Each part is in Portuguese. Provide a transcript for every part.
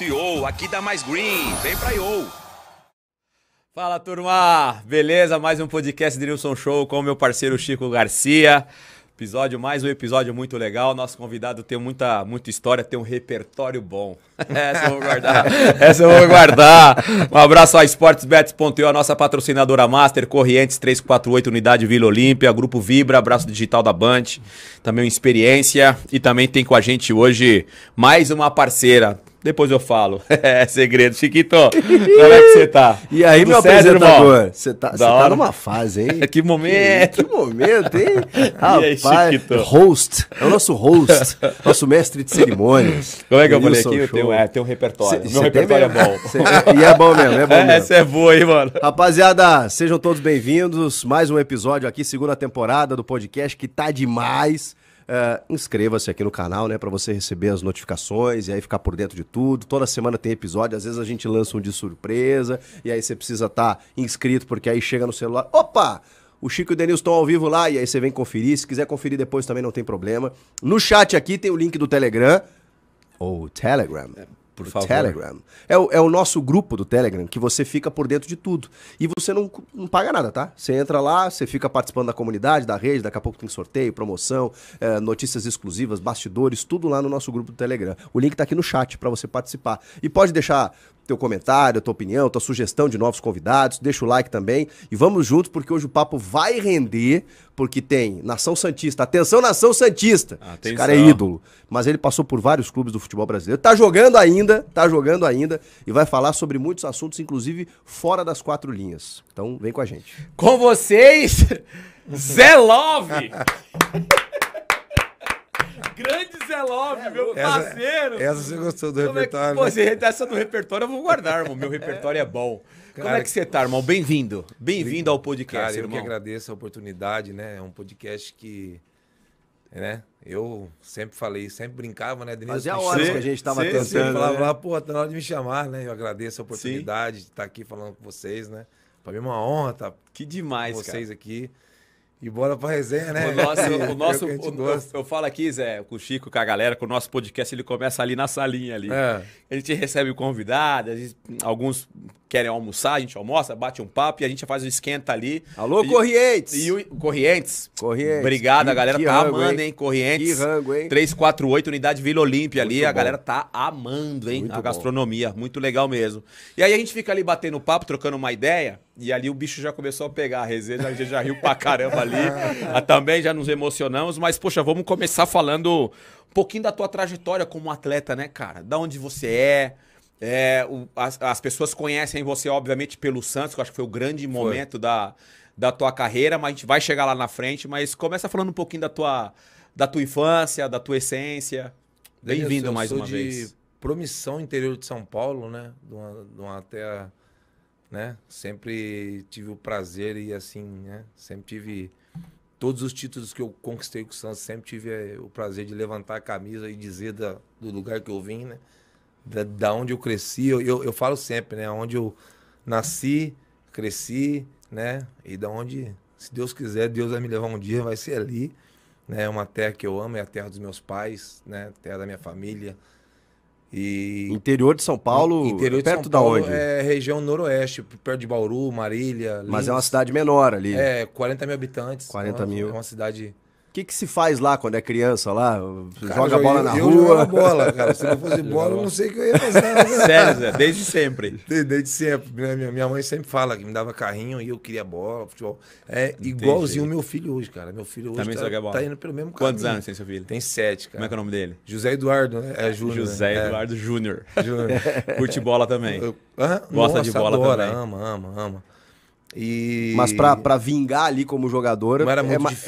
Io. Aqui dá mais green. Vem pra Io. Fala, turma. Beleza? Mais um podcast de Nilson Show com o meu parceiro Chico Garcia. Episódio, mais um episódio muito legal. Nosso convidado tem muita, muita história, tem um repertório bom. Essa eu vou guardar. Essa eu vou guardar. Um abraço a Sportsbets.io, a nossa patrocinadora master, Corrientes 348, Unidade Vila Olímpia, Grupo Vibra, Abraço Digital da Band, também uma Experiência. E também tem com a gente hoje mais uma parceira. Depois eu falo. é segredo, Chiquito. como é que você tá? E aí, Tudo meu certo, apresentador? Você tá, você tá numa fase, hein? que momento. que momento, hein? Rapaz, aí, host. É o nosso host. nosso mestre de cerimônias. Como é que eu falei aqui? Eu tenho, é, tenho um repertório. Cê, meu cê repertório é bom. Cê, e é bom mesmo, é bom é, mesmo. Essa é boa, hein, mano? Rapaziada, sejam todos bem-vindos. Mais um episódio aqui, segunda temporada do podcast que tá demais. Uh, Inscreva-se aqui no canal, né, para você receber as notificações e aí ficar por dentro de tudo. Toda semana tem episódio, às vezes a gente lança um de surpresa e aí você precisa estar tá inscrito porque aí chega no celular, opa, o Chico e o Denilson estão ao vivo lá e aí você vem conferir. Se quiser conferir depois também não tem problema. No chat aqui tem o link do Telegram ou Telegram. É por favor. Telegram. É o, é o nosso grupo do Telegram, que você fica por dentro de tudo. E você não, não paga nada, tá? Você entra lá, você fica participando da comunidade, da rede, daqui a pouco tem sorteio, promoção, é, notícias exclusivas, bastidores, tudo lá no nosso grupo do Telegram. O link tá aqui no chat para você participar. E pode deixar teu comentário, tua opinião, tua sugestão de novos convidados. Deixa o like também e vamos juntos porque hoje o papo vai render, porque tem Nação Santista. Atenção, Nação Santista. Atenção. Esse cara é ídolo, mas ele passou por vários clubes do futebol brasileiro. Tá jogando ainda, tá jogando ainda e vai falar sobre muitos assuntos, inclusive fora das quatro linhas. Então, vem com a gente. Com vocês, Zé Love. Grande Zé Love, é meu parceiro. Essa, você gostou do Como repertório. É que, pô, né? se essa do repertório eu vou guardar, irmão. Meu repertório é, é bom. Cara, Como é que você tá, irmão? Bem-vindo. Bem-vindo ao podcast, cara, eu irmão. Eu que agradeço a oportunidade, né? É um podcast que né? Eu sempre falei, sempre brincava, né, Denise? Fazia horas sim, que a gente estava tentando. Sempre né? falava né? lá, pô, tá na hora de me chamar, né? Eu agradeço a oportunidade sim. de estar aqui falando com vocês, né? Pra mim é uma honra estar que demais, com vocês cara. aqui. E bora pra resenha, né? O nosso, é o nosso é o, eu, eu, falo aqui, Zé, com o Chico, com a galera, com o nosso podcast, ele começa ali na salinha ali. É. A gente recebe convidados, gente, alguns querem almoçar, a gente almoça, bate um papo e a gente faz o esquenta ali. Alô, e, Corrientes! E o Corrientes. Corrientes. Obrigado, que, a galera tá rango, amando, hein? Corrientes. Que rango, hein? 348, unidade Vila Olímpia ali, bom. a galera tá amando, hein? Muito a bom. gastronomia, muito legal mesmo. E aí a gente fica ali batendo papo, trocando uma ideia, e ali o bicho já começou a pegar a resenha, a gente já riu pra caramba ali. ali. Ah, também já nos emocionamos, mas, poxa, vamos começar falando um pouquinho da tua trajetória como atleta, né, cara? Da onde você é. é o, as, as, pessoas conhecem você, obviamente, pelo Santos, que eu acho que foi o grande momento da, da tua carreira, mas a gente vai chegar lá na frente. Mas começa falando um pouquinho da tua, da tua infância, da tua essência. Bem-vindo mais uma de vez. Promissão interior de São Paulo, né? De uma, de uma terra né? Sempre tive o prazer e assim, né? Sempre tive todos os títulos que eu conquistei com o Santos, sempre tive eh, o prazer de levantar a camisa e dizer da, do lugar que eu vim, né? Da, da onde eu cresci, eu, eu, eu, falo sempre, né? Onde eu nasci, cresci, né? E da onde, se Deus quiser, Deus vai me levar um dia, vai ser ali, né? É uma terra que eu amo, é a terra dos meus pais, né? Terra da minha família, e... Interior de São Paulo, interior perto São Paulo da onde? É região noroeste, perto de Bauru, Marília. Lins. Mas é uma cidade menor ali. É, 40 mil habitantes. 40 então, mil. É uma cidade que, que se faz lá quando é criança lá? Cara, joga eu, bola na eu, rua? Eu bola, cara. Se não fosse bola, eu não sei o que eu ia fazer. Né? Sério, Zé, desde sempre. Desde, desde sempre. Minha, minha mãe sempre fala que me dava carrinho e eu queria bola, futebol. É igualzinho o meu filho hoje, cara. Meu filho hoje Também tá, joga bola. tá indo pelo mesmo caminho. Quantos anos tem seu filho? Tem sete, cara. Como é que é o nome dele? José Eduardo, né? É Júnior. Né? José é. Eduardo é. Júnior. Curte bola também. Eu, Gosta nossa, de bola adora, também. Ama, ama, ama. E... Mas para vingar ali como jogador é,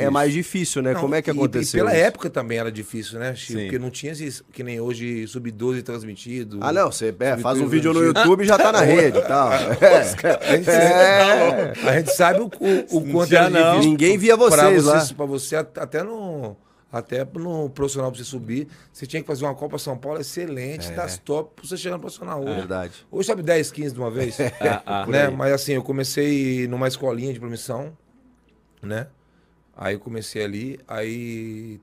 é, mais difícil, né? Não, como é que aconteceu? E, e pela isso? época também era difícil, né, Chico? Sim. Porque não tinha esses, que nem hoje sub-12 transmitido. Ah, não, você é, faz um vídeo no YouTube e já tá na rede e tal. É. é. A gente sabe o, o, o quanto era não. Ninguém via vocês pra lá. Você, pra você até no... Até no profissional pra você subir, você tinha que fazer uma Copa São Paulo excelente, é. das top, pra você chegar no profissional é hoje. É verdade. Hoje sabe 10, 15 de uma vez. ah, né? Mas assim, eu comecei numa escolinha de promissão, né? Aí eu comecei ali, aí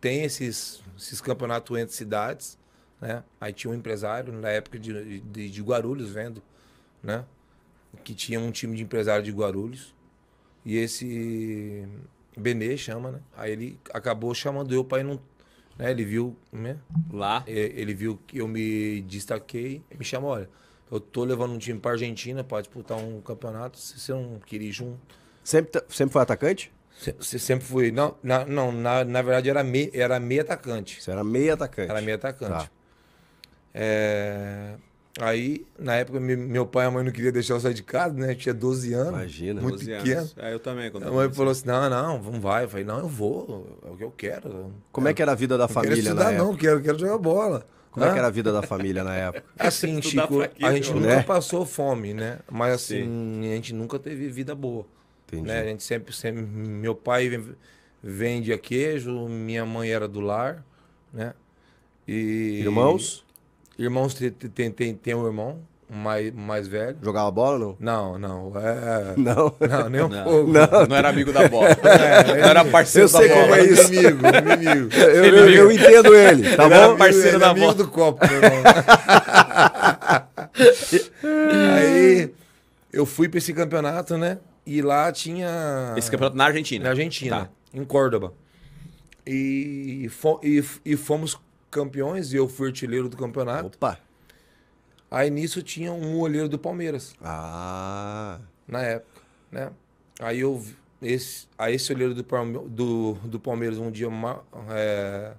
tem esses, esses campeonatos entre cidades, né? Aí tinha um empresário, na época de, de, de Guarulhos, vendo, né? Que tinha um time de empresário de Guarulhos. E esse Benê chama, né? Aí ele acabou chamando eu pra ir num. Né? Ele viu, né? Lá. É, ele viu que eu me destaquei me chamou, olha. Eu tô levando um time pra Argentina pra disputar um campeonato. Se você não queria ir junto. Sempre, tá, sempre foi atacante? Você sempre foi. Não, na, não na, na verdade era meia, era meia atacante. Você era meia atacante. Era meia atacante. Tá. É... Aí, na época, meu pai e a mãe não queriam deixar eu sair de casa, né? Eu tinha 12 anos. Imagina, muito 12 pequeno. anos. É, eu também. Quando a mãe falou assim: não, não, vamos vai. Eu falei: não, eu vou, é o que eu quero. Como é que era a vida da família não quero estudar, na época? Não, quero, quero jogar bola. Como é Hã? é que era a vida da família na época? Assim, Chico, a gente né? nunca passou fome, né? Mas assim, Sim. a gente nunca teve vida boa. Entendi. Né? A gente sempre, sempre. Meu pai vendia queijo, minha mãe era do lar, né? E... Irmãos? Irmãos, tem, tem, tem, um irmão mais, mais velho. Jogava bola ou não? Não, não. É... Não? Não, nem um não. pouco. Não. não era amigo da bola. É, não era parceiro da bola. Eu sei como é isso. É inimigo, é inimigo. Eu, eu, eu entendo ele, tá ele bom? Era parceiro ele é da amigo bola. do copo, meu irmão. Aí eu fui pra esse campeonato, né? E lá tinha... Esse campeonato na Argentina? Na Argentina, tá. em Córdoba. E, e fomos campeões e eu fui artilheiro do campeonato. Opa! Aí nisso tinha um olheiro do Palmeiras. Ah! Na época, né? Aí eu. Esse, aí esse olheiro do, do, do Palmeiras um dia é,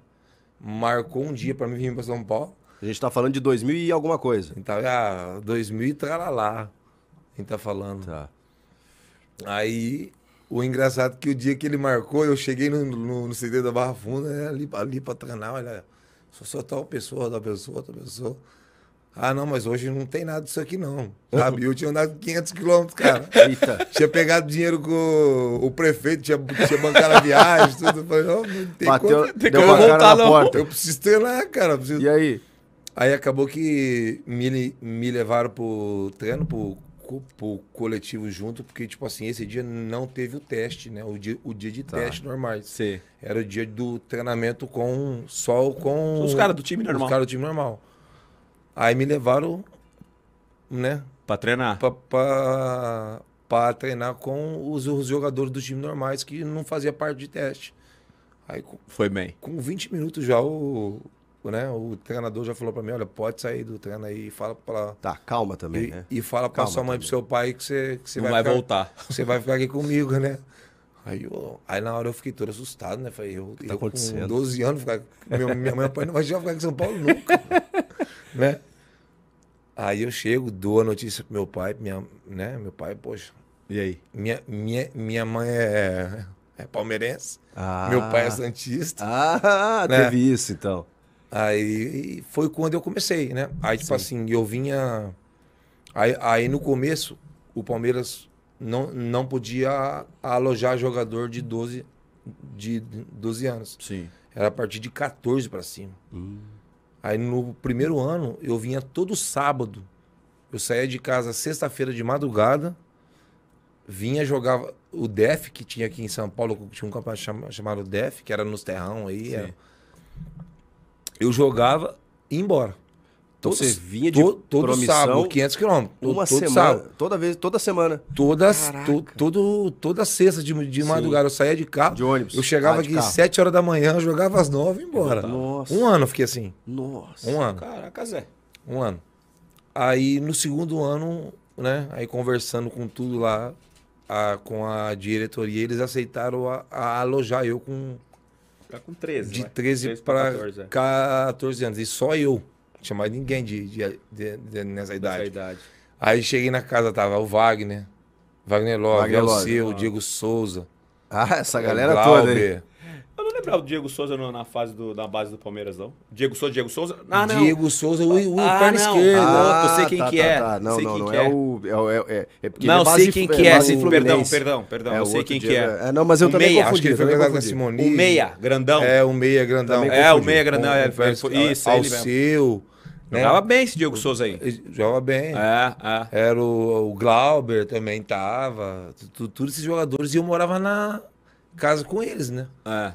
marcou um dia para mim vir para São Paulo. A gente tá falando de 2000 e alguma coisa. Então, ah, 2000 e lá. A gente tá falando. Tá. Aí o engraçado é que o dia que ele marcou, eu cheguei no, no, no CD da Barra Funda, né, ali, ali pra treinar, olha, sou só tal pessoa, tal pessoa, tal pessoa. Ah, não, mas hoje não tem nada disso aqui, não. Sabe? Eu tinha andado 500 quilômetros, cara. Eita. Tinha pegado dinheiro com o prefeito, tinha, tinha bancado a viagem, tudo. Eu falei, não, não tem Bateu, como, tem como voltar, não. Porta. Eu preciso ter lá, cara. Preciso... E aí? Aí acabou que me, me levaram pro treino, pro pouco pro coletivo junto, porque, tipo assim, esse dia não teve o teste, né? O dia, o dia de tá. teste normais. Sim. Era o dia do treinamento com só com. os caras do time normal. Os caras do time normal. Aí me levaram, né? Pra treinar. Pra, pra, pra treinar com os, os jogadores do time normais que não fazia parte de teste. Aí, Foi bem. Com 20 minutos já o. Eu né? O treinador já falou para mim, olha, pode sair do treino aí e fala para Tá, calma também, e, né? E fala para sua mãe, para seu pai que você que você vai, vai ficar, voltar. Você vai ficar aqui comigo, né? Aí, eu, aí na hora eu fiquei todo assustado, né? Falei, eu, tá eu com 12 anos, ficar, minha, minha mãe e pai não vai ficar em São Paulo nunca, né? Aí eu chego, dou a notícia pro meu pai, minha, né? Meu pai, poxa. E aí? Minha, minha, minha mãe é, é palmeirense, ah. meu pai é ah. santista. Ah, né? teve isso então. Aí foi quando eu comecei, né? Aí, tipo Sim. assim, eu vinha. Aí, aí, no começo, o Palmeiras não, não podia alojar jogador de 12, de 12 anos. Sim. Era a partir de 14 para cima. Hum. Aí no primeiro ano, eu vinha todo sábado. Eu saía de casa sexta-feira de madrugada, vinha, jogava o DEF, que tinha aqui em São Paulo, tinha um campeonato chamado DEF, que era nos terrão aí. Era eu jogava e ia embora. Então você vinha de to, todo promissão, sábado, 500 quilômetros. uma todo semana, sábado. toda vez, toda semana. Todas, to, todo, toda sexta de, de madrugada eu saía de carro. De ônibus. Eu chegava aqui às 7 horas da manhã, jogava às 9 e embora. Nossa. Um ano eu fiquei assim. Nossa. Um ano. Caraca, Zé. Um ano. Aí no segundo ano, né, aí conversando com tudo lá, a, com a diretoria, eles aceitaram a, a alojar eu com Tá com 13. De 13 para 14, 14 anos. E só eu. Não tinha mais ninguém de, de, de, de nessa idade. idade. Aí cheguei na casa, tava o Wagner, Wagner Love, o Love. Alceu, Diego Souza. Ah, essa galera Glauber, toda aí lembrava é do Diego Souza no, na, fase do, na base do Palmeiras, não? Diego Souza, Diego Souza? Ah, não. Diego Souza, o, o ah, perna não. esquerda. Ah, eu sei quem tá, que tá, é. Tá, tá. Não, sei não, não é. É. é. o... É, é, é não, sei quem que é. é perdão, perdão, perdão. É, eu sei quem que é. é. Não, mas eu o também meia, confundi. Acho que ele foi casado com a Simoni. O meia, grandão. É, o meia, grandão. É, o meia, grandão. É, isso, ele mesmo. seu. Né? Jogava bem esse Diego Souza aí. Jogava bem. É, é. Era o, o Glauber também tava. Todos esses jogadores. E eu morava na casa com eles, né? É.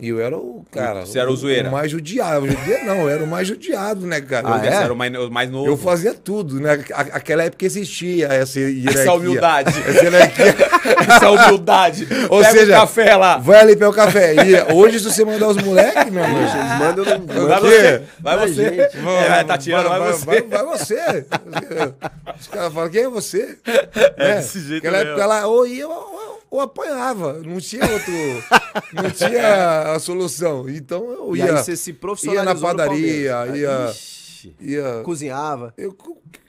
E eu era o cara. Você era o zoeira? O mais judiado. não, eu era o mais judiado, né, cara? Ah, eu, é? era o mais, o mais, novo. Eu fazia tudo, né? Aquela época existia essa hierarquia. Essa humildade. Essa hierarquia. essa humildade. Ou Pega seja, o café lá. Vai ali pegar o café. E hoje, se você mandar os moleques, meu irmão, eles mandam. Vai você. É, vai você. É, vai, Tatiana, vai, vai, você. Vai, vai, você. Os caras falam, quem é você? É, é desse jeito Aquela mesmo. época lá, ia, eu, eu ou apanhava. Não tinha outro. não tinha a solução. Então eu ia. E aí você se profissionalizou Ia na padaria, ia, Ixi, ia. Cozinhava. Eu,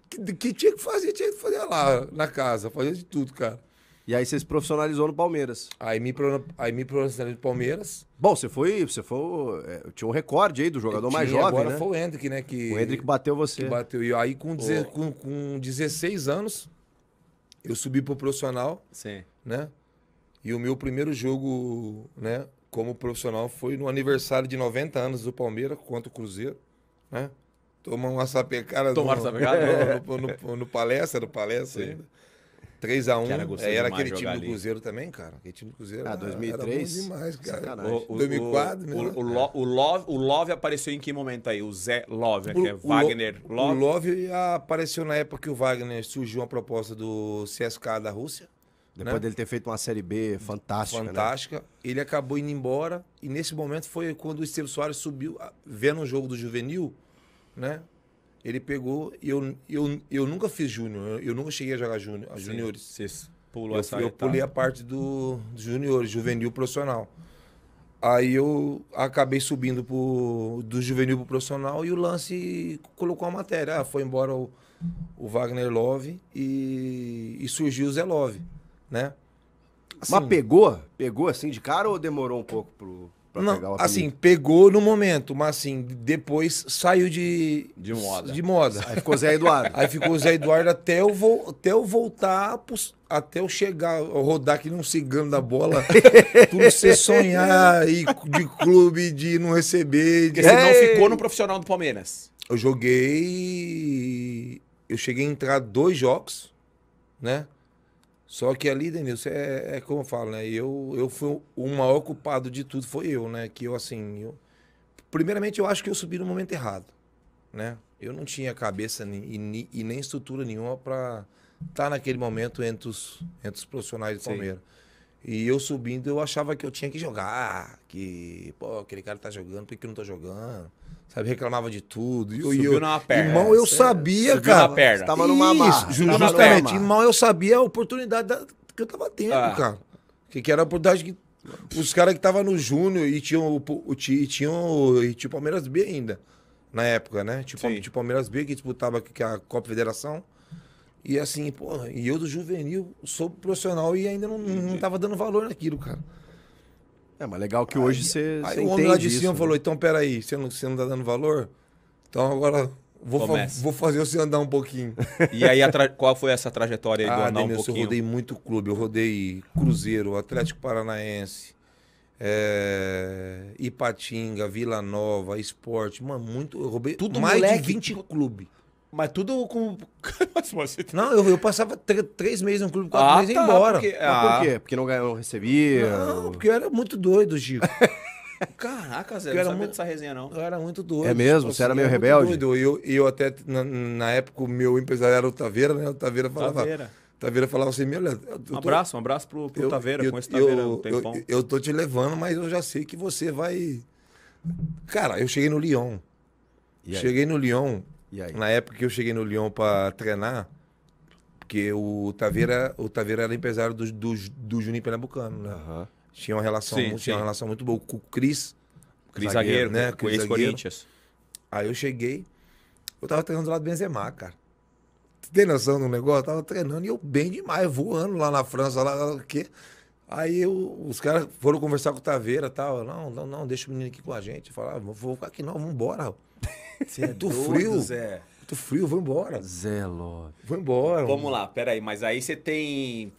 que, que tinha que fazer, tinha que fazer lá na casa, fazia de tudo, cara. E aí você se profissionalizou no Palmeiras. Aí me, aí me profissionalizei no Palmeiras. Bom, você foi. Você foi. É, tinha um recorde aí do jogador tinha, mais jovem. Agora né? foi o Hendrick, né? Que, o Hendrick bateu você. Que bateu. E aí com, com, com 16 anos, eu subi pro profissional. Sim. Né? E o meu primeiro jogo, né, como profissional foi no aniversário de 90 anos do Palmeiras contra o Cruzeiro, né? Tomamos uma sapecada no, sapecada? No, no, no, palestra, no palestra Sim. ainda. 3x1. Era, é, era aquele time ali. do Cruzeiro também, cara. Aquele time do Cruzeiro. Ah, 2003. Era demais, cara. O, o, 2004. O, né? o, Lo, o, Love, o Love apareceu em que momento aí? O Zé Love, é o, é Wagner Love? O Love apareceu na época que o Wagner surgiu uma proposta do CSK da Rússia. Depois né? dele ter feito uma Série B fantástica. Né? Fantástica. Né? Ele acabou indo embora. E nesse momento foi quando o Estevam Soares subiu, vendo um jogo do Juvenil, né? Ele pegou. E eu, eu, eu nunca fiz Júnior. Eu, nunca cheguei a jogar Júnior, a Júniores. Você pulou eu, essa Eu etapa. pulei a parte do, Júnior, Juvenil Profissional. Aí eu acabei subindo pro, do juvenil pro profissional e o lance colocou a matéria. Ah, foi embora o, o Wagner Love e, e surgiu o Zé Love né? Assim, Mas pegou? Pegou assim de cara ou demorou um pouco pro, pra não, pegar o Assim, pegou no momento, mas assim, depois saiu de... De moda. De moda. Aí ficou Zé Eduardo. Aí ficou Zé Eduardo até eu, vo, até eu voltar, pros, até eu chegar, rodar que não cigano da bola. tudo você sonhar e de clube, de não receber. De... Porque você não ficou no profissional do Palmeiras. Eu joguei... Eu cheguei a entrar dois jogos, né? Só que ali, Denilson, é, é como eu falo, né? Eu, eu fui o maior culpado de tudo, foi eu, né? Que eu, assim, eu... primeiramente eu acho que eu subi no momento errado, né? Eu não tinha cabeça e, e nem estrutura nenhuma para estar tá naquele momento entre os, entre os profissionais do Palmeiras. E eu subindo, eu achava que eu tinha que jogar, que, pô, aquele cara tá jogando, por que, que não tá jogando? Sabe, reclamava de tudo. E, Subiu eu, numa perna. Irmão, eu sabia, Subiu cara. na perna. Tava numa Isso, tava justamente. Numa irmão, eu sabia a oportunidade da, que eu tava tendo, ah. cara. Que, que era a oportunidade que os caras que tava no Júnior e tinham o, o, e tinham o tinha Palmeiras B ainda, na época, né? Tipo, Sim. tipo Palmeiras B que disputava que é a Copa Federação. E assim, porra, e eu do juvenil sou profissional e ainda não, não tava dando valor naquilo, cara. É, mas legal que hoje você. Aí, aí o homem lá de cima né? falou: então peraí, você não, você não tá dando valor? Então agora vou, fa vou fazer você andar um pouquinho. E aí, qual foi essa trajetória aí do ah, andar Denilson, um pouquinho? Eu rodei muito clube, eu rodei Cruzeiro, Atlético Paranaense, é... Ipatinga, Vila Nova, Esporte, mano, muito. Eu roubei Tudo mais moleque. de 20 clubes. Mas tudo com. Não, eu, eu passava três meses no clube, quatro ah, meses e tá, ia embora. Porque... Ah. por quê? Porque não, não recebia? Não, ou... porque eu era muito doido, Gigo Caraca, Zé, eu não sabia muito... dessa resenha, não. Eu era muito doido. É mesmo? Tipo você era assim, meio rebelde? Doido. E eu, eu até, na, na, época, o meu empresário era o Taveira, né? O Taveira falava. Taveira. Taveira falava assim, meu... Tô... Um abraço, um abraço pro, pro eu, Taveira, eu, com esse Taveira eu, um tempão. Eu, eu tô te levando, mas eu já sei que você vai... Cara, eu cheguei no Lyon. Cheguei no Lyon, na época que eu cheguei no Lyon para treinar, porque o Taveira, o Taveira era empresário do, do, do Juninho Pernambucano, né? Uhum. Tinha uma relação, sim, tinha sim. uma relação muito boa com o Cris. Cris zagueiro, né? Com o corinthians Aí eu cheguei, eu tava treinando do lado do Benzema, cara. Você tem noção do negócio? Eu tava treinando e eu bem demais, voando lá na França, lá, lá o quê? Aí eu, os caras foram conversar com o Taveira e tal. Não, não, não, deixa o menino aqui com a gente. Falaram, ah, vou ficar aqui não, vambora. Rapaz. Você é Muito frio. Zé. Muito frio, vou embora. Zé Love. Vou embora. Vamos mano. lá, peraí, mas aí você tem.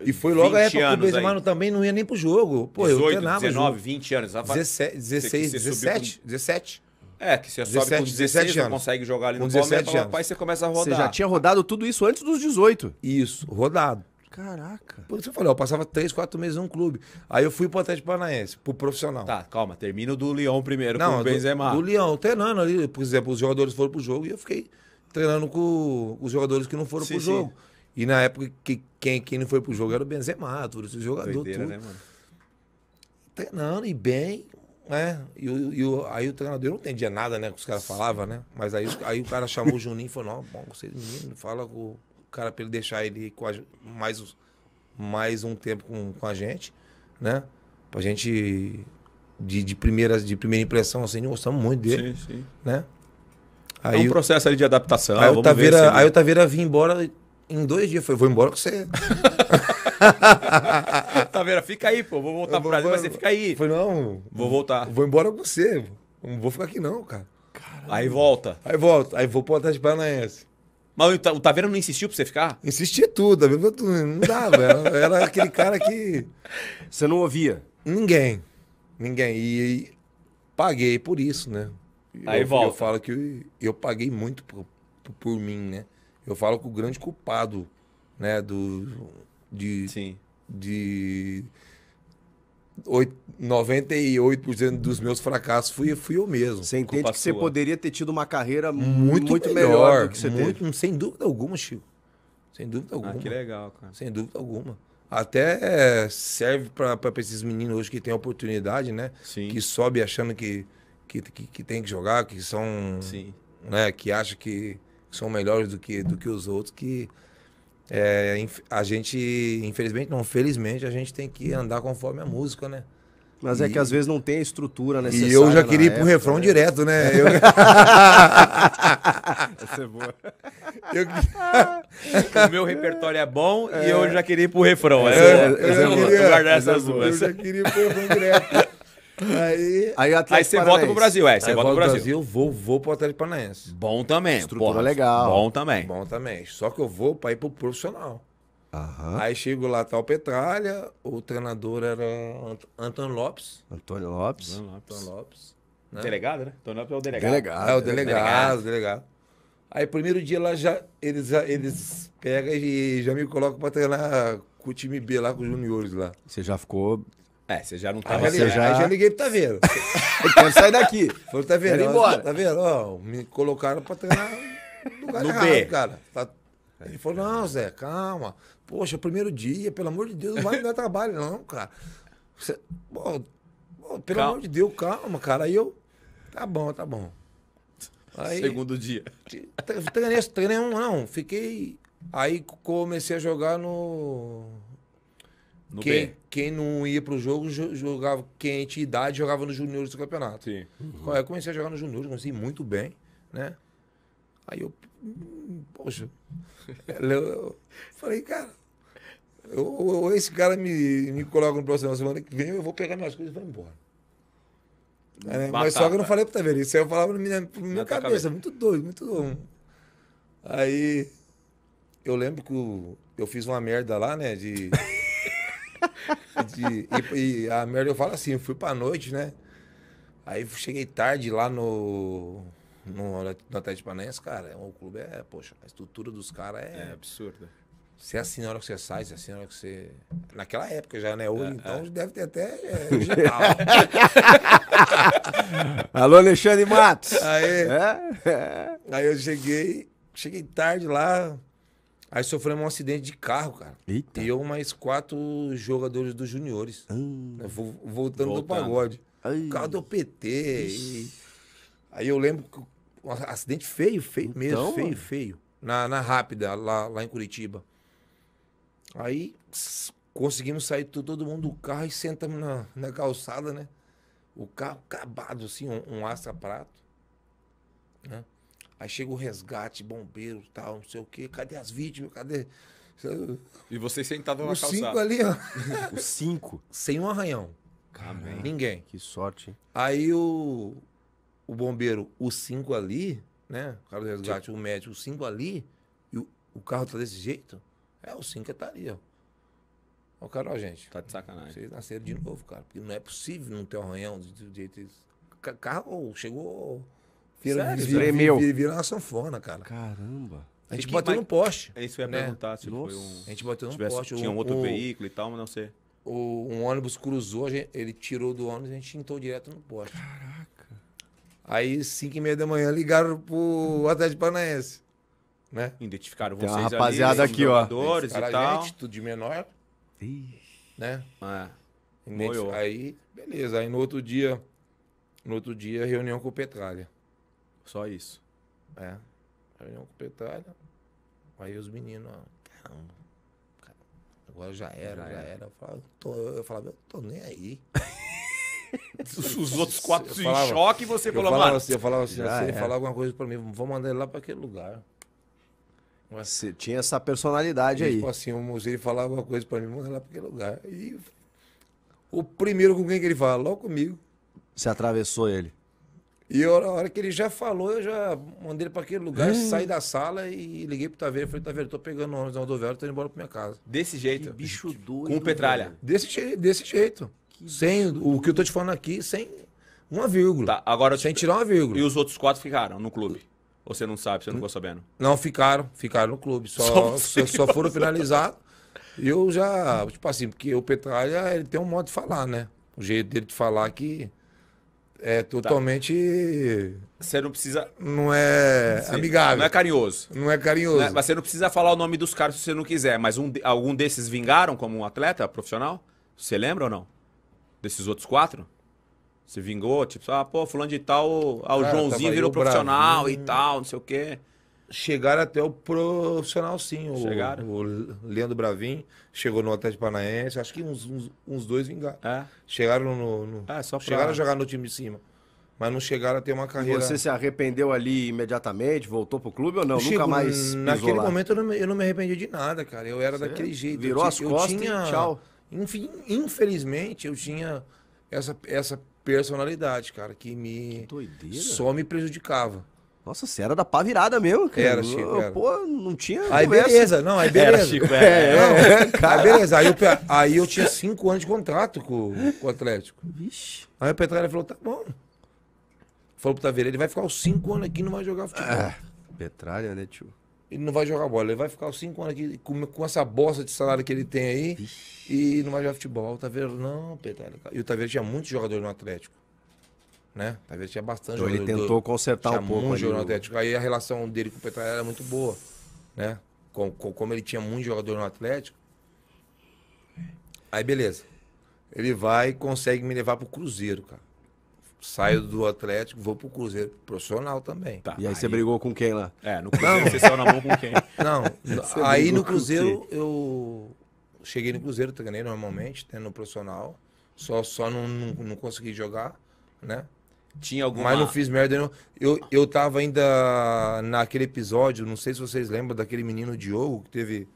E foi logo a época que o Benzemano também não ia nem pro jogo. Pô, 18, eu treinava. 19, 20 anos. Tava... 17, 16, 17, com... 17. É, que você 17, sobe com 16, 17 anos. consegue jogar ali no com 17 Palmeiras, anos. você começa a rodar. Você já tinha rodado tudo isso antes dos 18. Isso, rodado. Caraca. Por isso eu falei, eu passava três, quatro meses num clube. Aí eu fui pro Atlético Paranaense, pro profissional. Tá, calma, termina do Leão primeiro Não, com o Benzema. Do, do Leão, treinando ali, por exemplo, os jogadores foram pro jogo e eu fiquei treinando com os jogadores que não foram sim, pro jogo. E na época que quem, quem não foi pro jogo era o Benzema, todos os jogadores. tudo. né, mano? Treinando e bem, né? E, e, aí o treinador não entendia nada, né? Que os caras falavam, né? Mas aí, aí o cara chamou o Juninho e falou: Não, bom, vocês meninos, fala com cara para ele deixar ele com a, mais, mais um tempo com, com a gente, né? Pra gente de, de primeiras de primeira impressão assim, gostamos muito dele, sim, sim. né? Aí é um o, processo ali de adaptação. Aí o Taveira, ver, assim, aí o Taveira vinha embora em dois dias, foi, vou embora com você. Taveira, fica aí, pô, vou voltar pro Brasil, mas você fica aí. Foi não, vou voltar. Vou embora com você. Não vou ficar aqui não, cara. Caramba. Aí volta. Aí volta, aí vou pro Atlético Paranaense. Mas o Taveira não insistiu pra você ficar? Insistia tudo, não dava. Era, era aquele cara que. Você não ouvia? Ninguém. Ninguém. E, e paguei por isso, né? Aí eu, volta. Eu falo que eu, eu paguei muito por, por, por, mim, né? Eu falo que o grande culpado, né? Do. De. Sim. De 98% dos meus fracassos fui, fui eu mesmo. Você entende que sua. você poderia ter tido uma carreira muito, muito melhor, melhor, do que você muito, teve? Sem dúvida alguma, Chico. Sem dúvida ah, alguma. Ah, que legal, cara. Sem dúvida alguma. Até é, serve para esses meninos hoje que têm oportunidade, né? Sim. Que sobe achando que, que, que, que tem que jogar, que são. Sim. Né? Que acha que são melhores do que, do que os outros, que é, a gente, infelizmente, não, felizmente, a gente tem que andar conforme a música, né? Mas é e... é que às vezes não tem a estrutura necessária. E eu já queria ir pro época, refrão né? direto, né? É. Eu... Essa é boa. Eu... o meu repertório é bom é... e eu já queria ir pro refrão. Essa, né? é- eu, eu, eu, eu, queria, guardar essas Eu já queria ir pro refrão direto. Aí, aí, o aí você volta pro Brasil, é. Você aí volta pro Brasil. Brasil. Vou, vou pro Atlético Paranaense. Bom também. Estrutura porra, legal. Bom também. Bom também. Só que eu vou pra ir pro profissional. Aham. Aí chego lá, tal tá o Petralha, o treinador era Antônio Lopes. Antônio Lopes. Antônio Lopes. Antônio Lopes né? Delegado, né? Antônio Lopes é o delegado. Delegado. É, é o delegado, delegado. delegado. Aí primeiro dia lá já, eles, eles pegam e já me colocam pra treinar com o time B lá, com os juniores lá. Você já ficou é, você já não tá ah, Você já... Aí já liguei pro Taveiro. Eu quero sair daqui. Falei, tá vendo? embora. Tá Ó, me colocaram pra treinar no lugar no errado, B. cara. Tá- Ele falou, não, Zé, calma. Poxa, é primeiro dia, pelo amor de Deus, não vai me dar trabalho, não, cara. Você... Bom, bom, pelo calma. amor de Deus, calma, cara. Aí eu, tá bom, tá bom. Aí, Segundo dia. Treinei, treinei um, não. Fiquei. Aí comecei a jogar no no quem, B. quem não ia pro jogo jogava, quem é tinha idade jogava no juniores do campeonato. Sim. Uhum. eu comecei a jogar no juniores, comecei muito bem, né? Aí eu, poxa, eu falei, cara, ou, esse cara me, me coloca no próximo semana que vem, eu vou pegar minhas coisas e vou embora. Né, mas só que eu não falei pro Taveira, isso aí eu falava na minha, minha cabeça, cabeça, muito doido, muito doido. Aí eu lembro que eu fiz uma merda lá, né? De. De, e, e, a eu falo assim, eu fui pra noite, né? Aí cheguei tarde lá no. No, no Atlético Paranaense, cara, o clube é, poxa, a estrutura dos caras é. É absurda. Se é assim na hora que você sai, se é assim na hora que você. Naquela época já, né? É, Hoje, é, então, é. deve ter até é, Alô, Alexandre Matos! Aí, é? É. aí eu cheguei, cheguei tarde lá, Aí sofremos um acidente de carro, cara. Eita. E eu mais quatro jogadores dos juniores. Hum. Né, voltando, voltando, do pagode. Ai. O carro do PT. E... Aí eu lembro que um acidente feio, feio então, mesmo, feio, feio. Na, na rápida, lá, lá em Curitiba. Aí conseguimos sair todo mundo do carro e sentamos na, na calçada, né? O carro acabado, assim, um, um astra prato. Né? Aí chega o resgate, bombeiro, tal, não sei o quê. Cadê as vítimas? Cadê? E você sentado na Os calçada. cinco ali, ó. Os cinco? Sem um arranhão. Caramba. Ninguém. Que sorte. Aí o, o bombeiro, os cinco ali, né? O cara do resgate, o médico, os cinco ali, e o, o carro tá desse jeito. É, os cinco tá ali, ó. Ó, cara, ó, gente. Tá de sacanagem. Vocês nasceram de novo, cara. Porque não é possível não ter um arranhão de jeito. Carro chegou Vira, Sério? Vira, Tremeu. Vira, vira, uma sanfona, cara. Caramba. A gente bateu no num poste. É isso eu ia é. perguntar se Nossa. foi um. A gente bateu num poste. Tinha um outro veículo e tal, mas não sei. O, um ônibus cruzou, gente, ele tirou do ônibus e a gente tintou direto no poste. Caraca. Aí, 5 e meia da manhã, ligaram pro Atlético Paranaense. Né? Identificaram vocês Tem uma rapaziada ali, né, aqui, ó. e é tal. Gente, tudo de menor. Ixi. Né? É. Aí, beleza. Aí no outro dia, no outro dia, reunião com o Petralha. Só isso. É. Reunião com o Petralha. Aí os meninos, ó, caramba. agora já era, já, já era. era. Eu, falava, eu falava, eu tô nem aí. Os outros quatro se falava, em choque e você eu falou, falava mano. Assim, eu falava assim, se ele falar alguma coisa pra mim, vou mandar ele lá pra aquele lugar. Mas, você tinha essa personalidade e, aí. Tipo assim, o se ele falar alguma coisa pra mim, manda lá pra aquele lugar. E o primeiro com quem que ele fala? Logo comigo. Você atravessou ele. E eu, a hora que ele já falou, eu já mandei ele pra aquele lugar, hum. saí da sala e liguei pro Taveira. Falei, Taveira, tô pegando o ônibus da rodoviária, tô indo embora pra minha casa. Desse jeito? Que bicho doido. Com petralha? Desse, desse jeito. Que sem o que eu tô te falando aqui, sem uma vírgula. Tá, agora... Sem te... tirar uma vírgula. E os outros quatro ficaram no clube? Ou você não sabe, você não ficou sabendo? Não, ficaram. Ficaram no clube. Só, só, só foram finalizados. eu já... Tipo assim, porque o Petralha, ele tem um modo de falar, né? O jeito dele de falar que é tá. totalmente. Você não precisa. Não é Sim. amigável. Não é carinhoso. Não é carinhoso. Não é... Mas você não precisa falar o nome dos caras se você não quiser. Mas um, algum desses vingaram como um atleta profissional? Você lembra ou não? Desses outros quatro? Você vingou? Tipo, ah, pô, fulano de tal. Ah, o Cara, Joãozinho virou profissional e tal, não sei o quê chegaram até o profissional, sim. O, chegaram. O Leandro Bravin chegou no Atlético Paranaense, acho que uns, uns, uns dois vingaram. É. Chegaram no. no ah, é, só pra... Chegaram a jogar no time de cima. Mas não chegaram a ter uma carreira. E você se arrependeu ali imediatamente? Voltou pro clube ou não? Nunca mais. Naquele momento eu não, me, eu não me arrependi de nada, cara. Eu era você daquele jeito. Virou eu, as eu costas tinha, e tchau. Enfim, infelizmente eu tinha essa, essa personalidade, cara, que me. Que doideira. Só me prejudicava. Nossa, você era da pá virada mesmo, cara. Era, Chico. era. Pô, não tinha. Aí conversa. beleza, não, aí beleza. Era, Chico, É, é, é Aí beleza. Aí eu, aí eu tinha cinco anos de contrato com, com o Atlético. Vixe. Aí o Petralha falou: tá bom. Falou pro Taveira, ele vai ficar os cinco anos aqui e não vai jogar futebol. Ah, Petralha, né, tio? Ele não vai jogar bola, ele vai ficar os cinco anos aqui com, com essa bosta de salário que ele tem aí Vixe. e não vai jogar futebol. O Taveira, não, Petralha. E o Taveira tinha muitos jogadores no Atlético né? Talvez tinha bastante então, Ele tentou do, consertar um pouco. jogador Atlético. Aí a relação dele com o Petralha era muito boa, né? Com, com, como ele tinha muito jogador no Atlético. Aí beleza. Ele vai e consegue me levar pro Cruzeiro, cara. Saio do Atlético, vou pro Cruzeiro profissional também. Tá, e aí, aí, você brigou com quem lá? É, no Cruzeiro não. você saiu na mão com quem? Não, você aí no Cruzeiro eu cheguei no Cruzeiro, treinei normalmente, né, no profissional. Só, só não, não, não consegui jogar, né? Tinha alguma... Mas não fiz merda. Não. Eu, eu tava ainda naquele episódio, não sei se vocês lembram, daquele menino Diogo que teve...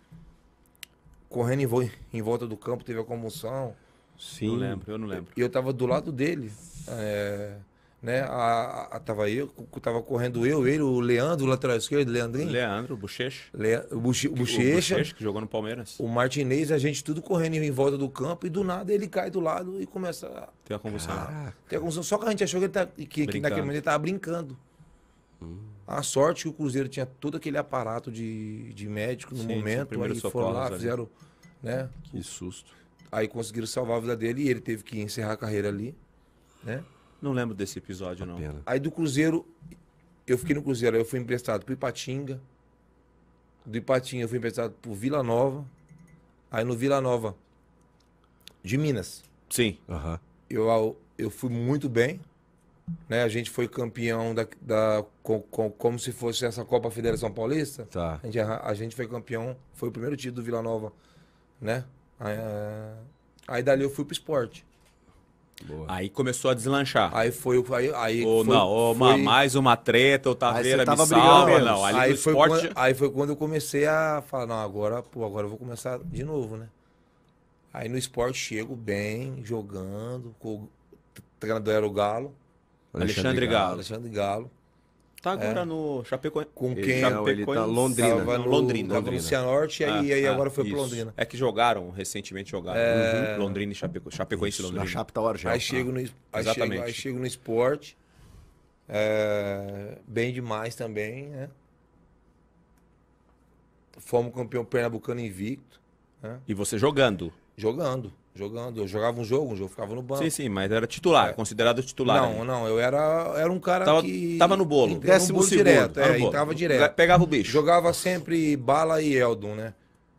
Correndo em, vo... em volta do campo, teve a comoção. Sim. Eu lembro, eu não lembro. E eu tava do lado dele. É né? A, a, tava eu, tava correndo eu, ele, o Leandro, o lateral esquerdo, Leandrinho. Leandro, Bochecha. Le, o, Buche, o Bochecha, que jogou no Palmeiras. O Martinez, a gente tudo correndo em volta do campo e do nada ele cai do lado e começa a... Tem a convulsão. Tem a convulsão. Só que a gente achou que, ele tá, que, que naquele momento ele tava brincando. Hum. A sorte que o Cruzeiro tinha todo aquele aparato de, de médico no Sim, momento. aí foram lá, fizeram... Né? Que susto. Aí conseguiram salvar a vida dele e ele teve que encerrar a carreira ali, né? Não lembro desse episódio, não. Pena. Aí do Cruzeiro, eu fiquei no Cruzeiro, aí eu fui emprestado pro Ipatinga. Do Ipatinga eu fui emprestado pro Vila Nova. Aí no Vila Nova, de Minas. Sim. Uhum. Eu, eu fui muito bem. Né? A gente foi campeão da, da com, com, como se fosse essa Copa Federação Paulista. Tá. A, gente, a gente foi campeão, foi o primeiro título do Vila Nova, né? Aí, é, aí dali eu fui pro esporte. Boa. Aí começou a deslanchar. Aí foi aí, aí ou foi, não, ou foi... mais uma treta, ou Taveira tá me salve, não. Ali aí, foi esporte... quando, aí foi quando eu comecei a falar, não, agora, pô, agora eu vou começar de novo, né? Aí no esporte chego bem, jogando, com o treinador era o Galo. Alexandre, Alexandre Galo. Galo. Alexandre Galo. Tá agora é. no Chapecoense. Com quem? Não, ele tá Londrina. Tava no, Londrina. Tava no Cianorte, ah, aí, aí ah, agora foi isso. pro Londrina. É que jogaram, recentemente jogaram. É... Uhum. Londrina e Chapeco, Chapecoense e Londrina. Na Chape tá hora já. Aí chego no, aí Exatamente. Chego, aí chego no esporte. É, bem demais também, né? Fomos campeão pernambucano invicto. Né? E você jogando? Jogando jogando. Eu jogava um jogo, um jogo ficava no banco. Sim, sim, mas era titular, é. considerado titular. Não, né? não, eu era, era um cara tava, que. Tava no bolo. Décimo no bolo segundo, direto, é, entrava direto. Pegava o bicho. Jogava sempre Bala e Eldon, né?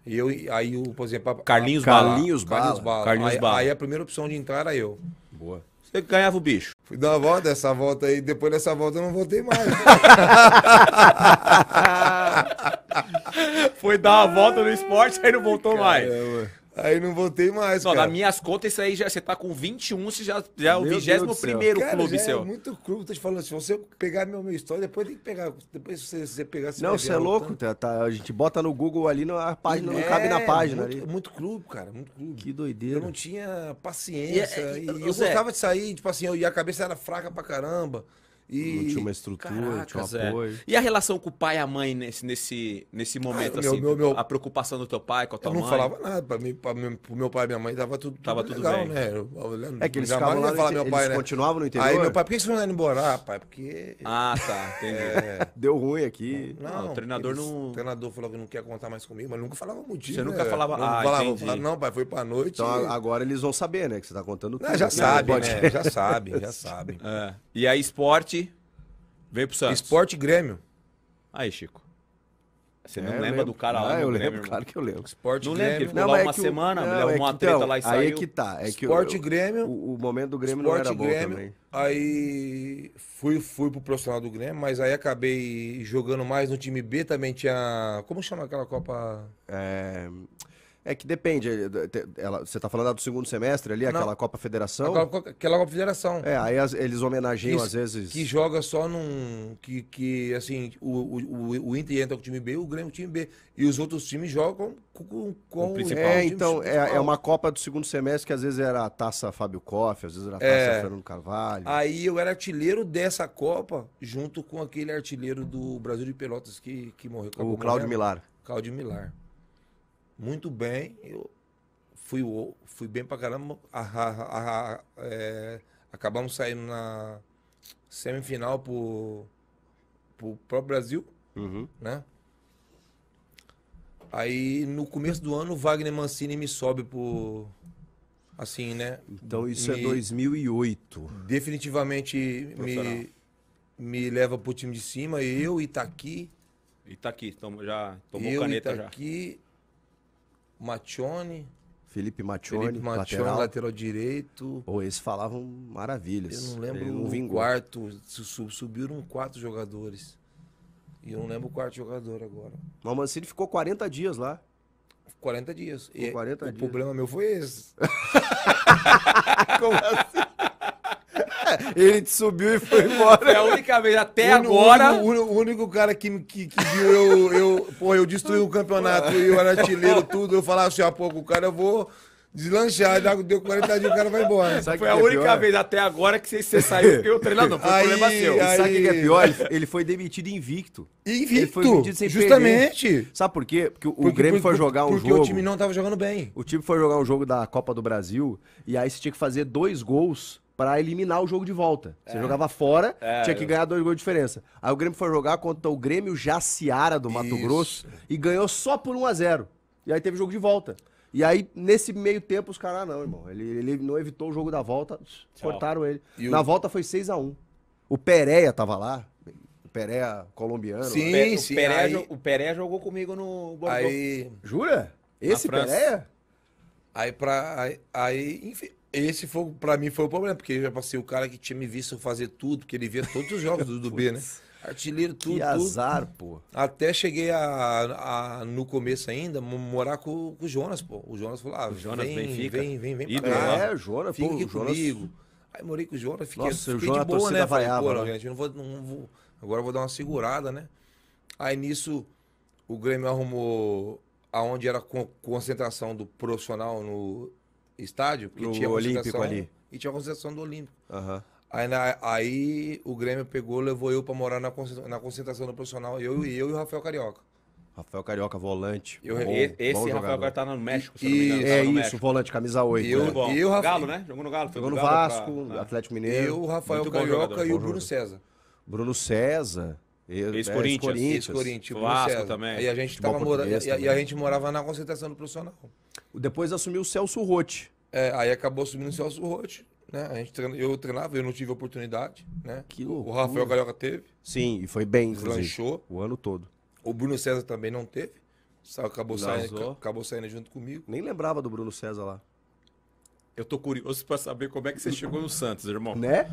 E eu, aí, eu, por exemplo. A, Carlinhos, a, Bala, Carlinhos Bala. Carlinhos Bala. Carlinhos aí, Bala. Aí a primeira opção de entrar era eu. Boa. Você ganhava o bicho. Fui dar uma volta, essa volta aí, depois dessa volta eu não voltei mais. Foi dar uma volta no esporte, aí não voltou Caramba. mais. Aí não voltei mais. Não, cara. nas minhas contas, isso aí já, você tá com 21, você já, já é o 21 primeiro clube é seu. É muito clube, tô te falando. Se você pegar meu, meu histórico depois tem que pegar. Depois você, você pegar. Você não, você é louco? Tá, tá, a gente bota no Google ali, não, a página é, não cabe na página. Muito, ali. muito clube, cara, muito clube. Que doideira. Eu não tinha é, paciência. E, e, e eu gostava de sair, tipo assim, eu, e a cabeça era fraca pra caramba. E, não tinha uma estrutura, tinha um é. apoio. É. E a relação com o pai e a mãe nesse, nesse, nesse momento, ah, meu, assim? Meu, meu, a preocupação do teu pai com a tua eu mãe? Eu não falava nada. Pra mim, pra mim, pro meu pai e minha mãe tava tudo, tava tudo, tudo bem. né? Eu, eu, eu, é que eles ficavam lá, falar meu pai, né? continuavam no interior? Aí meu pai, por que vocês não indo embora? Ah, pai, porque... Ah, tá, entendi. É... Deu ruim aqui. Não, é. não, não o treinador eles, não... O treinador falou que não quer contar mais comigo, mas nunca falava motivo, Você né? nunca falava... Não ah, falava, falava, não, pai, foi pra noite. Então e... agora eles vão saber, né? Que você tá contando tudo. Já sabe, né? Já sabe, já sabe. É. E aí esporte Veio pro Santos. Esporte Grêmio. Aí, Chico. Você é, não lembra lembro. do cara lá? Ah, eu Grêmio, lembro, claro que eu lembro. Esporte não Grêmio. Lembra, ele ficou não, lá é uma semana, o... é uma treta então, lá e é saiu. Aí que tá. É que Esporte Grêmio. O, o, momento do Grêmio Sport não era Grêmio, bom também. Aí fui, fui pro profissional do Grêmio, mas aí acabei jogando mais no time B também. Tinha. Como chama aquela Copa? É. É que depende. Eh, ela, você está falando do segundo semestre ali, Não, aquela Copa Federação? aquela Copa Federação. É, aí as, eles homenageiam Isso, às vezes. Que joga só num. Que, que assim, o, o, o, Inter entra com o time B, o Grêmio com o time B. E os outros times jogam com, com, com o principal. É, então, é, é uma Copa do segundo semestre que às vezes era a taça Fábio Koff, às vezes era a taça é, Fernando Carvalho. Aí eu era artilheiro dessa Copa, junto com aquele artilheiro do Brasil de Pelotas que, que morreu. O Cláudio Milar. Cláudio Milar muito bem. Eu fui, fui bem pra caramba. A, a, a, é, acabamos saindo na semifinal pro, pro próprio Brasil, uhum. né? Aí no começo do ano o Wagner Mancini me sobe por assim, né? Então isso é me, é 2008. Definitivamente me, me leva pro time de cima, eu e Itaqui. Itaqui, tom, já tomou eu, caneta Itaqui, já. Macione. Felipe Macione, Felipe Macione lateral. lateral direito. Ou oh, eles falavam maravilhas. Eu não lembro Ele não vingou. quarto, subiram quatro jogadores. E eu não lembro o quarto jogador agora. Mas o Mancini ficou 40 dias lá. 40 dias. Ficou 40 e dias. O problema meu foi esse. Como assim? Ele te subiu e foi embora. É a única vez, até o agora. O único, o único cara que, que, que viu eu, eu. eu destruí o campeonato e eu era artilheiro, tudo. Eu falava assim, ah, pô, o cara eu vou deslanchar, já deu 40 dias, o cara vai embora. Sabe foi a é única pior? vez até agora que você, saiu porque o treinador foi aí, problema seu. Aí... Sabe o que é pior? Ele foi demitido invicto. Invicto? Ele foi demitido sem Justamente. Perder. Sabe por quê? Porque o porque, Grêmio foi jogar um porque jogo... Porque o time não estava jogando bem. O time foi jogar um jogo da Copa do Brasil e aí você tinha que fazer dois gols para eliminar o jogo de volta. Você é. jogava fora, é, tinha que ganhar dois gols de diferença. Aí o Grêmio foi jogar contra o Grêmio Jaciara do Mato Isso. Grosso e ganhou só por 1 a 0 E aí teve jogo de volta. E aí, nesse meio tempo, os caras, ah, não, irmão. Ele, ele não evitou o jogo da volta, Tchau. cortaram ele. E Na o... volta foi 6 a 1 O Pereia tava lá. O Pereia colombiano. Sim, né? sim. O Pereira aí... o jogou comigo no Aí... Jura? Esse Pereira Aí, pra, aí, aí enfim, esse foi, pra mim, foi o problema, porque eu já passei o cara que tinha me visto fazer tudo, porque ele via todos os jogos do, do B, né? Artilheiro, tudo. Que azar, tudo. pô. Até cheguei a, a, no começo ainda, morar com, com o Jonas, pô. O Jonas falou: ah, o Jonas vem, Benfica. vem, vem, vem, vem pra cá. Né? É, Jonas, Fica pô, aqui Jonas... comigo. Aí morei com o Jonas, fiquei, Nossa, fiquei Jonas, de boa, né? Falei, pô, né? gente, não vou, não vou, agora vou dar uma segurada, né? Aí nisso, o Grêmio arrumou aonde era concentração do profissional no estádio, porque tinha a Olímpico ali. E tinha a concentração do Olímpico. Uhum. Aí, na, aí o Grêmio pegou, levou eu pra morar na, na concentração do profissional, eu, eu e o Rafael Carioca. Rafael Carioca, volante. Eu, bom, esse bom Rafael Carioca tá no México, e, não me engano. Tá é isso, México. volante, camisa 8. Eu, né? eu, Rafa... Galo, né? Jogou no Galo. Jogou no, Vasco, pra... Atlético Mineiro. Eu, Rafael Muito Carioca e o Bruno César. Bruno César. É Ex-Corinthians. Ex-Corinthians. Vasco também. E a gente, tava mora... e, a, e a gente morava na concentração do profissional. Depois assumiu o Celso Rotti. É, aí acabou subindo o Celso Rotti, né? A gente treina, eu treinava, eu não tive oportunidade, né? Que O Rafael Galhoca teve. Sim, e foi bem, Deslanchou. O ano todo. O Bruno César também não teve. Acabou saindo, acabou saindo junto comigo. Nem lembrava do Bruno César lá. Eu tô curioso para saber como é que você chegou no Santos, irmão. Né?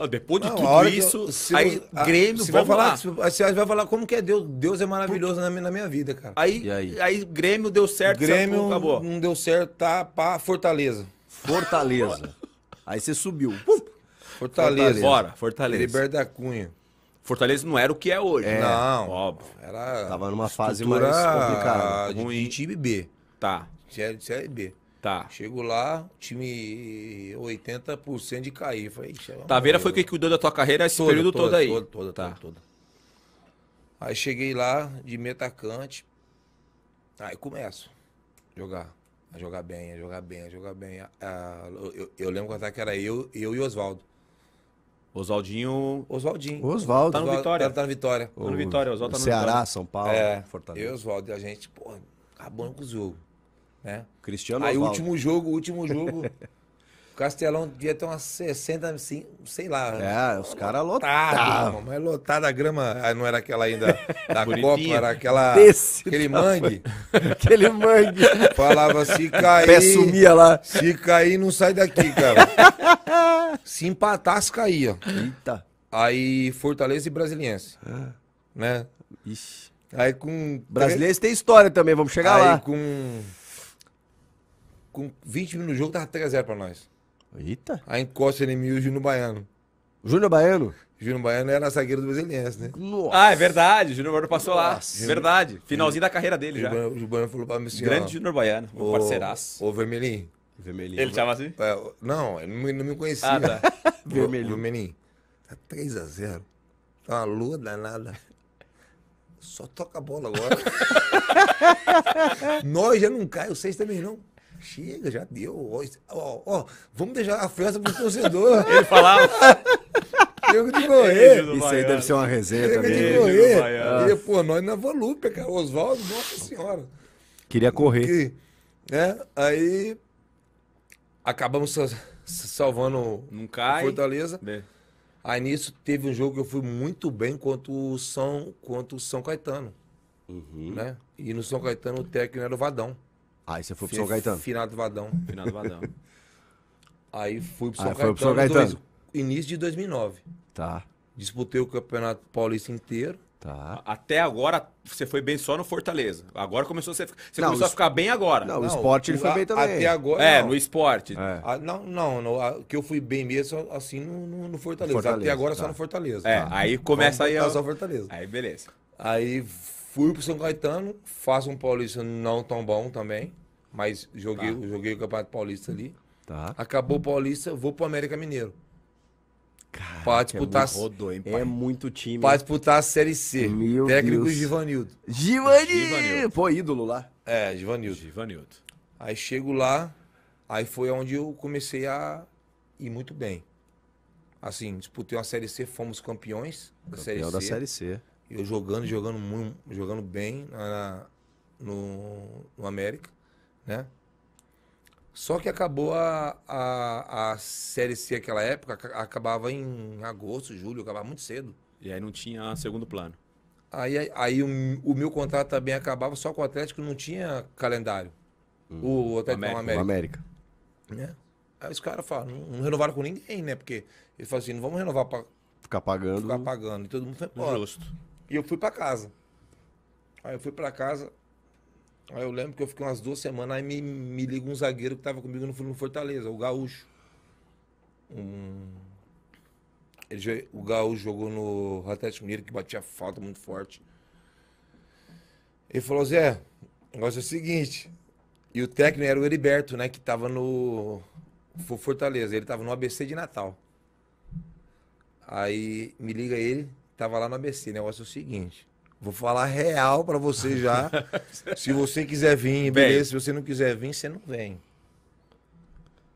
Ah, depois de não, tudo isso, eu, aí eu, Grêmio, vai falar, Você vai falar como que é Deus. Deus é maravilhoso na minha, na minha vida, cara. Aí, aí? aí? Grêmio deu certo, Grêmio certo, acabou. não deu certo, tá para Fortaleza. Fortaleza. aí você subiu. Fortaleza. Fortaleza. Bora, Fortaleza. Liberta Cunha. Fortaleza não era o que é hoje. É, né? não. Óbvio. Era Tava numa fase mais complicada. De, de time B. Tá. Série, série B. Tá. Chego lá, time 80% de cair. Falei, Taveira tá foi o que cuidou da tua carreira esse toda, período toda, todo aí? Toda, toda, tá. toda, toda. Aí cheguei lá de metacante. Aí começo a jogar. A jogar bem, a jogar bem, a jogar bem. eu, eu, lembro quando que era eu, eu e Oswaldo. Oswaldinho. Oswaldinho. Oswaldo. Tá no Vitória. Tá, tá no Vitória. O... Tá no Vitória, Oswaldo tá no Ceará, Vitória. São Paulo, é, Fortaleza. Eu e Oswaldo, e a gente, pô, acabando com o jogo. Né? Cristiano Aí o último jogo, o último jogo. o Castelão devia ter umas 60, assim, sei lá. É, os caras lotaram. Mas lotada a grama. Ah, não era aquela ainda da Copa, era aquela. Desse aquele mangue. aquele mangue. Falava, se cair. Pé sumia lá. Se cair, não sai daqui, cara. se empatasse, caía. Eita. Aí Fortaleza e Brasiliense. Ah. Né? Ixi. Aí com. Brasileiros tem história também, vamos chegar aí, lá. Aí com com 20 minutos no jogo, tava 3x0 pra nós. Eita. Aí encosta o Enemil e o Júnior Baiano. Júnior Baiano? Júnior Baiano era zagueiro do Brasiliense, né? Nossa. Ah, é verdade. Júnior Baiano passou Nossa. lá. Verdade. Finalzinho da carreira dele já. O Júnior Baiano falou pra mim assim, Grande Júnior Baiano, o, parceiraço. Ô, Vermelhinho. Vermelhinho. Ele chama assim? É, não, ele não me conhecia. Ah, tá. Vermelhinho. Vermelhinho, tá 3x0. Tá uma lua danada. Só toca a bola agora. Nós já não cai, vocês também não. Chega, já deu. Ó, ó, ó vamos deixar a festa pro torcedor. Ele falava. Diego de Goiê. Isso aí deve ser uma resenha também. Diego de morrer. pô, nós na Volúpia, cara. Oswaldo, nossa senhora. Queria correr. né? Aí acabamos salvando Não cai, Fortaleza. Né? Aí nisso teve um jogo que eu fui muito bem contra o São, contra o São Caetano. Uhum. Né? E no São Caetano o técnico era o Vadão. Aí você foi pro São Gaetano. Finado Vadão. Finado Vadão. Aí fui pro São Aí Gaetano. Foi pro São Gaetano. Dois, início de 2009. Tá. Disputei o Campeonato Paulista inteiro. Tá. Até agora você foi bem só no Fortaleza. Agora começou a ser, você não, começou a ficar bem agora. Não, o esporte ele foi bem também. Até agora. É, não. no esporte. É. não, não, não a, que eu fui bem mesmo assim no, no, no Fortaleza aí aí beleza Fui pro São Caetano, faço um paulista não tão bom também, mas joguei, tá. joguei o Campeonato Paulista ali. Tá. Acabou o Paulista, vou pro América Mineiro. Cara, pra disputar, é, muito rodou, hein, é muito time. Pra disputar a Série C. Meu técnico Deus. Givanildo. Givanildo. Givanildo! Pô, ídolo lá. É, Givanildo. Givanildo. Aí chego lá, aí foi onde eu comecei a ir muito bem. Assim, disputei uma Série C, fomos campeões da Série C. da Série C. Eu jogando, jogando muito, jogando bem na, no, no América, né? Só que acabou a, a, a Série C aquela época, acabava em agosto, julho, acabava muito cedo. E aí não tinha segundo plano. Aí, aí, aí o, o, meu contrato também acabava, só com o Atlético não tinha calendário. Hum. O, o Atlético América. O América. Né? Aí os caras falam, não, não, renovaram com ninguém, né? Porque eles falam assim, não vamos renovar para Ficar pagando. Ficar pagando. E todo mundo foi embora. Justo. E eu fui pra casa. Aí eu fui pra casa. Aí eu lembro que eu fiquei umas duas semanas. Aí me, me liga um zagueiro que tava comigo no, no Fortaleza, o Gaúcho. Um... Ele, o Gaúcho jogou no Atlético Mineiro, que batia falta muito forte. Ele falou: Zé, o negócio é o seguinte. E o técnico era o Heriberto, né? Que tava no Fortaleza. Ele tava no ABC de Natal. Aí me liga ele, Tava lá na BC, negócio é o seguinte. Vou falar real para você já. se você quiser vir, beleza. Bem. Se você não quiser vir, você não vem.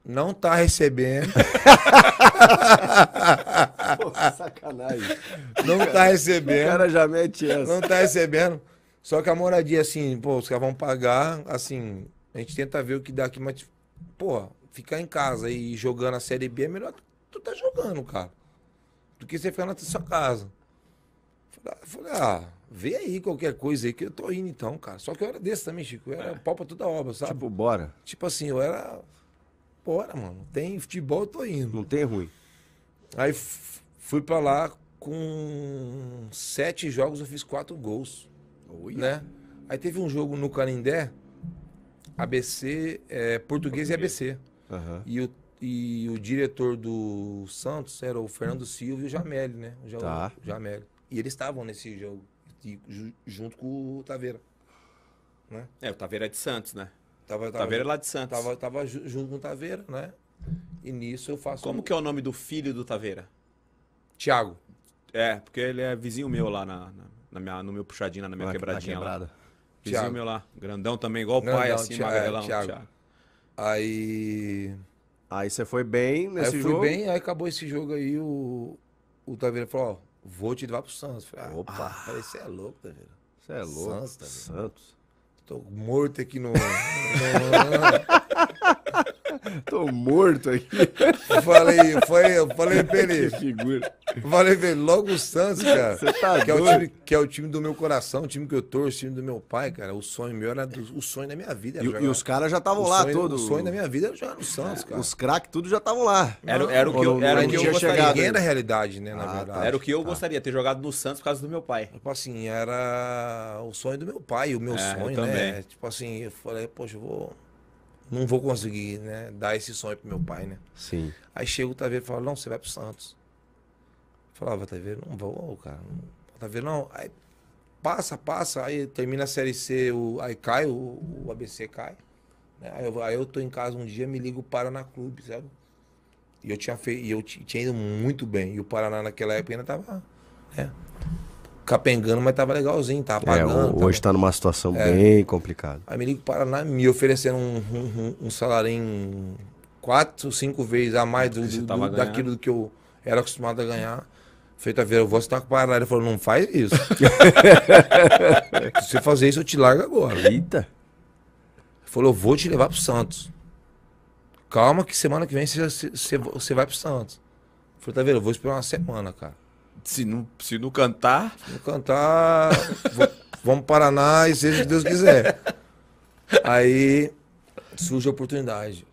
Não tá recebendo. Pô, sacanagem. Não tá cara, tá recebendo. O cara já mete essa. Não tá recebendo. Só que a moradia, assim, pô, os caras vão pagar, assim, a gente tenta ver o que dá aqui, mas, pô, ficar em casa e jogando a Série B é melhor tu, tu tá jogando, cara, do que você ficar na sua casa. Ah, falei, ah, vê aí qualquer coisa aí que eu tô indo então, cara. Só que eu era desse também, Chico. Eu era é. pau pra toda obra, sabe? Tipo, bora. Tipo assim, eu era. Bora, mano. Tem futebol, eu tô indo. Não tem ruim. Aí fui pra lá com sete jogos, eu fiz quatro gols. Oi. Né? Aí teve um jogo no Canindé, ABC, é, português, português, e ABC. Uhum. E o e o diretor do Santos era o Fernando Silva e o Jamelli, né? O, ja tá. o Jamelli. E eles estavam nesse jogo, junto com o Taveira. Né? É, o Taveira é de Santos, né? Tava, tava Taveira é lá de Santos. Tava, tava junto com o Taveira, né? E nisso eu faço. Como um... que é o nome do filho do Taveira? Tiago. É, porque ele é vizinho meu lá na, na, na minha, no meu puxadinho, na minha na, quebradinha. Na quebrada. Lá. Vizinho Thiago. meu lá. Grandão também, igual o pai, assim, Thiago, é, magrelão. Thiago. Thiago. Aí. Aí você foi bem nesse aí eu fui jogo? bem, aí acabou esse jogo aí, o, o Taveira falou: ó, vou te levar pro Santos. Falei, ah, Opa! Ah. Falei, você é louco, tá vendo? Você é louco. Santos, tá Santos. Tô morto aqui no. Tô morto aqui. Falei, falei eu falei pra ele. Que Falei pra ele, logo o Santos, cara. Você tá que, doido. É o time, que é o time do meu coração, o time que eu torço, o time do meu pai, cara. O sonho meu era do, o sonho da minha vida. E, e, os caras já estavam lá todos. O sonho da minha vida era jogar no Santos, cara. Os craques, tudo já estavam lá. Era, era o que eu, era o que eu gostaria. Ninguém na é realidade, né, na ah, tá. verdade. Era o que eu tá. gostaria, ter jogado no Santos por causa do meu pai. Tipo assim, era o sonho do meu pai, o meu é, sonho, né? Tipo assim, eu falei, poxa, eu vou não vou conseguir, né, dar esse sonho pro meu pai, né? Sim. Aí chega o Taveiro e fala, não, você vai pro Santos. Eu falava, Taveiro, não vou, cara. Não. Taveiro, não. Aí passa, passa, aí termina a Série C, o, aí cai, o, o ABC cai. Né? Aí, eu, aí eu tô em casa um dia, me ligo o Paraná Clube, sabe? E eu tinha, fe... e eu tinha ido muito bem. E o Paraná naquela época ainda tava, né? capengando, mas tava legalzinho, tava é, pagando. É, hoje tava... tá numa situação é. bem complicada. Aí me liga Paraná me oferecendo um, um, um salário quatro, cinco vezes a mais do, do, do daquilo que eu era acostumado a ganhar. feita ver eu vou estar com o Paraná. Ele falou, não faz isso. Se você fazer isso, eu te largo agora. Eita. Ele falou, eu vou te levar pro Santos. Calma que semana que vem você, você, você vai pro Santos. falei, tá vendo? Eu vou esperar uma semana, cara. Se não, se não cantar. Se não cantar, vamos para Paraná e seja o que Deus quiser. Aí surge a oportunidade.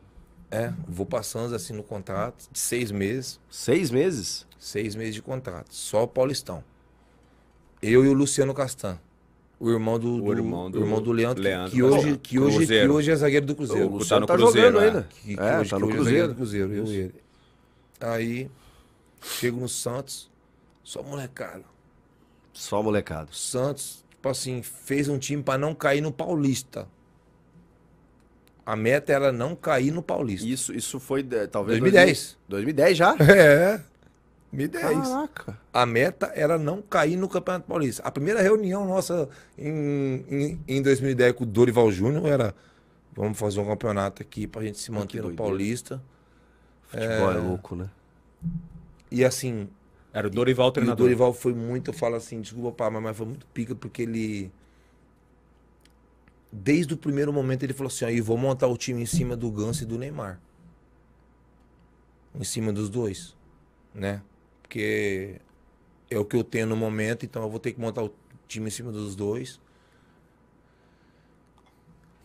É, vou passando assim no contrato, de seis meses. Seis meses? Seis meses de contrato, só o Paulistão. Eu e o Luciano Castan. O irmão do, o irmão do, do, irmão do Leandro, Leandro que, hoje, que, hoje, que hoje é zagueiro do Cruzeiro. O Luciano tá, no Cruzeiro, jogando né? ainda. Que, que é, hoje, tá no é Cruzeiro. É do Cruzeiro, eu e ele. Aí, chego no Santos, só molecada. Só molecada. Santos, tipo assim, fez um time para não cair no Paulista. A meta era não cair no Paulista. Isso, isso foi eh, talvez 2010. 2010 já? É. 2010. Caraca. A meta era não cair no Campeonato Paulista. A primeira reunião nossa em, em, em 2010 com o Dorival Júnior era vamos fazer um campeonato aqui pra gente se ah, manter no Paulista. Futebol é... é louco, né? E assim, era o Dorival treinador. E o Dorival foi muito, eu falo assim, desculpa, pá, mas foi muito pica, porque ele. Desde o primeiro momento ele falou assim: aí vou montar o time em cima do Ganso e do Neymar. Em cima dos dois, né? Porque é o que eu tenho no momento, então eu vou ter que montar o time em cima dos dois.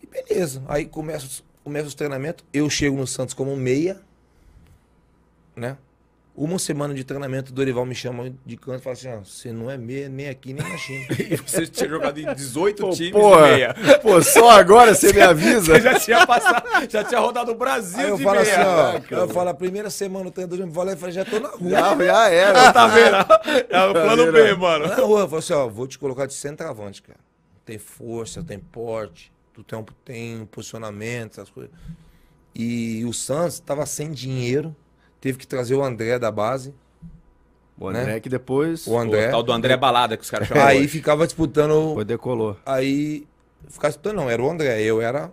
E beleza. Aí começa, começa os treinamentos. Eu chego no Santos como meia, né? Uma semana de treinamento, o Dorival me chama de canto e fala assim: ah, você não é meia nem aqui nem na China. e você tinha jogado em 18 pô, times porra, meia. Pô, só agora você me avisa? Você já tinha passado, já tinha rodado o Brasil Aí eu falo meia. Assim, ó, ah, eu falo, a primeira semana o treinador me eu falei, já tô na rua. Já, já era. tá vendo? É o plano B, mano. Na rua, eu falei assim, ó, vou te colocar de centroavante, cara. Tem força, tem porte, tu tem, tem posicionamento, essas coisas. E o Santos tava sem dinheiro Teve que trazer o André da base. O né? André né? que depois. O André. O tal do André Balada que os caras chamavam. Aí hoje. ficava disputando. Foi decolou. Aí. Ficava disputando, não. Era o André. Eu era.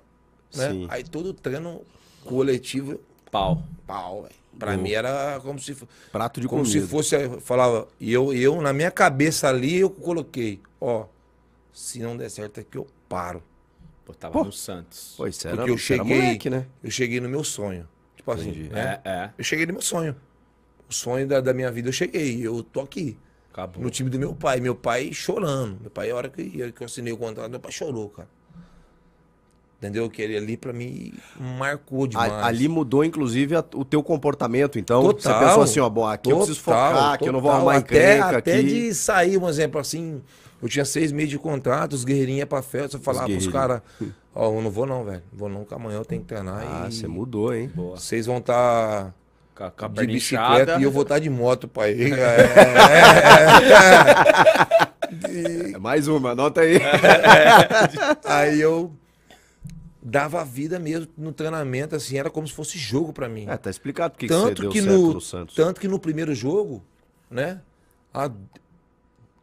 Né? Sim. Aí todo treino coletivo. Pau. Pau, velho. Pra uhum. mim era como se prato de como comida. se fosse eh, falava e eu eu na minha cabeça ali eu coloquei ó se não der certo aqui é eu paro. Pô, tava Pô. no Santos. Pois era. Porque eu cheguei, moleque, né? Eu cheguei no meu sonho. Tipo assim, né? é, é. eu cheguei no meu sonho. O sonho da, da minha vida eu cheguei, eu tô aqui. Acabou. No time do meu pai. Meu pai chorando. Meu pai, a hora que, eu, que eu assinei o contrato, meu pai chorou, cara. Entendeu? Que ele ali para mim marcou demais. Ali mudou, inclusive, a, o teu comportamento, então. Total, você pensou assim, ó, bom, aqui total, eu preciso focar, total, que eu não vou arrumar até, encrenca até aqui. de sair, um exemplo assim, eu tinha seis meses de contrato, os guerreirinhos pra festa, eu falava pros caras, ó, oh, eu não vou não, velho. Vou não, amanhã eu tenho que treinar. Ah, você e... mudou, hein? Vocês vão estar. Tá de bicicleta e eu vou estar tá de moto, pai. É, é, é, é. Mais uma, anota aí. É, é. aí eu dava a vida mesmo no treinamento, assim, era como se fosse jogo para mim. É, tá explicado porque tanto que, que no, Tanto que no primeiro jogo, né, a,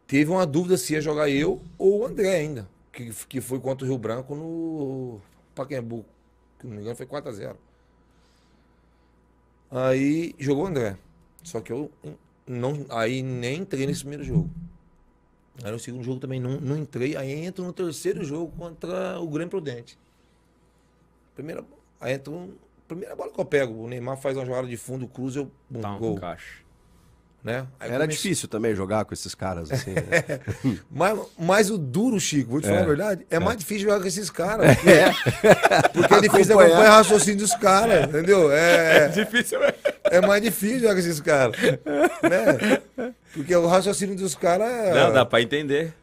Teve uma dúvida se ia jogar eu ou o André ainda, que, que foi contra o Rio Branco no Pacaembu, que não me engano foi 4x0. Aí jogou o André. Só que eu não, aí nem entrei nesse primeiro jogo. Aí no segundo jogo também não, não entrei. Aí entro no terceiro jogo contra o Grêmio Prudente. Primeira, aí entro, primeira bola que eu pego. O Neymar faz uma jogada de fundo, cruza, eu. Bum, tá, gol. Caixa. Né? Era difícil também jogar com esses caras assim. Né? É. mas, mas o duro, Chico, vou te falar é, a verdade, é, é, mais difícil jogar com esses caras. Porque, é. porque é difícil acompanhar o raciocínio dos caras, entendeu? É, é, é. difícil. É mais difícil jogar com esses caras. Né? Porque o raciocínio dos caras. É Não, dá pra entender.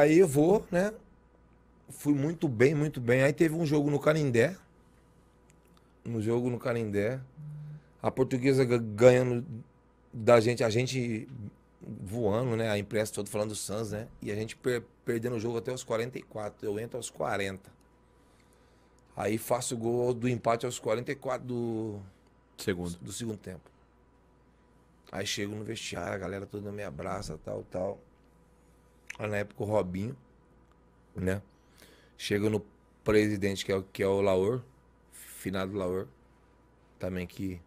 aí eu vou, né? Fui muito bem, muito bem. Aí teve um jogo no Canindé. No jogo no Canindé. A portuguesa ganhando da gente, a gente voando, né? A imprensa toda falando do Suns, né? E a gente per, perdendo o jogo até os 44. Eu entro aos 40. Aí faço o gol do empate aos 44 do segundo, do segundo tempo. Aí chego no vestiário, a galera toda me abraça, tal, tal. Aí na época o Robinho, né? Chego no presidente, que é, o, que é o Laor, finado Laor, também que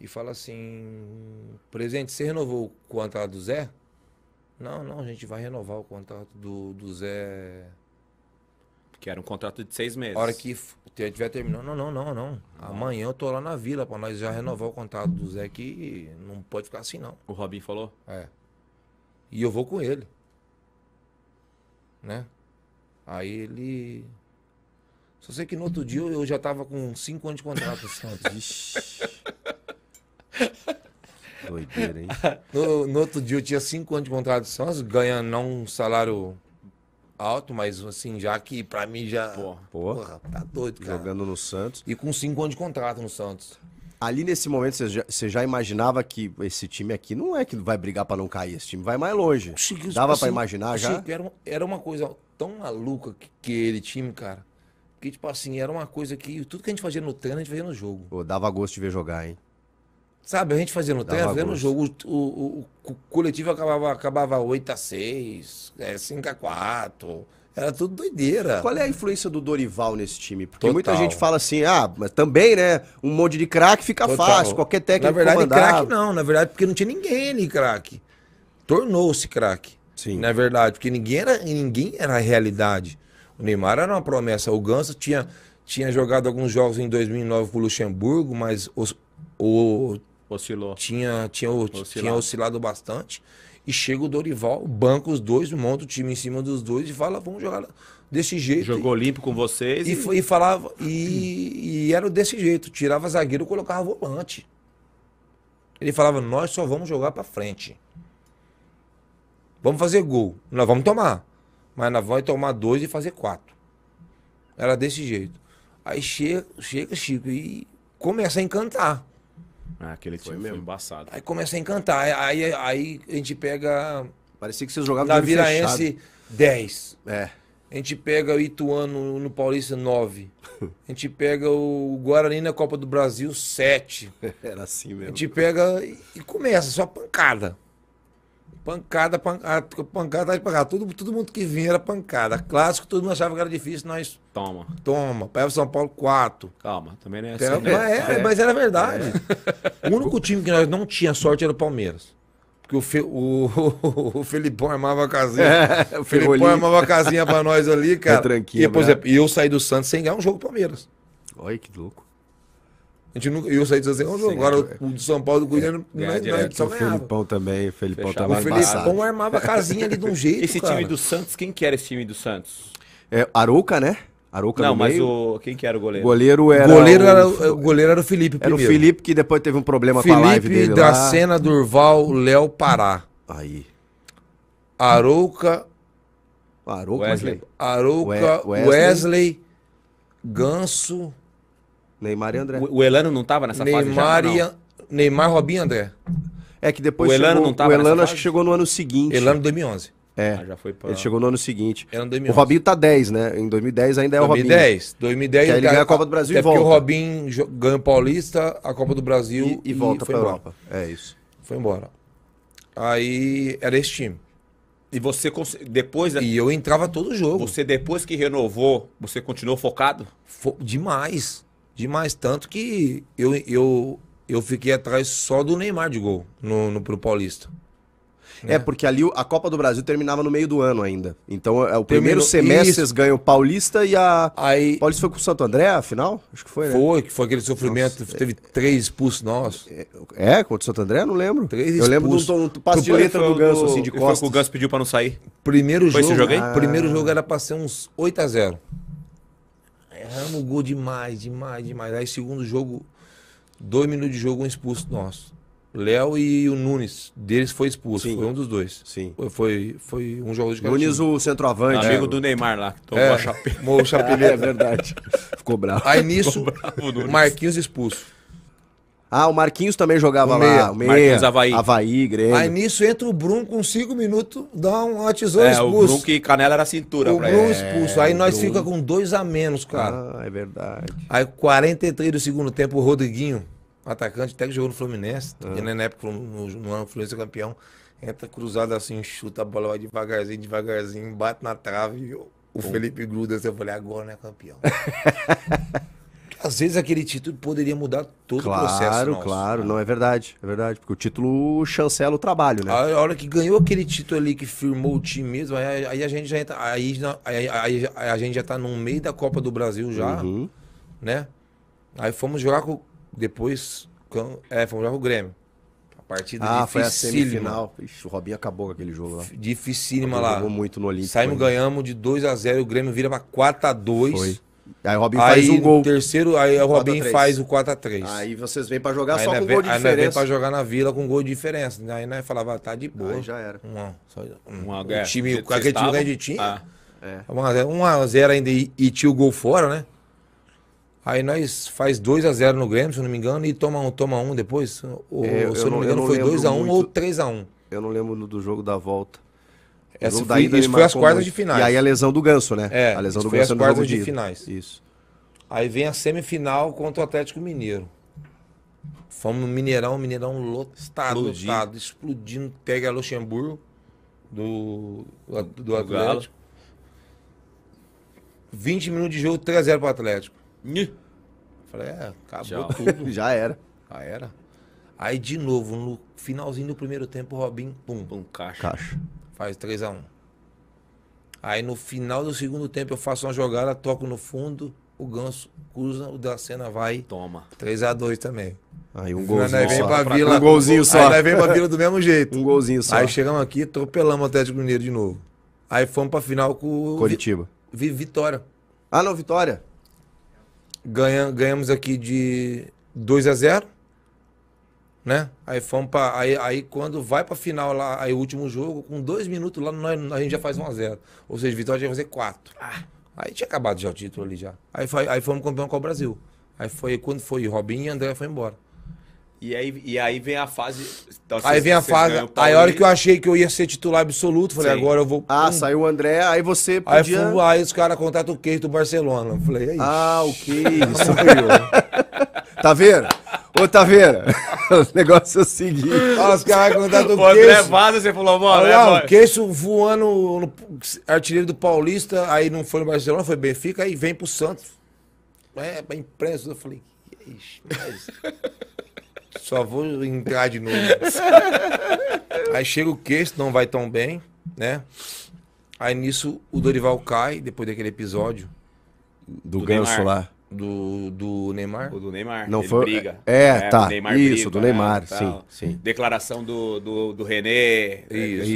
e fala assim: Presidente, você renovou o contrato do Zé? Não, não, a gente vai renovar o contrato do, do Zé. Que era um contrato de seis meses. A hora que tiver terminando, não, não, não, não. Amanhã eu tô lá na vila para nós já renovar o contrato do Zé, que não pode ficar assim, não. O Robin falou? É. E eu vou com ele. Né? Aí ele. Só sei que no outro dia eu já tava com cinco anos de contrato. Assim. Doideira, hein? No, no, outro dia eu tinha cinco anos de contrato de Santos, ganhando não um salário alto, mas assim, já que pra mim já. Porra, porra tá doido, cara. Jogando no Santos. E com cinco anos de contrato no Santos. Ali nesse momento, você já, já imaginava que esse time aqui não é que vai brigar para não cair, esse time vai mais longe. Chico, Dava assim, para imaginar assim, já? Chico, era, uma, era uma coisa tão maluca que, que ele time, cara. Que, tipo assim, era uma coisa que tudo que a gente fazia no treino, a gente fazia no jogo. Pô, dava gosto de ver jogar, hein? Sabe, a gente fazendo tempo, vendo o jogo, o, o, o, coletivo acabava, acabava 8 a 6, é, 5 a 4. Era tudo doideira. Qual é a influência do Dorival nesse time? Porque Total. muita gente fala assim, ah, mas também, né? Um monte de craque fica Total. fácil, qualquer técnico. Na verdade, craque não, na verdade, porque não tinha ninguém ali, craque. Tornou-se craque. Sim. Na verdade, porque ninguém era, ninguém era a realidade. O Neymar era uma promessa. O Ganso tinha, tinha jogado alguns jogos em 2009 com o Luxemburgo, mas os, o Oscilou. Tinha, tinha, Oscilado. tinha oscilado bastante. E chega o Dorival, banca os dois, monta o time em cima dos dois e fala, vamos jogar desse jeito. Jogou limpo com vocês. E, e... e falava, e, e, era desse jeito, tirava zagueiro e colocava volante. Ele falava, nós só vamos jogar para frente. Vamos fazer gol, nós vamos tomar. Mas nós vamos tomar dois e fazer quatro. Era desse jeito. Aí chega, chega Chico e começa a encantar. Ah, aquele foi time mesmo. foi embaçado. Aí começa a encantar. Aí, aí, aí a gente pega. Parecia que vocês jogavam Na Viraense 10. É. A gente pega o Ituano no Paulista 9. A gente pega o Guarani na Copa do Brasil 7. Era assim mesmo. A gente pega e, e começa, só pancada. Pancada, pancada, tá pancada, pancada. Todo, todo mundo que vinha era pancada. Clássico, todo mundo achava que era difícil, nós. Toma. Toma. Pega São Paulo 4. Calma, também não é assim. né? é, é, mas era verdade. É. O único time que nós não tinha sorte era o Palmeiras. Porque o, Fe, o, o, Felipão armava a casinha. É, o Felipão armava a casinha pra nós ali, é cara. É tranquilo. E, por né? exemplo, eu saí do Santos sem ganhar um jogo Palmeiras. Olha que louco. A gente nunca, eu saí Saíde Agora é. o do São Paulo do Guilherme é, não, é, não, é, só O Felipão também, o Felipão tava tava O Felipão armava a casinha ali de um jeito, Esse cara. time do Santos, quem que era esse time do Santos? É, Arouca, né? Arouca não, mas meio. o quem que era o goleiro? Goleiro era goleiro o... era goleiro era o Felipe era primeiro. Era o Felipe que depois teve um problema Felipe, com a live dele da Dracena, Durval, Léo Pará. Aí. Arouca Arouca Wesley, Arouca, Wesley. Wesley Ganso Neymar e André. O, o Elano não estava nessa Neymar fase já, não? E... Neymar, Robinho e André. É que depois o Elano chegou, não tava O Elano acho que chegou no ano seguinte. Elano 2011. É. Ah, já foi pra... Ele chegou no ano seguinte. O Robinho tá 10, né? Em 2010 ainda é 2010, o Robinho. 2010. 2010 ele ganha a Copa do Brasil e volta. É porque o Robinho ganha o Paulista, a Copa do Brasil e, e, e volta pra embora. Europa. É isso. Foi embora. Aí era esse time. E você depois E eu entrava todo jogo. Você depois que renovou, você continuou focado? Fo... demais demais. Tanto que eu, eu, eu fiquei atrás só do Neymar de gol no, no, pro Paulista. É, é, porque ali a Copa do Brasil terminava no meio do ano ainda. Então é, é o primeiro Terminou, semestre vocês ganham o Paulista e a. Aí, Paulista foi com o Santo André, afinal? Acho que foi, né? Foi, que foi aquele sofrimento. Nossa, teve é, três expulsos nossos. É, é contra o Santo André? Não lembro. Três Eu lembro do um, um, passo de letra do Ganso, assim, de costas. Foi o Ganso pediu pra não sair. Primeiro foi jogo. Esse jogo aí? Primeiro jogo era pra ser uns 8x0 erramos o gol demais, demais, demais. Aí, segundo jogo, dois minutos de jogo, um expulso nosso. Léo e o Nunes, deles foi expulso, Sim. foi um dos dois. Sim. Foi, foi, foi um jogo de Nunes, o centroavante. Amigo é, do Neymar lá, que tomou é, a é verdade. Ficou bravo. Aí nisso, bravo, Marquinhos expulso. Ah, o Marquinhos também jogava o meia. lá. O meia, Marquinhos Havaí. Havaí, Grêmio. Aí nisso entra o Bruno com cinco minutos, dá uma tesoura é, expulso. O Bruno que Canela era cintura. O Bruno ele. expulso. É, Aí nós Bruno... fica com dois a menos, cara. Ah, é verdade. Aí 43 do segundo tempo, o Rodriguinho, atacante, até que jogou no Fluminense. Ah. Né, na época, no, no ano Fluminense é campeão, entra cruzado assim, chuta a bola vai devagarzinho, devagarzinho, bate na trave. O Felipe gruda. eu falei, agora não é campeão. Às vezes aquele título poderia mudar todo claro, o processo. Claro, claro. É. Não, é verdade. É verdade. Porque o título chancela o trabalho, né? A hora que ganhou aquele título ali, que firmou o time mesmo, aí, aí a gente já entra. Aí, aí, aí, a gente já tá no meio da Copa do Brasil já. Uhum. Né? Aí fomos jogar com. Depois. É, fomos jogar com o Grêmio. A partida ah, foi a semifinal. Ixi, o Robinho acabou com aquele jogo lá. Dificílima lá. Jogou muito no Olímpico. Saímos, ganhamos de 2 a 0 O Grêmio vira pra 4 a 2 Foi. Aí o Robin aí, faz o gol. terceiro, aí o Robin faz o 4x3. Aí vocês vêm pra jogar aí só é com vem, gol de aí é diferença. Aí vem pra jogar na vila com gol de diferença. Aí nós falava, tá de boa. Aí já era. Um, só, um, uma, um é, time, aquele time grande tinha. Ah. É. 1x0 ainda e, e tinha o gol fora, né? Aí nós faz 2x0 no Grêmio, se eu não me engano, e toma um, toma um depois. Ou, é, se eu não, não me engano, não foi 2x1 um, ou 3x1. Um. Eu não lembro do jogo da volta. É, Essa foi, daí, isso foi as quartas de finais. E aí a lesão do Ganso, né? É, a lesão do foi Ganso as quartas de finais. Isso. Aí vem a semifinal contra o Atlético Mineiro. Fomos no Mineirão, Mineirão lotado, lotado, explodindo. Pega Luxemburgo do, do, do Atlético. 20 minutos de jogo, 3x0 pro Atlético. Nhi. Falei, é, acabou Tchau. tudo. Já era. Já era. Aí de novo, no finalzinho do primeiro tempo, o Robin, pum. Pum, caixa. Caixa. Faz 3 x 1 Aí no final do segundo tempo eu faço uma jogada, toco no fundo, o Ganso cruza, o Dracena vai. Toma. 3 x 2 também. Aí um golzinho nós vem pra vila, Um golzinho só. Aí vem pra vila do mesmo jeito. Um golzinho só. Aí chegamos aqui, atropelamos o Atlético Mineiro de novo. Aí fomos pra final com o... Coritiba. Vi, vitória. Ah, não, Vitória. Ganha, ganhamos aqui de 2 x 0 né? Aí fomos pra, aí, aí quando vai pra final lá, aí o último jogo, com dois minutos lá, nós, a gente já faz 1x0. Ou seja, vitória já fazer 4. Ah. Aí tinha acabado já o título ali já. Aí, foi, aí fomos campeão com o Brasil. Aí foi quando foi Robinho e André foi embora. E aí, e aí vem a fase. Então, aí vem a fase. Aí a hora que eu achei que eu ia ser titular absoluto, falei, Sim. agora eu vou. Ah, hum. saiu o André, aí você podia. Aí, fui, aí os caras contratam o Keito do Barcelona. Eu falei, é ah, isso. Ah, o Keito. Né? tá vendo? Ô, Taveira, o negócio é o seguinte. os caras vão do o André queixo. você falou, mano. Olha, é o queixo voando no artilheiro do Paulista, aí não foi no Barcelona, foi Benfica, aí vem pro Santos. É, pra imprensa. Eu falei, que mas... Só vou entrar de novo. aí chega o queixo, não vai tão bem, né? Aí nisso o Dorival cai, depois daquele episódio. Do, do ganho solar. Do, do Neymar? O do Neymar. Não ele foi. Briga. É, é tá. isso, briga, do Neymar, né? sim, sim. Declaração do, do, do René. É, isso,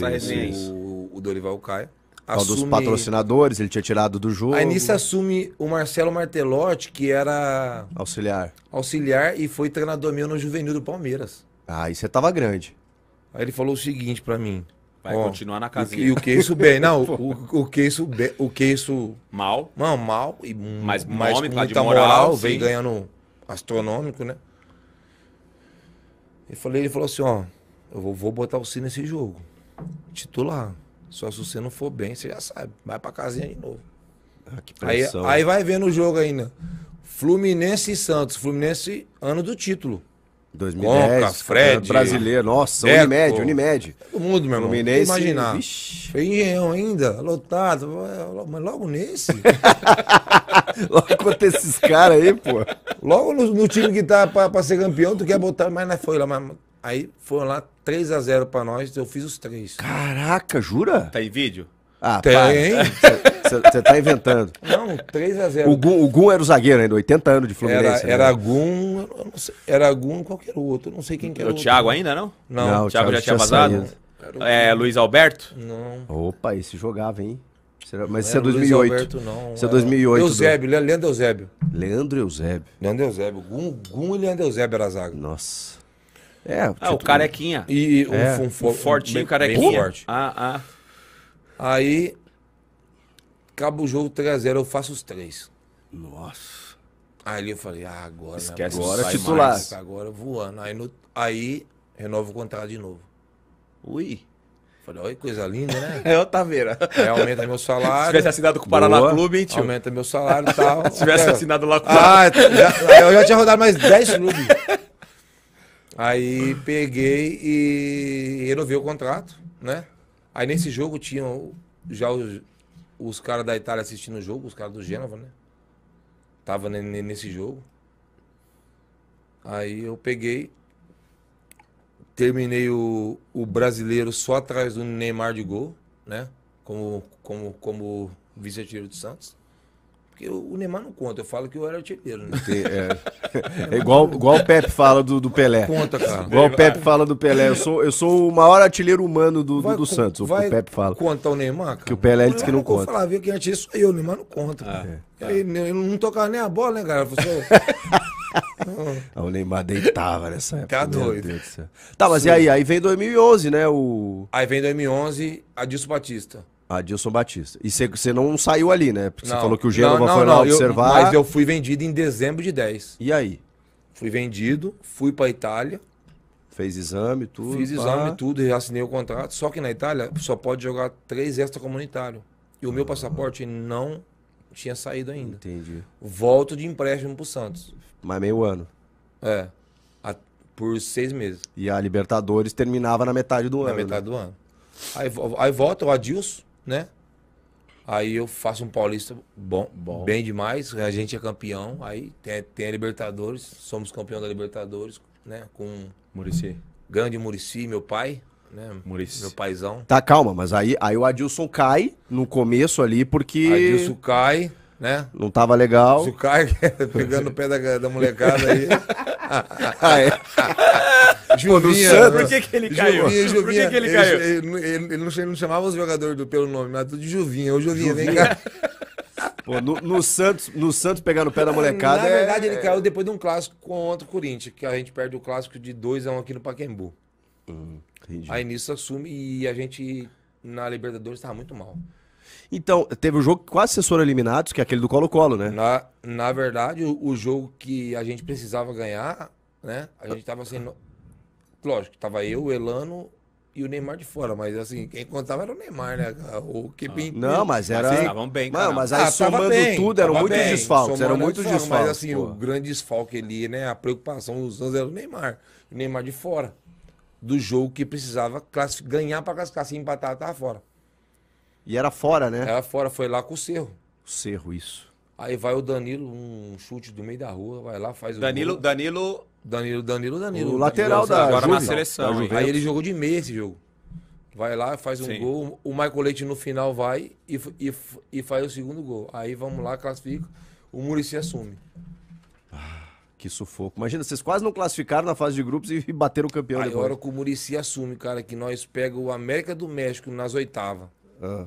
isso, isso, isso. O, o Dorival Caio. É assume... dos patrocinadores, ele tinha tirado do jogo. Aí nisso assume o Marcelo Martelotti, que era. Auxiliar. Auxiliar e foi treinador meu no Juvenil do Palmeiras. Ah, e você tava grande. Aí ele falou o seguinte para mim: Vai continuar na casinha. E, o que isso bem, não, o, que isso o que isso mal. Não, mal e mas, mas nome, muita moral, moral vem ganhando astronômico, né? e falei, ele falou assim, ó, eu vou, vou botar você nesse jogo. Titular. Só se você não for bem, você já sabe. Vai pra casinha de novo. Ah, aí, aí vai vendo o jogo ainda. Fluminense e Santos. Fluminense, ano do título. 2010, Fred. Brasileiro, nossa, Deco, Unimed, Unimed. Todo mundo, meu irmão. imaginar. Engenhão ainda, lotado, mas logo nesse. logo contra esses caras aí, pô. Logo no, no, time que tá pra, pra, ser campeão, tu quer botar, mas não foi lá. Mas, aí foram lá 3x0 pra nós, eu fiz os três. Caraca, jura? Tá em vídeo? Ah, Tem. Você tá inventando. Não, 3x0. O Gum, o Gum era o zagueiro ainda, 80 anos de Fluminense. Era, né? era né? Gum, sei, era Gum qualquer outro, não sei quem que era. O outro. Thiago ainda, não? Não, não o Thiago, Thiago já tinha vazado. É, Luiz Alberto? Não. Opa, esse jogava, hein? Mas isso é 2008. Alberto, não. Isso é 2008. Eusébio, do... Leandro Eusébio. Leandro Eusébio. Leandro Eusébio. Gum, Gum e Leandro Eusébio era zaga. Nossa. É, ah, o carequinha. E um, é, um, um, um fortinho, um, carequinha. Forte. Ah, ah. Aí acaba o jogo 3x0, eu faço os três. Nossa. Aí eu falei, ah, agora. Esquece agora, titular. Mais, agora voando. Aí, no, aí o contrato de novo. Ui. Falei, olha que coisa linda, né? É, Otaveira. Aí é, aumenta meu salário. Se tivesse assinado com o Paraná Boa. Clube, hein, tio? Aumenta meu salário e tal. Se tivesse assinado lá com o ah, Paraná. Ah, eu já tinha rodado mais 10 clubes. Aí peguei e renovei o contrato, né? Aí nesse jogo tinham já os, os caras da Itália assistindo o jogo, os caras do Gênova, né? Tava nesse jogo. Aí eu peguei, terminei o, o brasileiro só atrás do Neymar de gol, né? Como, como, como vice-artilheiro do Santos. Porque o Neymar não conta, eu falo que eu era artilheiro, né? É, é igual, igual o Pepe fala do, do Pelé. Conta, cara. Igual o Pepe fala do Pelé. Eu sou, eu sou o maior artilheiro humano do, vai, do, do Santos, vai o Pepe fala. Conta o Neymar, cara. Que o Pelé disse que não conta. Eu falava que antes isso eu, o Neymar não conta. Ah, é. Né, Ele, não tocava nem a bola, né, cara? Você... Ah, o Neymar deitava nessa época. Tá doido. Tá, mas Sim. e aí? Aí vem 2011, né? O... Aí vem 2011, Adilson Batista. Adilson Batista. E você não saiu ali, né? Porque você falou que o Gênova Não, não, foi lá não, eu- observar. mas eu fui vendido em dezembro de 10. E aí? Fui vendido, fui pra Itália, Fez exame, tudo? fiz exame e tudo, e assinei o contrato. Só que na Itália só pode jogar três extracomunitários. E o meu ah. passaporte não tinha saído ainda. Entendi. Volto de empréstimo pro Santos. Mais meio ano. É. A- por seis meses. E a Libertadores terminava na metade do na ano. metade né? do ano. Aí, aí volta o Adilson, né? Aí eu faço um paulista bom, bom. bem demais. A gente é campeão. Aí tem, tem a Libertadores, somos campeão da Libertadores, né? Com Murici. Grande Murici, meu pai. Né? Murici. Meu paizão. Tá, calma, mas aí, aí o Adilson cai no começo ali, porque. Adilson cai, né? Não tava legal. Adilson cai, pegando o pé da, da molecada aí. ah, é. Juvinha, Pô, Por que, que ele caiu? Juvinha, Juvinha, Por que, que ele caiu? Ele, ele, ele, não, ele não chamava os jogadores do, pelo nome, mas tudo de Juvinha. Ô, Juvinha, Juvinha. vem cá. Pô, no, no, Santos, no Santos pegar no pé da molecada. Na é- verdade, é... ele caiu depois de um clássico contra o Corinthians, que a gente perde o clássico de 2 a 1 um aqui no Pacaembu. Hum, Aí nisso assume e a gente na Libertadores estava muito mal. Então, teve um jogo que quase vocês foram eliminados, que é aquele do Colo-Colo, né? Na, na verdade, o, o, jogo que a gente precisava ganhar, né? A gente tava assim Lógico, tava eu, o Elano e o Neymar de fora, mas assim, quem contava era o Neymar, né? O que ah. Não, mas era. bem, Mano, mas aí ah, somando bem, tudo, eram muitos bem, desfalques. Eram muitos desfalques. Mas assim, pô. o grande desfalque ali, né? A preocupação dos anos era o Neymar. O Neymar de fora. Do jogo que precisava ganhar para classificar. Se empatar, tava fora. E era fora, né? Era fora, foi lá com o Cerro. Cerro, isso. Aí vai o Danilo, um chute do meio da rua, vai lá, faz Danilo, o. Danilo. Danilo, Danilo, Danilo. O lateral da. Agora Júlio, na seleção. Aí ele jogou de meia esse jogo. Vai lá, faz um Sim. gol. O Michael Leite no final vai e, e, e faz o segundo gol. Aí vamos lá, classifica. O Murici assume. Ah, que sufoco. Imagina, vocês quase não classificaram na fase de grupos e bateram o campeão. agora. a hora que o Murici assume, cara, que nós pega o América do México nas oitavas. Ah.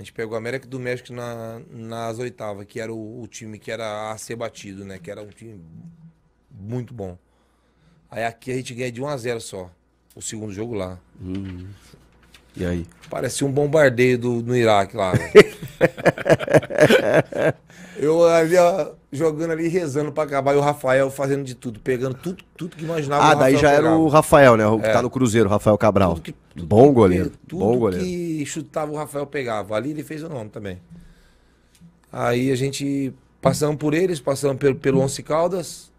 A gente pegou a América do México na, nas oitavas, que era o, o, time que era a ser batido, né? Que era um time muito bom. Aí aqui a gente ganha de 1 a 0 só. O segundo jogo lá. Uhum. E aí? Parecia um bombardeio do, no Iraque lá. Né? eu ali, ó, jogando ali, rezando pra acabar. E o Rafael fazendo de tudo, pegando tudo, tudo que imaginava. Ah, daí já era o Rafael, né? O que é. tá no Cruzeiro, o Rafael Cabral. Tudo que, tudo Bom que, goleiro. Tudo Bom goleiro. que chutava o Rafael pegava. Ali ele fez o nome também. Aí a gente passamos por eles, passamos pelo, pelo Onze Caldas,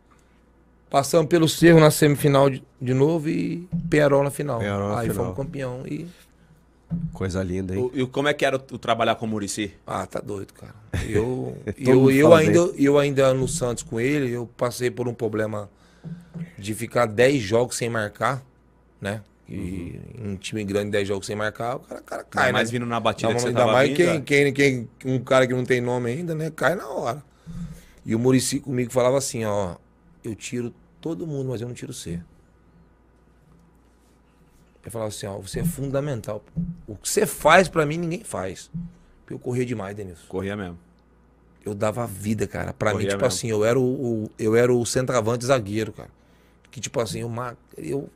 passamos pelo Cerro na semifinal de, de novo e Penharol na final. Penharol na Aí final. fomos campeão e... Coisa linda, hein? E como é que era o, o trabalhar com o Murici? Ah, tá doido, cara. Eu, eu, eu, ainda, eu ainda no Santos com ele, eu passei por um problema de ficar 10 jogos sem marcar, né? E uhum. um time grande, 10 jogos sem marcar, o cara, cara cai. Ainda mais né? vindo na batida então, que Ainda mais vindo, quem, é. quem, quem, um cara que não tem nome ainda, né? Cai na hora. E o Murici comigo falava assim: ó, eu tiro todo mundo, mas eu não tiro você. Eu é falava assim, ó, você é fundamental. O que você faz para mim, ninguém faz. eu corria demais, Denilson. Corria mesmo. Eu dava vida, cara. Pra mim, tipo mesmo. assim, eu era o, o, eu era o centroavante zagueiro, cara. Que, tipo assim, eu, eu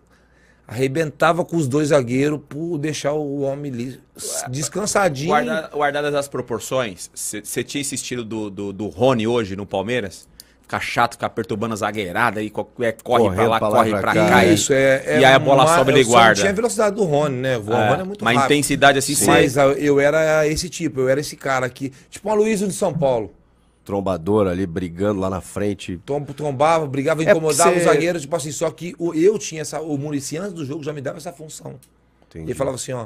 arrebentava com os dois zagueiros por deixar o homem li... descansadinho. Guarda, guardadas as proporções, você tinha esse estilo do, do, do Rony hoje no Palmeiras? ficar chato, ficar perturbando a zagueirada e é, corre Correu pra lá, pra lá, corre pra, pra cá. cá é. isso, é, é e aí a bola uma, sobe ele é guarda. Tinha a velocidade do Rony, né? O é, Rony é muito uma rápido. Uma intensidade assim sim. Mas ah, eu era esse tipo, eu era esse cara aqui, tipo o Aloysio de São Paulo. Trombador ali, brigando lá na frente. trombava, brigava, incomodava é você... o zagueiro, tipo assim, só que eu tinha essa. O Murici antes do jogo já me dava essa função. Entendi. Ele falava assim, ó.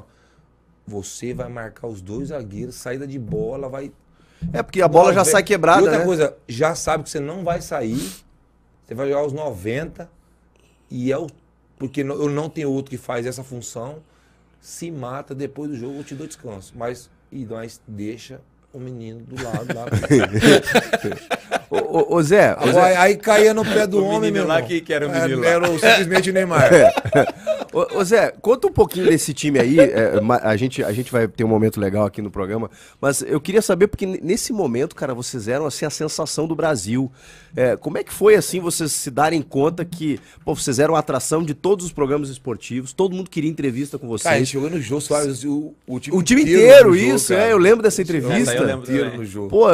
Você vai marcar os dois zagueiros, saída de bola, vai é porque a bola já sai quebrada. E outra né? coisa, já sabe que você não vai sair. Você vai jogar os 90 e é o. Porque eu não tenho outro que faz essa função. Se mata depois do jogo, eu te dou descanso. Mas, e nós deixa o menino do lado lá. ô, ô, Zé, ô, Zé. Aí, aí, caía no pé do o homem, meu. Lá que, que era o é, menino era, era simplesmente o Neymar. É. Ô, Zé, conta um pouquinho desse time aí. É, a, gente, a gente vai ter um momento legal aqui no programa. Mas eu queria saber, porque nesse momento, cara, vocês eram assim a sensação do Brasil. É, como é que foi assim vocês se darem conta que pô, vocês eram a atração de todos os programas esportivos, todo mundo queria entrevista com vocês. Cara, chegou no Jô o, o time, o time inteiro, inteiro jogo, isso, cara. é, eu lembro dessa entrevista eu no jogo. Pô,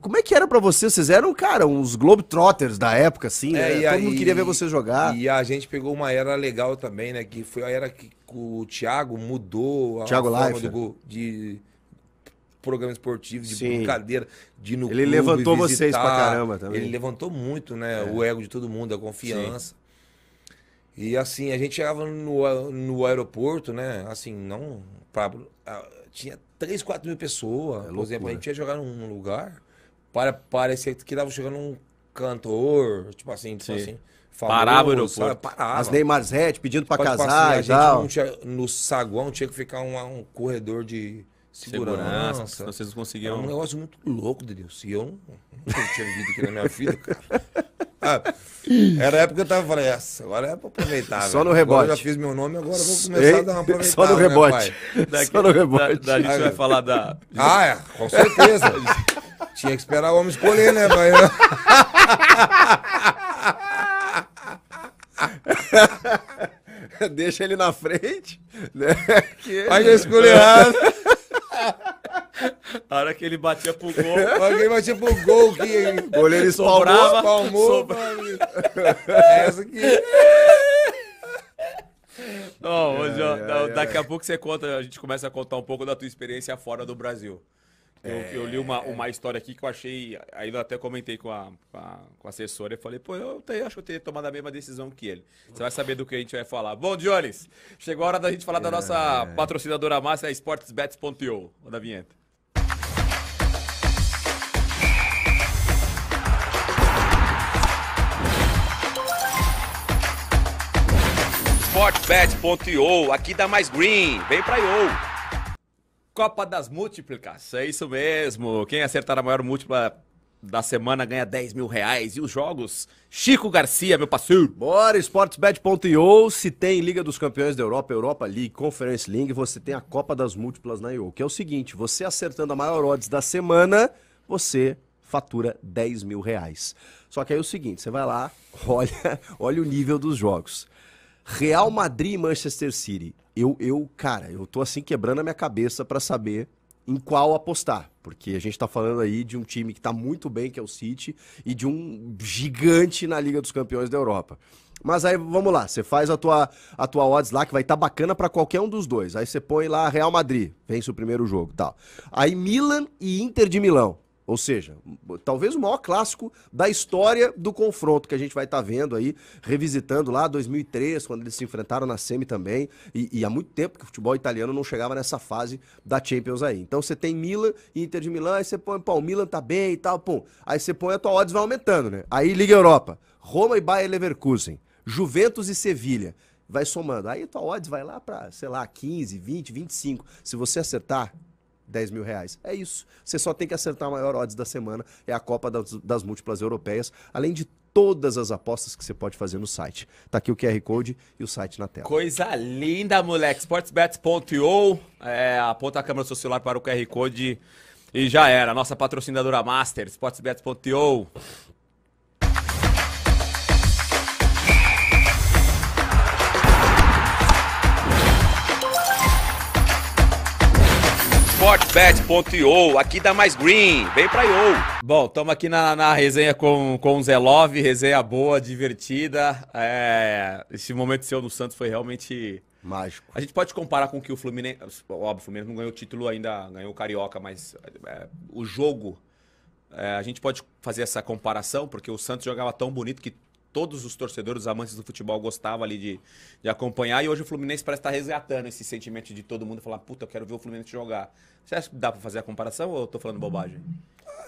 como é que era pra vocês? Vocês eram, cara, uns Globetrotters da época, assim, é, né? Todo mundo queria ver você jogar. E a gente pegou uma era legal também, né? Que foi a era que o Thiago mudou a Thiago forma do, de programa esportivo, de Sim. brincadeira, de no Ele clube, levantou visitar. vocês pra caramba também. Ele levantou muito, né? É. O ego de todo mundo, a confiança. Sim. E assim, a gente chegava no, no aeroporto, né? Assim, não. Pra, tinha 3, 4 mil pessoas. É Por exemplo, a gente ia jogar num lugar, para, parecia que tava chegando um cantor, tipo assim, tipo Sim. assim. Famoso, parava o aeroporto. Parava. As Neymar Zete pedindo pra casar passar, e tal. Tinha, no saguão tinha que ficar um, um corredor de segurança, segurança vocês não conseguiam. É um negócio muito louco, Deus se eu não, tinha vivido aqui na minha vida, cara. Ah, era a época que eu tava falando, essa, agora é pra aproveitar. Só no rebote. Agora eu já fiz meu nome, agora eu vou começar Ei, a dar uma aproveitada. Só no né, rebote. Daqui, Só no rebote. Da, daí a gente vai falar da. Ah, é, com certeza. tinha que esperar o homem escolher, né, velho? Deixa ele na frente, né? Que... Aí a hora que ele batia pro gol. alguém ele batia pro gol, que goleiro espalmou, espalmou. Sobra... É essa aqui. Não, hoje, é, ó, é, daqui é. a pouco você conta, a gente começa a contar um pouco da tua experiência fora do Brasil. Eu, é. eu li uma, uma história aqui que eu achei. Aí eu até comentei com a, com a, com a assessora e falei, pô, eu acho que eu teria tomado a mesma decisão que ele. Você vai saber do que a gente vai falar. Bom, Jones, chegou a hora da gente falar da é. nossa patrocinadora massa, esportesbets.io. Manda a vinheta. sportbet.io, aqui dá mais green, vem pra IO. Copa das Múltiplas, é isso mesmo. Quem acertar a maior múltipla da semana ganha 10 mil reais. E os jogos? Chico Garcia, meu parceiro. Bora, sportsbet.io. Se tem Liga dos Campeões da Europa, Europa League, Conference League, você tem a Copa das Múltiplas na IO, que é o seguinte: você acertando a maior odds da semana, você fatura 10 mil reais. Só que aí é o seguinte: você vai lá, olha, olha o nível dos jogos. Real Madrid e Manchester City. Eu, eu, cara, eu tô assim quebrando a minha cabeça para saber em qual apostar, porque a gente tá falando aí de um time que tá muito bem, que é o City, e de um gigante na Liga dos Campeões da Europa. Mas aí, vamos lá, você faz a tua, a tua odds lá, que vai estar tá bacana para qualquer um dos dois. Aí você põe lá Real Madrid, vence o primeiro jogo, tal. Aí Milan e Inter de Milão. Ou seja, talvez o maior clássico da história do confronto que a gente vai estar tá vendo aí, revisitando lá 2003, quando eles se enfrentaram na semi também. E, e, há muito tempo que o futebol italiano não chegava nessa fase da Champions aí. Então você tem Milan e Inter de Milan aí você põe, pô, o Milan tá bem e tal, pum. Aí você põe a tua odds vai aumentando, né? Aí Liga Europa, Roma e Bayer Leverkusen, Juventus e Sevilha vai somando. Aí a tua odds vai lá para, sei lá, 15, 20, 25. Se você acertar 10 mil reais. É isso. Você só tem que acertar a maior odds da semana, é a Copa das, das Múltiplas Europeias, além de todas as apostas que você pode fazer no site. Tá aqui o QR Code e o site na tela. Coisa linda, moleque. Sportsbets.io. É, aponta a câmera do seu celular para o QR Code e já era. Nossa patrocinadora master, sportsbets.io. sportbet.io, aqui dá mais green, vem pra IO. Bom, estamos aqui na, na, resenha com, com o Zé Love, resenha boa, divertida. É, esse momento seu no Santos foi realmente... Mágico. A gente pode comparar com que o Fluminense... Óbvio, o Fluminense não ganhou o título ainda, ganhou o Carioca, mas é, o jogo... É, a gente pode fazer essa comparação, porque o Santos jogava tão bonito que todos os torcedores, os amantes do futebol gostavam ali de, de acompanhar. E hoje o Fluminense parece estar resgatando esse sentimento de todo mundo falar, puta, eu quero ver o Fluminense jogar. Você acha que dá para fazer a comparação ou eu tô falando bobagem?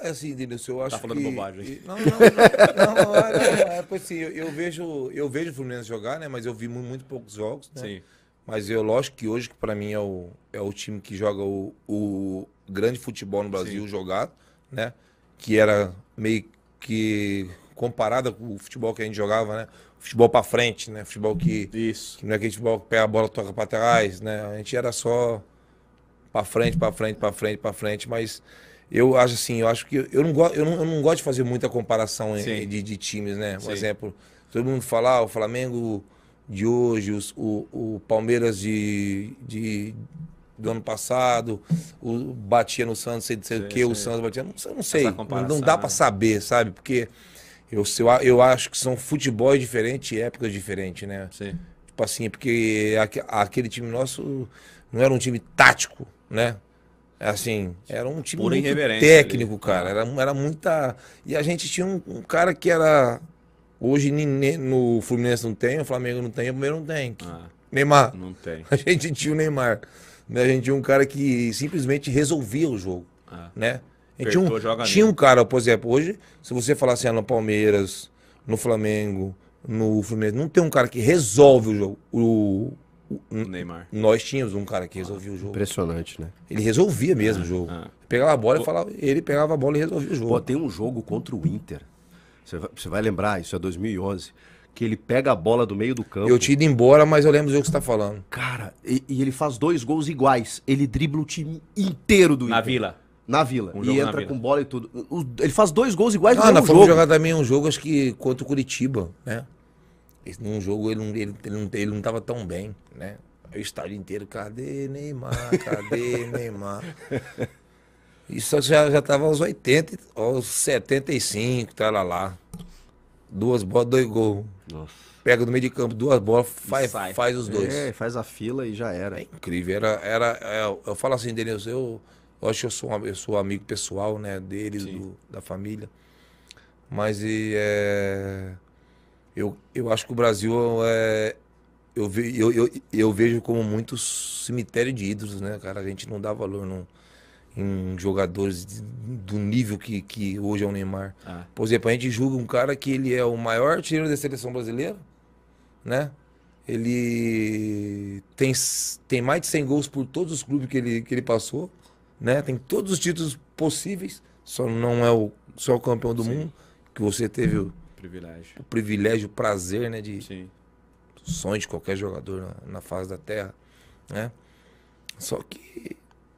É assim, Denilson, eu tá acho que... Tá falando que... bobagem. Não, não, não, não, não, é, não, é assim, eu, eu, vejo, eu vejo o Fluminense jogar, né? Mas eu vi muito, muito poucos jogos, né? Sim. Mas eu, lógico que hoje, que para mim, é o, é o time que joga o, o grande futebol no Brasil Sim. jogado, né? Que era meio que comparada com o futebol que a gente jogava, né? Futebol para frente, né? Futebol que, Isso. que não é aquele futebol que pega a bola toca para trás, né? A gente era só para frente, para frente, para frente, para frente, mas eu acho assim, eu acho que eu não, gosto, eu não, eu não gosto de fazer muita comparação em, de, de, times, né? Por Sim. exemplo, todo mundo fala ah, o Flamengo de hoje, os, o, o Palmeiras de, de do ano passado, o batia no Santos, sei, sei sim, o que, o Santos batia. Não, não sei, não, dá para né? saber, sabe? Porque eu, eu, eu acho que são futebol diferentes e épocas diferentes, né? Sim. Tipo assim, porque aquele time nosso não era um time tático, né? É assim, era um time Pura muito técnico, ali. cara. É. Era, era muita. E a gente tinha um, um cara que era. Hoje no Fluminense não tem, o Flamengo não tem, o Palmeiras não tem. Ah, Neymar. Não tem. A gente tinha o Neymar. Né? A gente tinha um cara que simplesmente resolvia o jogo. Ah. Né? Tinha um, tinha um cara, por exemplo, hoje, se você falar assim, ah, no Palmeiras, no Flamengo, no Fluminense, não tem um cara que resolve o jogo. O, o, o Neymar. Nós tínhamos um cara que resolvia ah, o jogo. Impressionante, né? Ele resolvia mesmo ah, o jogo. Ah. Pegava a bola e falava, ele pegava a bola e resolvia o jogo. Pô, tem um jogo contra o Inter. Você vai, vai lembrar, isso é 2011 que ele pega a bola do meio do campo. Eu tinha ido embora, mas eu lembro do que você está falando. Cara, e, e ele faz dois gols iguais. Ele dribla o time inteiro do Na Inter. Na Vila. Na vila. Um e entra com bola e tudo. Ele faz dois gols iguais ah, no mesmo jogo. jogar também um jogo, acho que contra o Curitiba, né? Esse, num jogo ele não, ele, ele, não, ele não tava tão bem, né? o estádio inteiro, cadê Neymar? Cadê Neymar? Isso já, já tava aos 80, aos 75, tá lá lá. Duas bolas, dois gols. Nossa. Pega no meio de campo, duas bolas, faz, faz os dois. É, faz a fila e já era. É incrível, era, era, eu, é, eu falo assim, Denilson, eu Lógico que eu sou, eu sou amigo pessoal, né? Deles, do, da família. Mas e, é, eu, eu acho que o Brasil é, eu, ve, eu, eu, eu, vejo como muito cemitério de ídolos, né, cara? A gente não dá valor no, em jogadores de, do nível que, que hoje é o Neymar. Ah. Por exemplo, a gente julga um cara que ele é o maior tiro da seleção brasileira, né? Ele tem, tem mais de 100 gols por todos os clubes que ele, que ele passou né? Tem todos os títulos possíveis, só não é o só é o campeão do Sim. mundo que você teve o, privilégio, o privilégio, o prazer, né, de Sim. sonho de qualquer jogador na, na face da terra, né? Só que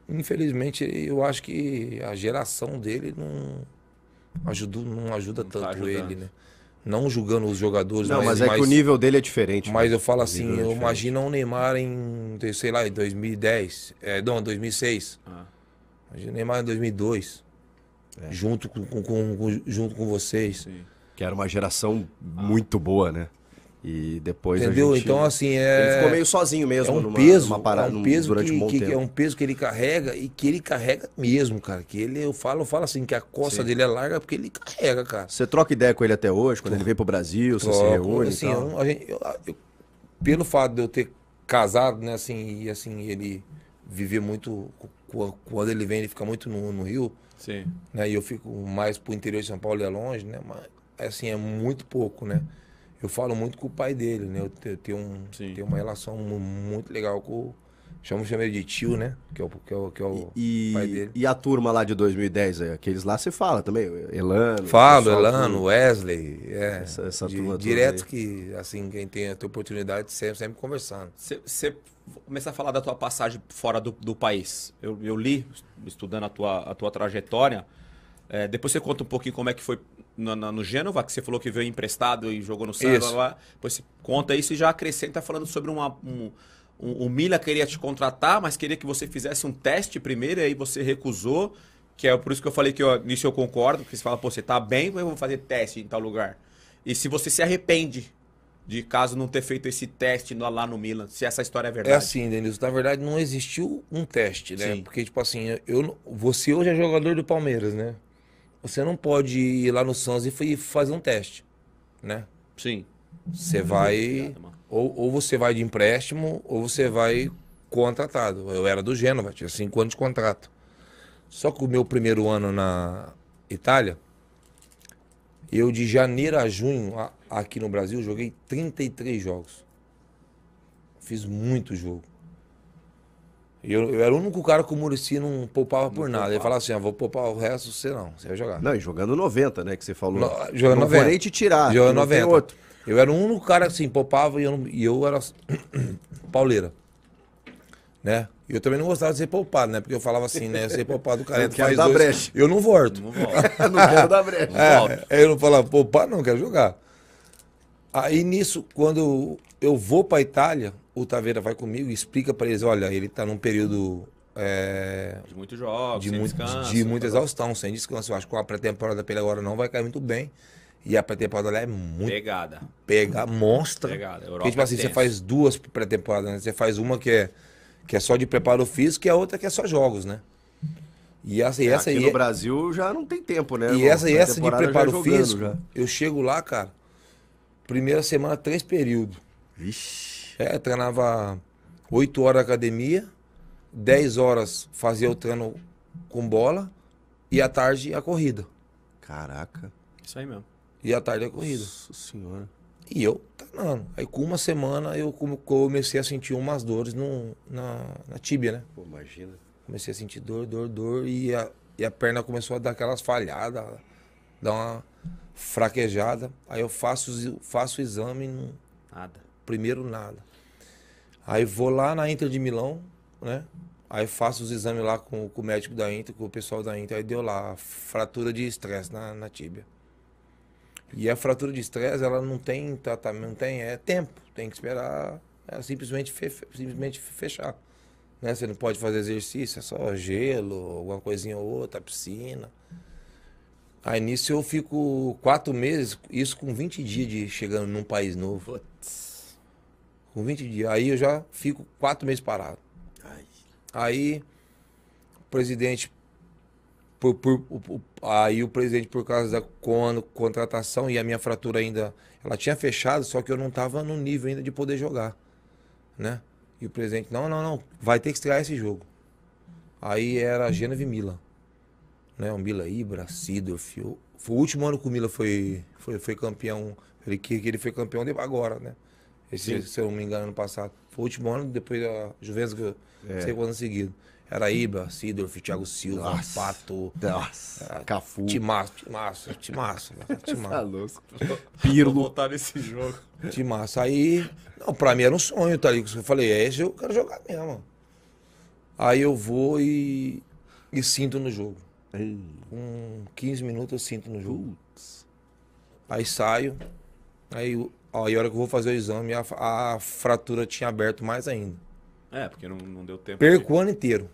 infelizmente eu acho que a geração dele não ajudou, não ajuda não tá tanto tá ele, né? Não julgando os jogadores, não, mas, mas é mas, que o nível dele é diferente. Mas né? eu falo assim, é eu imagino o Neymar em, sei lá, em 2010, é, não, 2006. Ah Imagina Neymar em 2002. É. Junto, com, com, com, junto com vocês. Sim. Que era uma geração ah. muito boa, né? E depois. Entendeu? Gente... Então, assim. É... Ele ficou meio sozinho mesmo é um numa, peso, uma parada, é um peso durante que, um bom que, é tempo. É um peso que ele carrega e que ele carrega mesmo, cara. Que ele, eu falo, eu falo assim, que a costa Sim. dele é larga porque ele carrega, cara. Você troca ideia com ele até hoje, quando Tô. ele veio pro Brasil, você se reúne? Assim, eu, gente, eu, eu, pelo fato de eu ter casado, né, assim, e assim, ele viver muito quando ele vem, ele fica muito no, no Rio. Sim. Né? E eu fico mais pro interior de São Paulo, é longe, né? Mas, assim, é muito pouco, né? Eu falo muito com o pai dele, né? Eu tenho, um, tenho uma relação muito legal com, Chamo, chamei de tio, né? Que é o, que é o, que é o e, pai dele. E a turma lá de 2010, aqueles lá você fala também? Elano. Falo, Elano, Wesley. É, essa, essa de, turma Direto que, assim, quem tem a oportunidade, sempre, sempre conversando. Você começar a falar da tua passagem fora do, do país. Eu, eu, li, estudando a tua, a tua trajetória. É, depois você conta um pouquinho como é que foi no, no, no Gênova, que você falou que veio emprestado e jogou no Santos. Depois você conta isso e já acrescenta falando sobre uma. Um, o, o queria te contratar, mas queria que você fizesse um teste primeiro, e aí você recusou. Que é por isso que eu falei que eu, nisso eu concordo, porque você fala, pô, você tá bem, eu vou fazer teste em tal lugar. E se você se arrepende de caso não ter feito esse teste lá no Milan, se essa história é, é verdade. É assim, Denilson, na verdade não existiu um teste, né? Sim. Porque, tipo assim, eu, você hoje é jogador do Palmeiras, né? Você não pode ir lá no Santos e fazer um teste, né? Sim. Você vai... Obrigado, ou, ou você vai de empréstimo, ou você vai contratado. Eu era do Gênova, tinha cinco anos de contrato. Só que o meu primeiro ano na Itália, eu de janeiro a junho, a, aqui no Brasil, joguei 33 jogos. Fiz muito jogo. Eu, eu era o único cara que o Murici não poupava por não nada. Poupava. Ele falava assim: ah, vou poupar o resto, você não, você vai jogar. Não, e jogando 90, né? Que você falou. No, jogando não 90. te tirar. Jogando 90. outro. Eu era o único cara assim, popava e eu, não, e eu era pauleira. Né? E eu também não gostava de ser poupado, né? Porque eu falava assim, né? Ser poupado, o cara faz dar Brecha. Eu não volto. Não, não quero dar brecha. É, eu não falava, poupar não, quero jogar. Aí nisso, quando eu vou para Itália, o Taveira vai comigo e explica para eles, olha, ele tá num período... É, de muitos jogos, de sem muito, descanso. De muita exaustão, sem descanso. Eu acho que a pré-temporada pela agora não vai cair muito bem. E a pré-temporada lá é muito. Pegada. Pega, monstra. Pegada. Europa Porque, tipo assim, é você faz duas pré-temporadas, né? Você faz uma que é, que é só de preparo físico e a outra que é só jogos, né? E essa, e é, essa Aqui no é- Brasil já não tem tempo, né? E essa, e essa de preparo físico, já. eu chego lá, cara, primeira semana, três períodos. Vixe. É, treinava oito horas academia, dez horas fazia o treino com bola e à tarde a corrida. Caraca. Isso aí mesmo. E à tarde é corrida. Nossa senhora. E eu, tá Aí com uma semana eu comecei a sentir umas dores no, na, na tíbia, né? Pô, imagina. Comecei a sentir dor, dor, dor. E a, e a perna começou a dar aquelas falhadas, dar uma fraquejada. Aí eu faço, faço o exame. Nada. Primeiro, nada. Aí vou lá na Inter de Milão, né? Aí faço os exames lá com, com o médico da Inter, com o pessoal da Inter. Aí deu lá fratura de estresse na, na tíbia. E a fratura de estresse, ela não tem tratamento, não tem é tempo, tem que esperar é, simplesmente, fe, simplesmente fechar. Né? Você não pode fazer exercício, é só gelo, alguma coisinha ou outra, piscina. Aí nisso eu fico quatro meses, isso com 20 dias de chegando num país novo. Putz. Com 20 dias. Aí eu já fico quatro meses parado. Ai. Aí o presidente por, por, aí o presidente, por causa da contratação e a minha fratura ainda, ela tinha fechado, só que eu não estava no nível ainda de poder jogar, né? E o presidente, não, não, não, vai ter que estrear esse jogo. Aí era Geneve Mila, né? O Mila Ibra, Sidorf. foi o último ano que o Mila foi, foi, foi campeão, ele, que, ele foi campeão de, agora, né? Esse, se eu não me engano, ano passado. Foi o último ano, depois da Juventus, que eu, é. sei quando é seguido. Araíba, Sidorf, Thiago Silva, nossa, Pato. Nossa. Cafu. Timaço, Timaço, Timaço. É Timaço. tá louco. Pirlo. Vou botar nesse jogo. Timaço. Aí, não, pra mim era um sonho, tá ligado? Eu falei, é esse eu quero jogar mesmo. Aí eu vou e, e sinto no jogo. Com 15 minutos eu sinto no jogo. Putz. Aí saio. Aí, ó, e a hora que eu vou fazer o exame, a, a fratura tinha aberto mais ainda. É, porque não, não deu tempo. Perco o ano inteiro.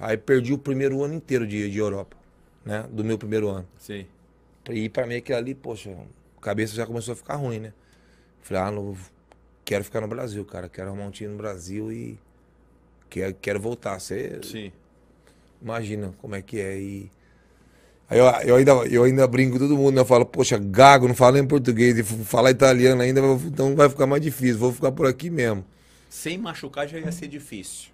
Aí perdi o primeiro ano inteiro de, de Europa, né? Do meu primeiro ano. Sim. E pra mim aquilo ali, poxa, a cabeça já começou a ficar ruim, né? Falei, ah, não, quero ficar no Brasil, cara. Quero arrumar um time no Brasil e quero, quero voltar. Você Sim. imagina como é que é. E... Aí eu, eu, ainda, eu ainda brinco todo mundo, né? Eu falo, poxa, gago, não fala em português e falar italiano ainda, então vai ficar mais difícil. Vou ficar por aqui mesmo. Sem machucar já ia ser difícil.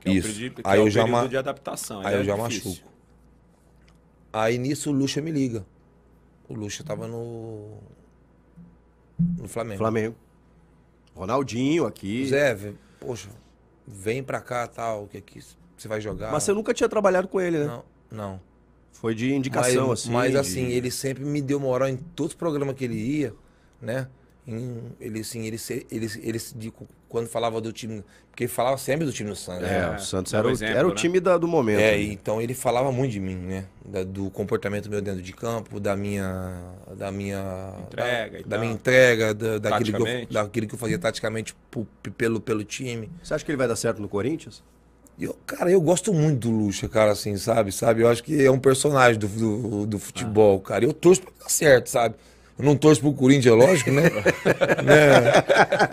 Que é Isso. É o período, aí é eu já ma... de adaptação. Aí, aí eu é já difícil. machuco. Aí nisso o Lucha me liga. O Lucha tava no. No Flamengo. Flamengo. Ronaldinho aqui. Zé, poxa, vem pra cá tal, que aqui você vai jogar. Mas você nunca tinha trabalhado com ele, né? Não, não. Foi de indicação, mas, assim. Mas de... assim, ele sempre me deu moral em todos os programas que ele ia, né? Em, ele assim, ele, ele, ele, ele quando falava do time. Porque falava sempre do time do Santos. É, né? o Santos era, exemplo, era o né? time da, do momento. É, né? então ele falava muito de mim, né? Da, do comportamento meu dentro de campo, da minha. Da minha. Entrega. Da, da minha entrega, da, daquilo, que eu, daquilo que eu fazia taticamente pelo, pelo time. Você acha que ele vai dar certo no Corinthians? Eu, cara, eu gosto muito do Lucha, cara, assim, sabe? sabe? Eu acho que é um personagem do, do, do futebol, ah. cara. Eu torço pra dar certo, sabe? Eu não torço pro Corinthians, é lógico, né? né?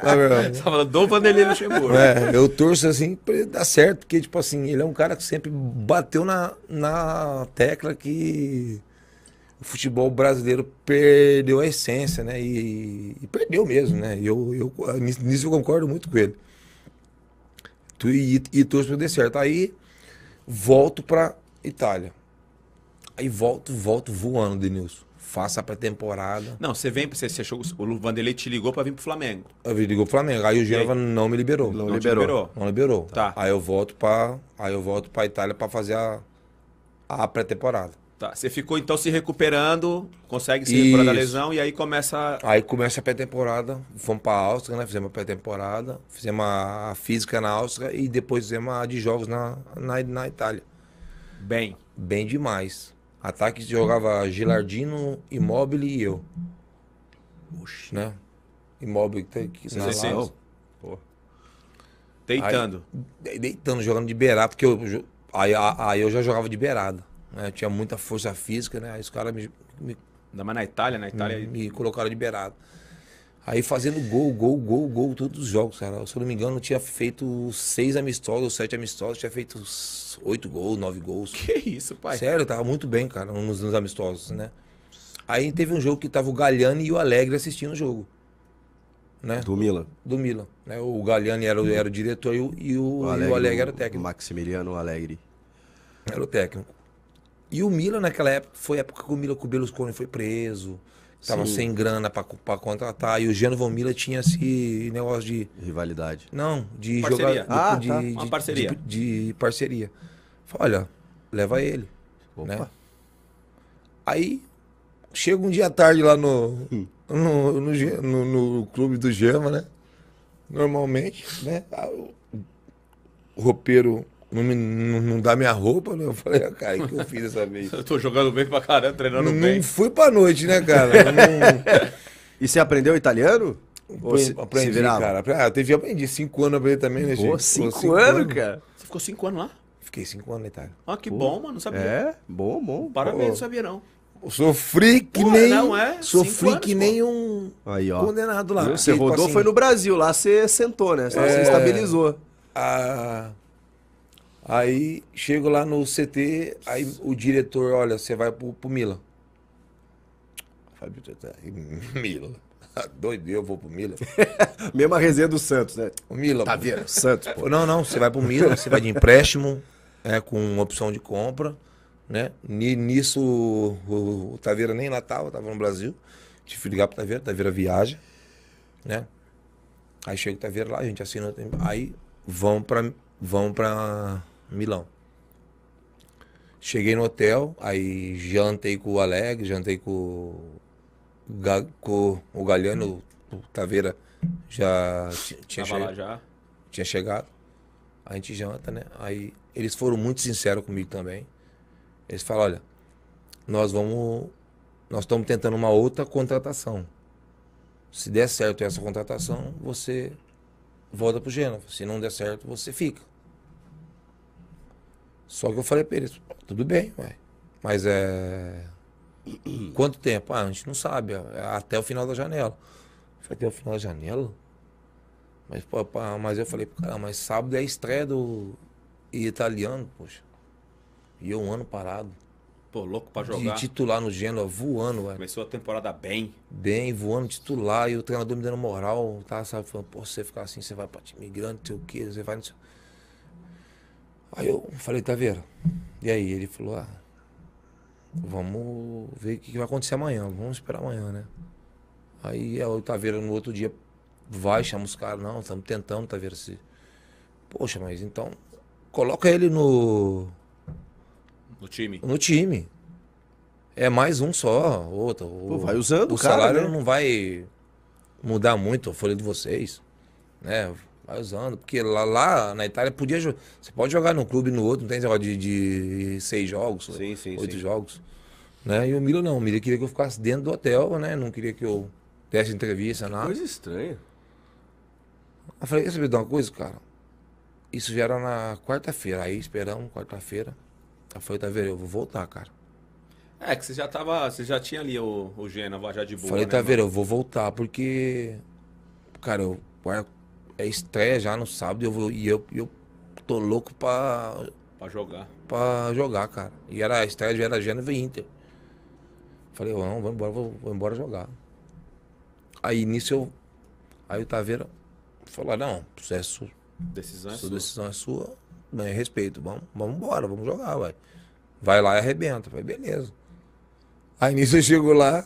Tá Você tá falando do Vanderlei Luxemburgo. É, eu torço assim pra ele dar certo, porque, tipo assim, ele é um cara que sempre bateu na, na tecla que o futebol brasileiro perdeu a essência, né? E, e perdeu mesmo, né? E eu, eu, nisso eu concordo muito com ele. E, e, e torço pra dar certo. Aí volto pra Itália. Aí volto, volto voando, Denilson. Faça a pré-temporada. Não, você vem, você, você achou, o Vanderlei te ligou para vir pro Flamengo. Eu ligou pro Flamengo. Aí o Genova não me liberou. Não, não liberou. liberou. Não liberou. Tá. Aí eu volto para, aí eu volto pra Itália para fazer a, a pré-temporada. Tá. Você ficou então se recuperando, consegue se recuperar da lesão e aí começa. Aí começa a pré-temporada. Fomos a Áustria, né? Fizemos a pré-temporada, fizemos a física na Áustria e depois fizemos a de jogos na, na, na Itália. Bem. Bem demais. Ataque jogava Gilardino, Imóvel e eu. Oxi. Né? Imóvel que, que na lá, Pô. Deitando. Aí, deitando, jogando de beirada, porque eu, aí, aí eu já jogava de beirada. Né? tinha muita força física, né? Aí os caras me, me. Ainda mais na Itália, na né? Itália. Me, me colocaram de beirada. Aí fazendo gol, gol, gol, gol, todos os jogos, cara. Se eu não me engano, tinha feito seis amistosos, sete amistosos, tinha feito oito gols, nove gols. Que isso, pai? Sério, tava muito bem, cara, nos, nos amistosos, né? Aí teve um jogo que tava o Galhani e o Alegre assistindo o jogo. Né? Do Milan. Do Milan. Né? O Galhani era, era o diretor e o, e o, o Alegre, e o Alegre era o técnico. O Maximiliano Alegre. Era o técnico. E o Milan naquela época, foi a época que o Milan com o Berlusconi foi preso. Estavam sem grana para contratar. E o Geno Mila tinha esse negócio de. Rivalidade. Não, de parceria. jogar. Ah, de, tá. de, Uma parceria. De, de parceria. Falei, olha, leva ele. Opa. Né? Aí, chega um dia tarde lá no, hum. no, no, no, no, clube do Gema, né? Normalmente, né? Ah, o roupeiro não, me, não, não dá minha roupa, né? Eu falei, ah, cara, o que eu fiz dessa vez? eu tô jogando bem pra caramba, treinando não, bem. Não fui pra noite, né, cara? Não... e você aprendeu italiano? Ou aprendi, cara. Ah, teve, aprendi cinco anos aprendi também, né, Pô, gente? Cinco, cinco anos, anos, cara? Você ficou cinco anos lá? Fiquei cinco anos na Itália. Ah, que Pô. bom, mano, não sabia. É, bom, bom. Parabéns, Pô. não sabia não. Sofri que Pô, nem. Não é? Sofri anos, que pô. nem um Aí, ó. condenado lá. Você tipo rodou assim... foi no Brasil, lá você sentou, né? Você é... se estabilizou. Ah, Aí chego lá no CT, aí o diretor, olha, você vai pro, pro Mila. Fábio tá, Mila. Doido, eu vou pro Mila. Mesma resenha do Santos, né? O Mila. Tá vendo? Santos, pô. Não, não, você vai pro Mila, você vai de empréstimo, é, com opção de compra, né? Nisso o, o Taveira nem lá tava, tava no Brasil. Tive que ligar pro Taveira, Taveira viaja, né? Aí chega o Taveira lá, a gente assina, aí vão pra, vão pra Milão. Cheguei no hotel, aí jantei com o Alex, jantei com, com o Galhano, o Taveira já tinha, chegado, já tinha chegado. A gente janta, né? Aí eles foram muito sinceros comigo também. Eles falaram, olha, nós vamos. Nós estamos tentando uma outra contratação. Se der certo essa contratação, você volta pro Gênova. Se não der certo, você fica. Só que eu falei para eles, tudo bem, ué. mas é. Quanto tempo? Ah, a gente não sabe, é, até o final da janela. Eu falei, até o final da janela? Mas, pô, mas eu falei, cara, mas sábado é a estreia do italiano, poxa. E eu um ano parado. Pô, louco pra jogar. De titular no Genoa, voando, ué. Começou a temporada bem. Bem, voando, titular, e o treinador me dando moral, tá? Sabe, falando, pô, você ficar assim, você vai pra time grande, não sei o quê, você vai. Não sei... Aí eu falei, Taveira, tá e aí? Ele falou, ah, vamos ver o que vai acontecer amanhã, vamos esperar amanhã, né? Aí tá o Taveira no outro dia vai, chama os caras, não, estamos tentando, Taveira, tá se... Poxa, mas então, coloca ele no... No time. No time. É mais um só, outro. Pô, vai usando o, o salário né? não vai mudar muito a folha de vocês, né? Vai usando, porque lá, lá na Itália podia Você pode jogar num clube no outro, não tem negócio de, de seis jogos, sim, sim, oito sim. jogos. Né? E o Milo não, o Milo queria que eu ficasse dentro do hotel, né? Não queria que eu desse entrevista, nada. Coisa estranha. Eu falei, quer saber de uma coisa, cara? Isso já era na quarta-feira. Aí esperamos, quarta-feira. Eu falei, tá vendo? Eu vou voltar, cara. É, que você já tava. Você já tinha ali o, o Gênova já de boa. Falei, né, tá vendo? Eu vou voltar, porque. Cara, eu é estreia já no sábado e eu, vou, e eu, eu tô louco pra. Pra jogar. Pra jogar, cara. E era a estreia de era Gênova e Inter. Falei, não, vou embora, vou, vou, embora jogar. Aí nisso eu. Aí o Taveira falou, não, processo. É decisão é sua. decisão é sua. Bem, respeito, vamos, vamos embora, vamos jogar, vai. Vai lá e arrebenta. Falei, beleza. Aí nisso eu chego lá,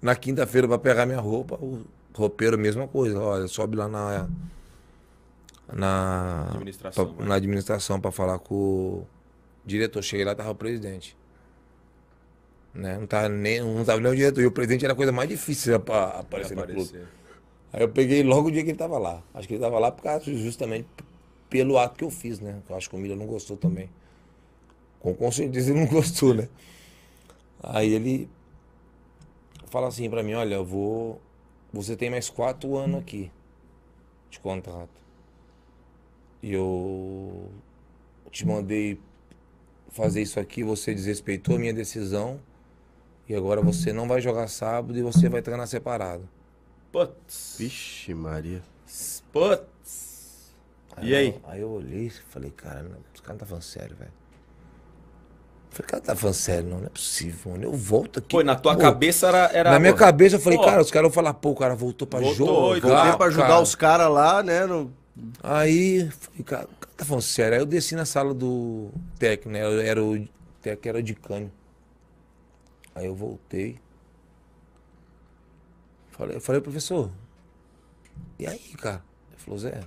na quinta-feira pra pegar minha roupa, o Roupeiro, mesma coisa. Olha, sobe lá na. Na administração, pra, na administração para falar com o diretor. Cheguei lá, tava o presidente. Né? Não, tava nem, não tava nem o diretor. E o presidente era a coisa mais difícil para aparecer, aparecer no clube. Aí eu peguei logo o dia que ele tava lá. Acho que ele tava lá por causa, justamente pelo ato que eu fiz, né? Eu acho que o Miller não gostou também. Com consciência ele não gostou, né? Aí ele fala assim para mim, olha, eu vou você tem mais quatro anos aqui de contrato. E eu te mandei fazer isso aqui, você desrespeitou a minha decisão. E agora você não vai jogar sábado e você vai treinar separado. Putz. Vixe, Maria. Putz. Aí e eu, aí? Aí eu olhei e falei, cara, os cara não tá falando sério, velho. Falei, cara, tá falando sério, não, não é possível, mano. Eu volto aqui. Foi, na tua pô. cabeça era, era. Na minha cabeça eu falei, pô. cara, os caras vão falar, pô, o cara voltou pra voltou, jogo. Então voltou pra cara. ajudar os caras lá, né? No... Aí, falei, cara, o cara tá falando sério. Aí eu desci na sala do técnico, né? Eu era o técnico era de cano. Aí eu voltei. Falei, falei, professor, e aí, cara? Ele falou, Zé,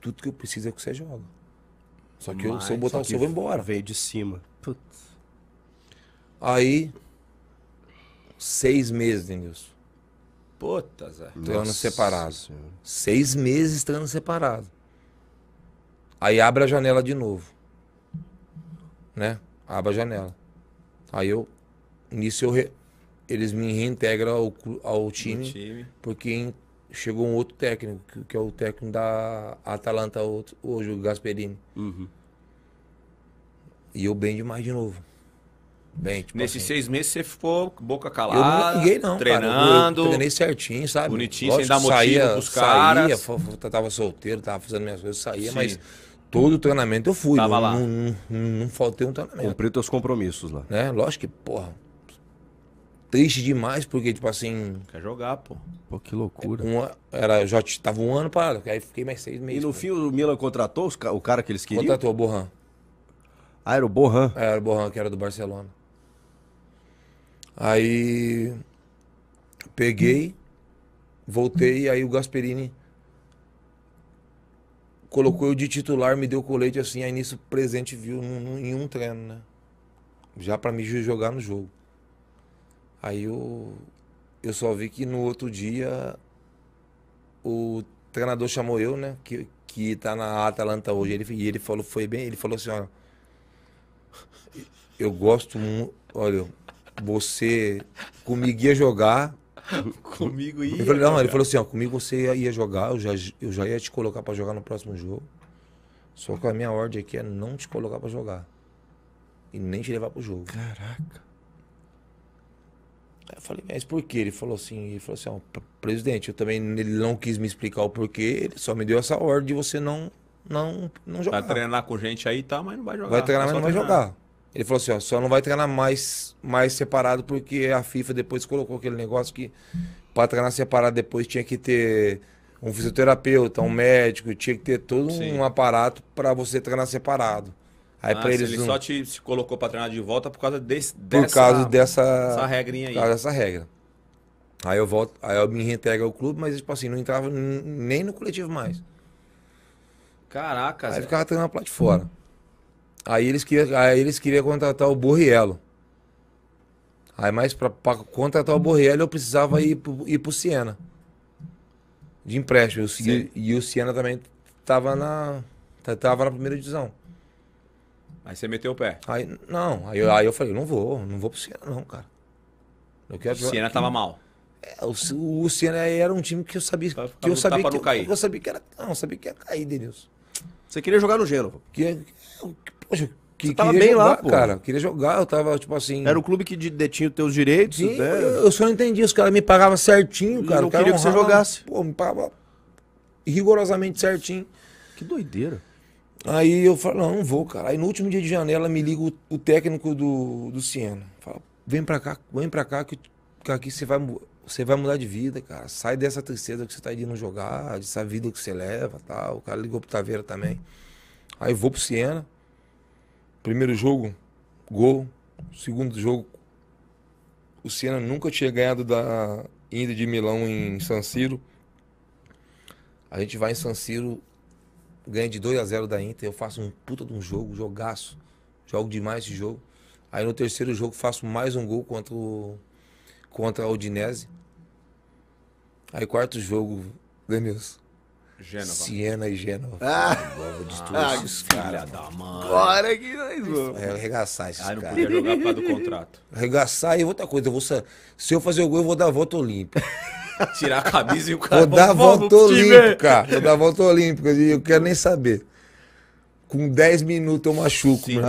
tudo que eu preciso é que você joga. Só que eu, se eu botar o seu, eu vou embora. Veio de cima. Putz. Aí, seis meses, Denilson. Puta, Zé. Trando separado. Senhora. Seis meses trando separado. Aí abre a janela de novo. Né? Abre a janela. Aí eu. Nisso eu re... eles me reintegram ao, ao time, time, Porque em chegou um outro técnico, que, é o técnico da Atalanta outro hoje, o Gasperini. Uhum. E eu bem demais de novo. Bem, tipo Nesses assim. seis meses você ficou boca calada. Eu não liguei, não. Treinando. Eu, eu treinei certinho, sabe? Bonitinho, Lógico, sem dar motivo saía, pros caras. Saía, tava solteiro, tava fazendo minhas coisas, saía, Sim. mas todo treinamento eu fui. Tava lá. Não, não, não, faltei um treinamento. Cumpri teus compromissos lá. Né? Lógico que, porra triste demais, porque, tipo assim. Quer jogar, pô. Pô, que loucura. É, um, era, já tava um ano parado, aí fiquei mais seis meses. E no fim o Milan contratou os, o cara que eles queriam? Contratou o Borran. Ah, era o Borran? É, era o Borran, que era do Barcelona. Aí. Peguei, voltei, aí o Gasperini colocou eu de titular, me deu colete assim, aí nisso presente viu em um treino, né? Já para me jogar no jogo. Aí eu, eu só vi que no outro dia o treinador chamou eu, né? Que, que tá na Atalanta hoje. Ele, e ele falou, foi bem, ele falou assim, ó. Eu gosto muito. Olha, você comigo ia jogar. Comigo ia. Ele falou, não, jogar. ele falou assim, ó, comigo você ia jogar, eu já, eu já ia te colocar para jogar no próximo jogo. Só que a minha ordem aqui é não te colocar para jogar. E nem te levar pro jogo. Caraca eu falei, mas por quê? Ele falou assim, ele falou assim, presidente, eu também ele não quis me explicar o porquê, ele só me deu essa ordem de você não não não jogar. Vai treinar com gente aí, tá, mas não vai jogar. Vai treinar, é mas não treinar. vai jogar. Ele falou assim, ó, só não vai treinar mais mais separado porque a FIFA depois colocou aquele negócio que para treinar separado depois tinha que ter um fisioterapeuta, um médico, tinha que ter todo Sim. um aparato para você treinar separado. Aí ah, para eles ele só te se colocou para treinar de volta por causa desse, dessa, por causa dessa, essa regrinha aí. Por causa dessa regra. Aí eu volto, aí eu me entregue ao clube, mas tipo assim, não entrava nem no coletivo mais. Caraca, Aí Zé. ficava treinando lá de fora. Aí eles queriam, aí eles queriam contratar o Borriello. Aí mais para contratar o Borriello eu precisava ir pro, ir pro Siena. De empréstimo. E, e o Siena também tava na tava na primeira divisão. Aí você meteu o pé. Aí, não, aí, eu, aí eu falei, não vou, não vou pro Siena, não, cara. Eu quero, o Siena tava mal. É, o, o Siena era um time que eu sabia que eu sabia que, cair. eu sabia que era, não, eu sabia que ia cair, Denilson. Você queria jogar no gelo. Que, que, poxa, que Você tava bem jogar, lá, pô. cara. Queria jogar, eu tava, tipo assim. Era o clube que detinha os teus direitos, Sim, né? Eu, eu só não entendi. Os caras me pagavam certinho, cara. Eu queria que você jogasse. Pô, me pagava rigorosamente certinho. Que doideira. Aí eu falo, não, não vou, cara. Aí no último dia de janela me liga o, o técnico do, do Siena. Fala, vem pra cá, vem pra cá que, que aqui você vai, você vai mudar de vida, cara. Sai dessa tristeza que você tá indo jogar, dessa vida que você leva tal. O cara ligou pro Taveira também. Aí eu vou pro Siena. Primeiro jogo, gol. Segundo jogo, o Siena nunca tinha ganhado da Inter de Milão em San Siro. A gente vai em San Siro ganha de 2 a 0 da Inter, eu faço um puta de um jogo, jogaço. Jogo demais esse jogo. Aí no terceiro jogo faço mais um gol contra o, contra a Odinese. Aí quarto jogo, Demilson. Gênova. Siena e Gênova. Ah, ah, ah, esses caras. da mãe. Agora que nós vamos. É, arregaçar esses caras. Ah, não podia jogar por causa do contrato. Arregaçar e outra coisa, eu vou, se eu fazer o gol, eu vou dar a volta olímpica. Tirar a camisa e o cara. Vou dar a volta olímpica. Vou dar a volta olímpica. E eu quero nem saber. Com 10 minutos eu machuco, Sim, meu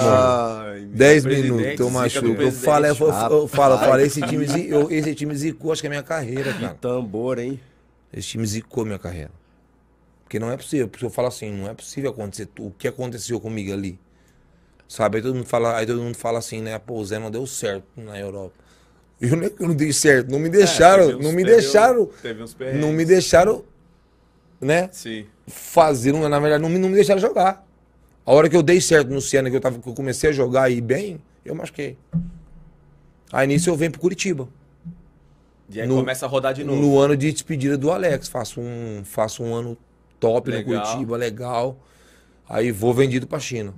10 minutos eu machuco. Eu falo, eu, falo, eu falo, eu falo esse time, eu, esse time zicou, acho que é minha carreira, cara. Que tambor, hein? Esse time zicou minha carreira. Porque não é possível. Porque eu falo assim, não é possível acontecer o que aconteceu comigo ali. Sabe? Aí todo mundo fala, aí todo mundo fala assim, né? Pô, o Zé não deu certo na Europa. Eu não, eu não dei certo. Não me é, deixaram. É, uns, não me teve, deixaram. Teve uns Não me deixaram, né? Sim. Fazer. Na verdade, não me, não me deixaram jogar. A hora que eu dei certo no Siena, que eu, tava, que eu comecei a jogar aí bem, eu machuquei. Aí nisso eu venho pro Curitiba. E aí no, começa a rodar de novo. No ano de despedida do Alex. Faço um, faço um ano top legal. no Curitiba, legal. Aí vou vendido pra China.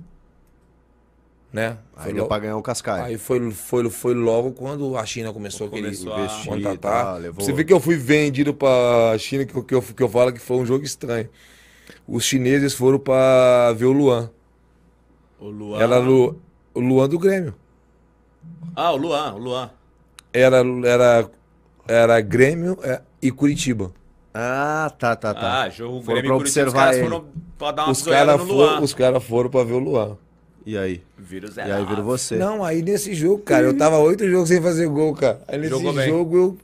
Né? Foi para ganhar o Cascaia. Aí foi, foi, foi logo quando a China começou, começou a investir, contratar. Tá, Você vê que eu fui vendido para a China, que eu, que, eu, que eu falo que foi um jogo estranho. Os chineses foram para ver o Luan. O Luan. Era o Luan do Grêmio. Ah, o Luan, o Luan. Era, era, era Grêmio é, e Curitiba. Ah, tá, tá, tá. Ah, jogo foram Grêmio e Curitiba, observar os caras foram dar uma os Os caras foram pra ver o Luan. E aí? Vírus é E aí vira você. Não, aí nesse jogo, cara, eu tava oito jogos sem fazer gol, cara. Aí nesse Jogou bem. jogo eu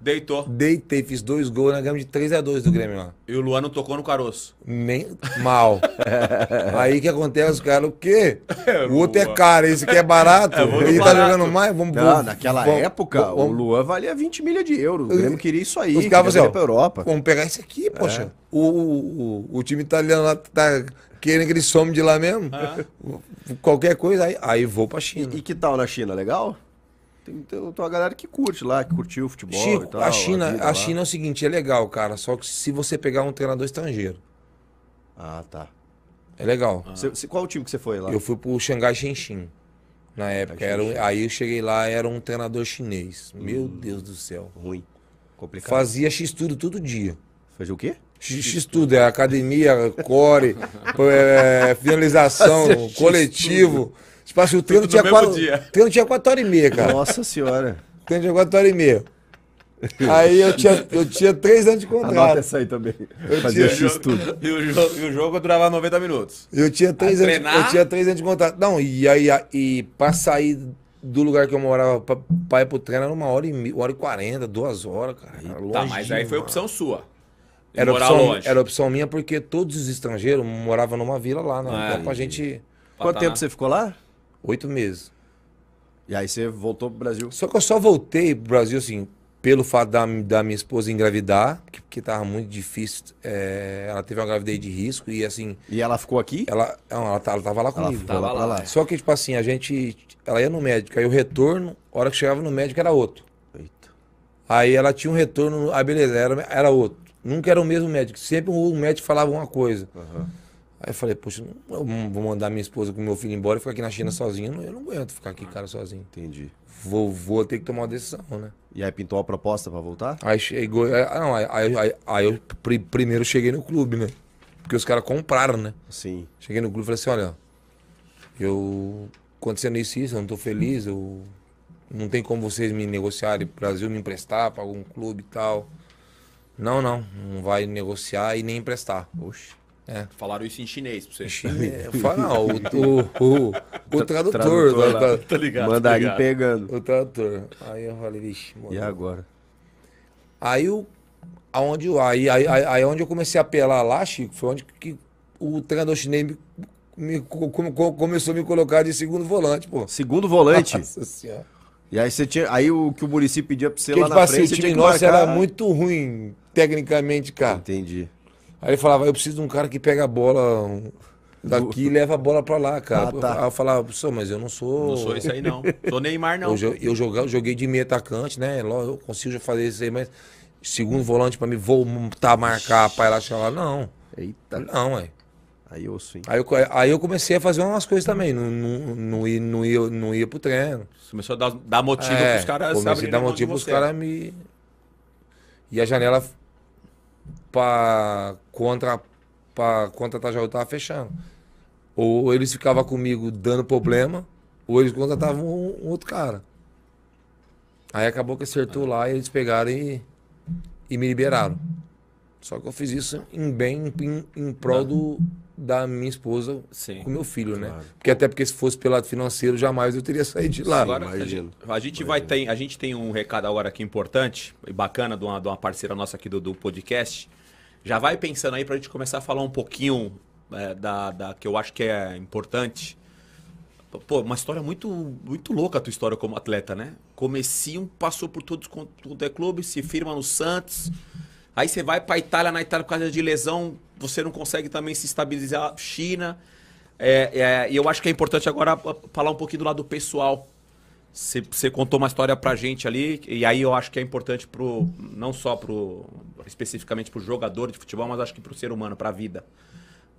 Deitou. deitei, fiz dois gols na gama de 3x2 do Grêmio lá. E o Luano tocou no caroço. Nem mal. aí que acontece, cara o quê? É, o outro é caro, esse aqui é barato. É, ele tá barato. jogando mais, vamos Não, naquela vamos- época, vamos- o Luan valia 20 milha de euro. O Grêmio queria isso aí. Os caras assim, pra Europa. Vamos pegar esse aqui, poxa. É. O, o, o, o time italiano lá tá querem que ele some de lá mesmo. É. Qualquer coisa, aí, aí vou pra China. E, e, que tal na China? Legal? Tem, tem, tem uma galera que curte lá, que curtiu o futebol Chico, tal, A China, a, a China é o seguinte, é legal, cara. Só que se você pegar um treinador estrangeiro. Ah, tá. É legal. Ah. Você, qual o time que você foi lá? Eu fui pro Xangai Shenzhen. Na época, era, aí eu cheguei lá, era um treinador chinês. Meu hum. Deus do céu. Ruim. Complicado. Fazia X tudo todo dia. Fazia o quê? X tudo, é academia, core, é, finalização, Nossa, coletivo. Você passa o treino tinha, quatro, treino tinha quatro horas e meia, cara. Nossa senhora. Treino tinha quatro horas e meia. Aí eu tinha, eu tinha três anos de contrato. Anota essa aí também. Eu Fazia tinha... X tudo. E o, jogo, e o jogo durava 90 minutos. Eu tinha três, anos, eu tinha três anos de contrato. Não, e aí e pra sair do lugar que eu morava pra, pra ir pro treino era uma hora e, meia, hora e quarenta, duas horas, cara. Era tá, mas aí foi opção sua. Era opção, longe. era opção minha porque todos os estrangeiros moravam numa vila lá, né? Ah, então, com a gente. Quanto tá tempo você ficou lá? Oito meses. E aí você voltou pro Brasil? Só que eu só voltei pro Brasil, assim, pelo fato da, da minha esposa engravidar, que, que tava muito difícil. É, ela teve uma gravidez de risco e assim. E ela ficou aqui? Ela, não, ela, tá, ela tava lá comigo. Ela tava lá, lá. Só que, tipo assim, a gente. Ela ia no médico, aí o retorno, a hora que chegava no médico era outro. Eita. Aí ela tinha um retorno, aí beleza, era, era outro. Nunca era o mesmo médico. Sempre o médico falava uma coisa. Uhum. Aí eu falei, poxa, eu vou mandar minha esposa com meu filho embora e ficar aqui na China sozinho. Eu não aguento ficar aqui, cara, sozinho. Entendi. Vou, vou ter que tomar uma decisão, né? E aí pintou a proposta para voltar? Aí chegou. Aí, ah, não, aí, aí, aí eu pr primeiro cheguei no clube, né? Porque os caras compraram, né? Sim. Cheguei no clube e falei assim, olha, eu acontecendo isso, isso, eu não tô feliz, eu não tem como vocês me negociarem Brasil, me emprestar para algum clube e tal. Não, não. Não vai negociar e nem emprestar. Oxe. É. Falaram isso em chinês pra você. Em chinês. não, o, o, o, o tradutor. tradutor tá, tá ligado. Tá Mandarim ligado. pegando. O tradutor. Aí eu falei, vixe, mano. E agora? Aí o. Aonde, aí, aí, aí, aí onde eu comecei a apelar lá, Chico, foi onde que o treinador chinês me, me, come, começou a me colocar de segundo volante, pô. Segundo volante? Nossa senhora. E aí você tinha. Aí o que o município pedia pra você lá tipo na assim, frente. O time nosso marcar... era muito ruim tecnicamente cara Entendi. Aí ele falava, eu preciso de um cara que pega a bola daqui e leva a bola pra lá, cara. Ah, tá. Aí eu falava, professor, mas eu não sou. Não sou isso aí, não. Sou Neymar, não. Eu, eu, joguei, eu joguei de meio atacante, né? Eu consigo fazer isso aí, mas segundo volante pra mim voltar tá, a marcar, pra ela lá, não. Eita. Não, Aí eu sim. Aí eu, aí eu comecei a fazer umas coisas também. Não, não, não, ia, não, ia, não ia pro treino. Começou a dar, dar motivo é, pros caras. Comecei a dar né, motivo pros caras me. E a janela para contra para contratar tá já eu tava fechando. Ou, ou, eles ficavam comigo dando problema, ou eles contratavam um, um outro cara. Aí acabou que acertou lá e eles pegaram e, e me liberaram. Só que eu fiz isso em bem, em, em prol do, da minha esposa Sim, com meu filho, né? claro. né? Porque até porque se fosse pelo lado financeiro, jamais eu teria saído de lá. Sim, agora, imagino, a gente, a gente vai ter, a gente tem um recado agora aqui importante e bacana de uma, de uma parceira nossa aqui do, do podcast. Já vai pensando aí para a gente começar a falar um pouquinho é, da, da que eu acho que é importante. Pô, uma história muito, muito louca a tua história como atleta, né? Comecinho, passou por todos os é clubes, se firma no Santos. Aí você vai pra Itália, na Itália, por causa de lesão, você não consegue também se estabilizar. China. É, é, e eu acho que é importante agora ah, falar um pouquinho do lado pessoal. Você contou uma história pra gente ali, e aí eu acho que é importante pro, não só pro, especificamente pro jogador de futebol, mas acho que pro ser humano, pra vida.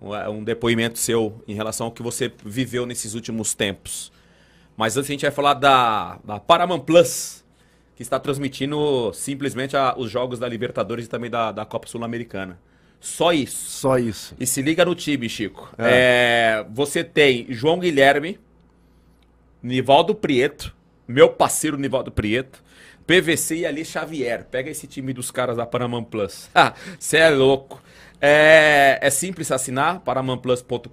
Um é, depoimento seu em relação ao que você viveu nesses últimos tempos. Mas antes a gente vai falar da, da Paramount Plus, que está transmitindo simplesmente a, os jogos da Libertadores e também da, da Copa Sul-Americana. Só isso. Só isso. E se liga no time, Chico. É. É, você tem João Guilherme, Nivaldo Prieto, meu parceiro Nivaldo Prieto, PVC e Ali Xavier. Pega esse time dos caras da Paramount Plus. Você ah, é louco. É, é simples assinar, paramountplus.com.br,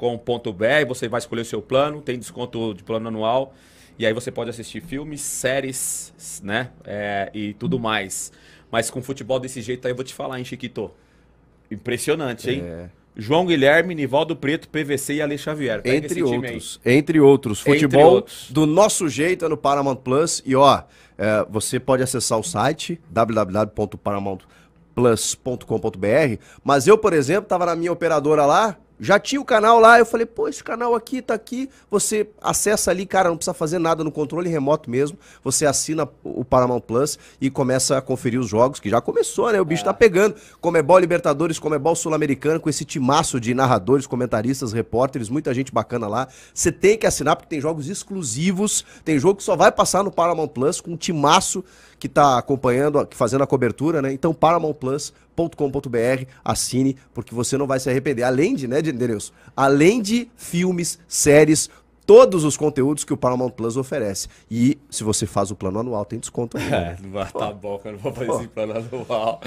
você vai escolher o seu plano, tem desconto de plano anual. E aí você pode assistir filmes, séries, né? É, e tudo mais. Mas com futebol desse jeito aí eu vou te falar, hein, Chiquito? Impressionante, hein? É. João Guilherme, Nivaldo Preto, PVC e Ale Xavier. Pega entre outros, entre outros. Futebol entre outros. do nosso jeito é no Paramount Plus. E ó, é, você pode acessar o site www.paramountplus.com.br. Mas eu, por exemplo, estava na minha operadora lá, já tinha o canal lá, eu falei, pô, esse canal aqui tá aqui, você acessa ali, cara, não precisa fazer nada no controle remoto mesmo. Você assina o Paramount Plus e começa a conferir os jogos, que já começou, né? O bicho é. tá pegando. Comebol é Libertadores, Comebol é Sul-Americano, com esse timaço de narradores, comentaristas, repórteres, muita gente bacana lá. Você tem que assinar, porque tem jogos exclusivos, tem jogo que só vai passar no Paramount Plus, com um timaço que está acompanhando, fazendo a cobertura, né? Então, paramountplus.com.br, assine, porque você não vai se arrepender. Além de, né, Denilson? Além de filmes, séries, todos os conteúdos que o Paramount Plus oferece. E se você faz o plano anual, tem desconto aí. Né? É, tá bom, eu não vou fazer o esse plano anual.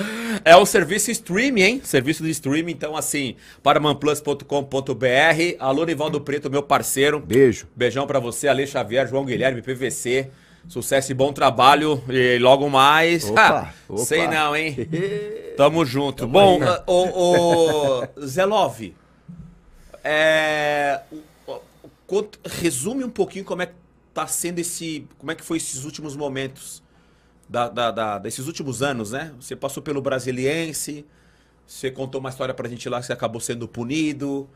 É um serviço streaming, hein? Serviço de streaming, então assim, paramountplus.com.br. Alô, Nivaldo Preto, meu parceiro. Beijo. Beijão para você, Alex Xavier, João Guilherme, PVC. Sucesso e bom trabalho. E logo mais. Opa, ah, opa. Sei não, hein? Tamo junto. Tamo bom, né? é, o, o Zelov, é, resume um pouquinho como é que tá sendo esse. Como é que foi esses últimos momentos. Da, da, da, desses últimos anos, né? Você passou pelo Brasiliense, você contou uma história pra gente lá que você acabou sendo punido.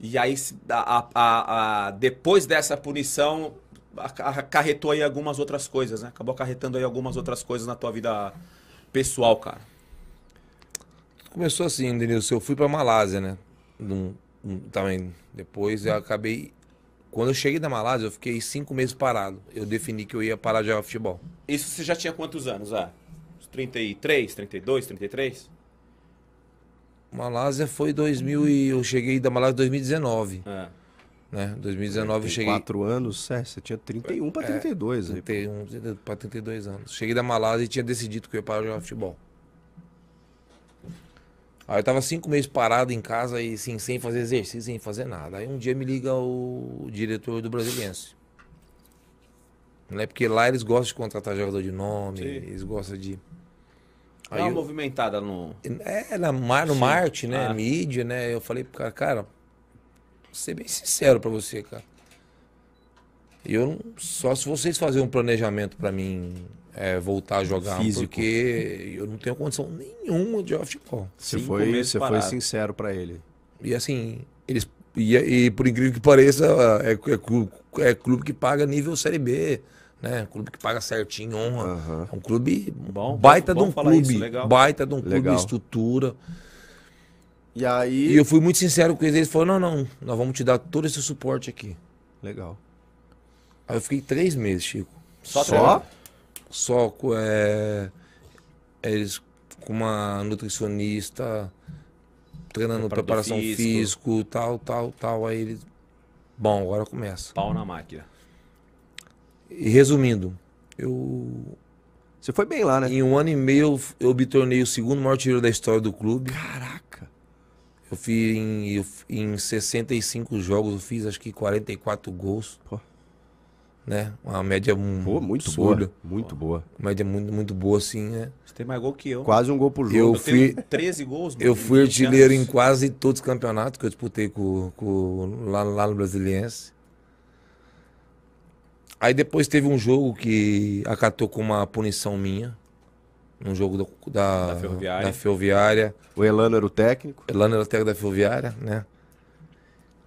E aí, a, a, a, depois dessa punição, acarretou aí algumas outras coisas, né? Acabou acarretando aí algumas outras coisas na tua vida pessoal, cara. Começou assim, Denilson. Eu fui pra Malásia, né? Num, num, também. Depois eu acabei. Quando eu cheguei da Malásia, eu fiquei cinco meses parado. Eu defini que eu ia parar de jogar futebol. Isso você já tinha quantos anos? Ah, 33, 32, 33? Malásia foi 2000 e eu cheguei da Malásia em 2019. Ah. Né? 2019 eu cheguei. quatro anos, é, você tinha 31 para 32. É, 31 para 32 anos. Cheguei da Malásia e tinha decidido que eu ia parar de jogar futebol. Aí eu tava cinco meses parado em casa e assim, sem fazer exercício, sem fazer nada. Aí um dia me liga o diretor do Brasiliense. Não é porque lá eles gostam de contratar jogador de nome, Sim. eles gostam de. Aí Dá uma eu... movimentada no. É, na, no Sim. Marte, né? Ah. Mídia, né? Eu falei pro cara, cara, ser bem sincero para você, cara. Eu só se vocês fazerem um planejamento para mim é, voltar a jogar, Físico. porque eu não tenho condição nenhuma de jogar futebol. Você foi, você parado. foi sincero para ele. E assim, eles e, e, por incrível que pareça, é, é, clube, é clube que paga nível Série B, né? Clube que paga certinho, honra. Uhum. É um clube bom, baita bom, de um clube, isso, baita de um clube, legal. estrutura. E aí. E eu fui muito sincero com eles. Eles falaram: não, não, nós vamos te dar todo esse suporte aqui. Legal. Aí eu fiquei três meses, Chico. Só? Só, só com, é, eles com uma nutricionista, treinando preparação físico. físico, tal, tal, tal. Aí eles. Bom, agora começa. Pau na máquina. E resumindo, eu. Você foi bem lá, né? Em um ano e meio eu, eu me tornei o segundo maior tiro da história do clube. Caraca. Eu fiz em, em 65 jogos, eu fiz acho que 44 gols. Pô. Né? Uma média Pô, muito absurda. boa. Muito boa. Uma média muito, muito boa, sim. né? Você tem mais gol que eu. Né? Quase um gol por jogo. Eu, eu fui, 13 gols. Eu fui artilheiro em quase todos os campeonatos que eu disputei com, com, lá, lá no Brasiliense. Aí depois teve um jogo que acatou com uma punição minha num jogo da, da, da, ferroviária. O Elano era o técnico. Elano era o técnico da Ferroviária, né?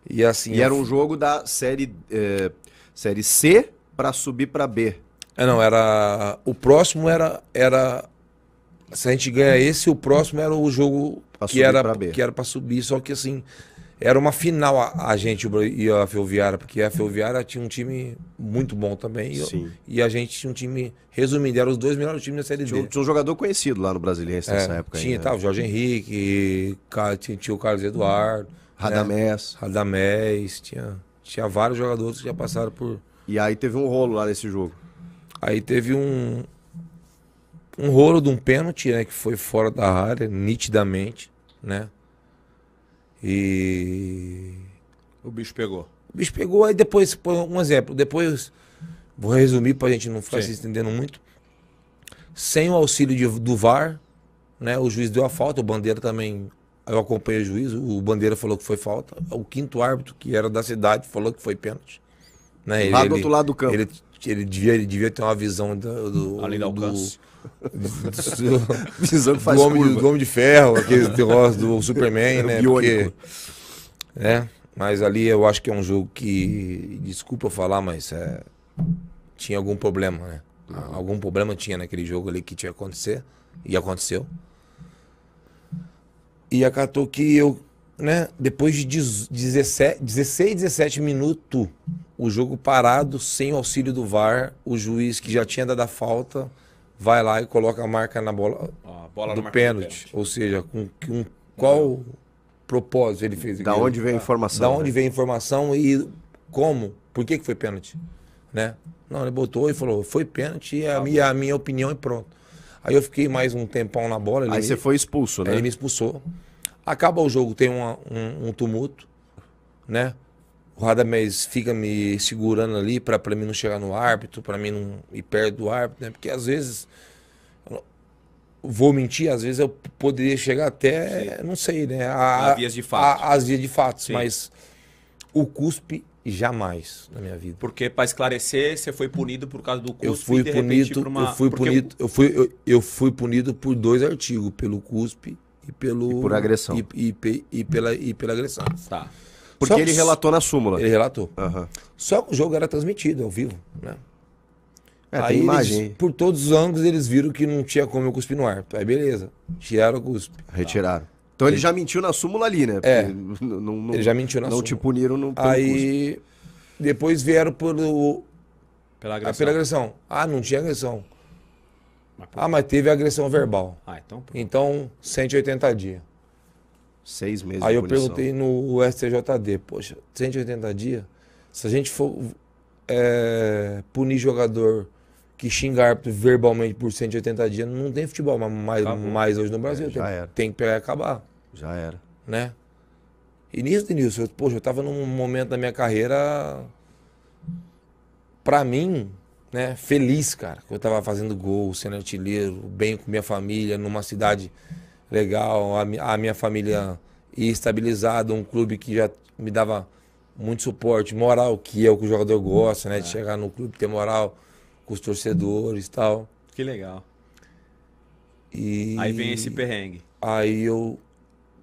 E assim. E era um jogo da série, eh, série C para subir para B. É, não, era. O próximo era, era. Se a gente ganha esse, o próximo era o jogo pra que era, que era para subir, só que assim era uma final a, a gente e a Ferroviária, porque a Ferroviária tinha um time muito bom também. E, e a gente tinha um time, resumindo, eram os dois melhores times da Série D. Tinha, tinha um jogador conhecido lá no Brasiliense é, nessa época. Tinha, aí, né? o Jorge Henrique, tinha, tinha o Carlos Eduardo. Uhum. Radamés. Né? Radamés, tinha, tinha vários jogadores que já passaram por... E aí teve um rolo lá nesse jogo. Aí teve um, um rolo de um pênalti, né? Que foi fora da área, nitidamente, né? E. O bicho pegou. O bicho pegou, aí depois, um exemplo, depois, vou resumir para a gente não ficar Sim. se estendendo muito. Sem o auxílio de, do VAR, né, o juiz deu a falta, o Bandeira também. Eu acompanho o juiz, o Bandeira falou que foi falta. O quinto árbitro, que era da cidade, falou que foi pênalti. Né, lá ele, do outro lado do campo. Ele ele devia, ele devia ter uma visão do. do Além do alcance. Do, visão que faz do homem, do homem de ferro, aquele negócio do Superman, é né? Porque, né? Mas ali eu acho que é um jogo que. Desculpa falar, mas é, tinha algum problema, né? Ah. Algum problema tinha naquele jogo ali que tinha que acontecer. E aconteceu. E acatou que eu, né, depois de 17, 16, 17 minutos, o jogo parado, sem o auxílio do VAR, o juiz que já tinha dado a falta vai lá e coloca a marca na bola, ah, bola do, pênalti. Ou seja, com, com qual propósito ele fez? Da onde veio a informação? Da né? onde veio a informação e como? Por que, que foi pênalti? Né? Não, ele botou e falou, foi pênalti, e é a, minha, a minha opinião e pronto. Aí eu fiquei mais um tempão na bola. Aí você foi expulso, né? Ele me expulsou. Acaba o jogo, tem uma, um, um tumulto, né? o Radamés fica me segurando ali para para mim não chegar no árbitro, para mim não ir perto do árbitro, né? Porque às vezes vou mentir, às vezes eu poderia chegar até, Sim. não sei, né? A, as vias de fato. as vias de fatos, mas o cuspe jamais na minha vida. Porque para esclarecer, você foi punido por causa do cuspe. Eu fui punido, repente, uma... eu fui Porque... punido, eu fui, eu, eu, fui punido por dois artigos, pelo cuspe e pelo e por agressão e, e, e pela e pela agressão. Tá. Porque ele relatou na súmula. Ele relatou. Uhum. Só que o jogo era transmitido ao vivo, né? É, aí imagem. Eles, por todos os ângulos eles viram que não tinha como eu cuspir no ar. Aí beleza, tiraram o cuspe. Retiraram. Então ele, ele já mentiu na súmula ali, né? É. Porque é, não, não, ele já mentiu na não súmula. Não te puniram no Aí cuspe. depois vieram pelo... Pela ah, agressão. Ah, pela agressão. Ah, não tinha agressão. Mas, ah, mas teve agressão verbal. Ah, então... Pronto. Então, 180 dias. Seis meses Aí eu perguntei no STJD, poxa, 180 dias? Se a gente for é, punir jogador que xinga árbitro verbalmente por 180 dias, não tem futebol mais, mais hoje no Brasil. É, já tem, era. tem que pegar e acabar. Já era. Né? E nisso, Denilson, eu, poxa, eu tava num momento da minha carreira, para mim, né, feliz, cara. Que eu tava fazendo gol, sendo artilheiro, bem com minha família, numa cidade legal, a, minha família estabilizada, um clube que já me dava muito suporte, moral, que é o que o jogador gosta, né? De é. chegar no clube, ter moral com os torcedores e tal. Que legal. E... Aí vem esse perrengue. Aí eu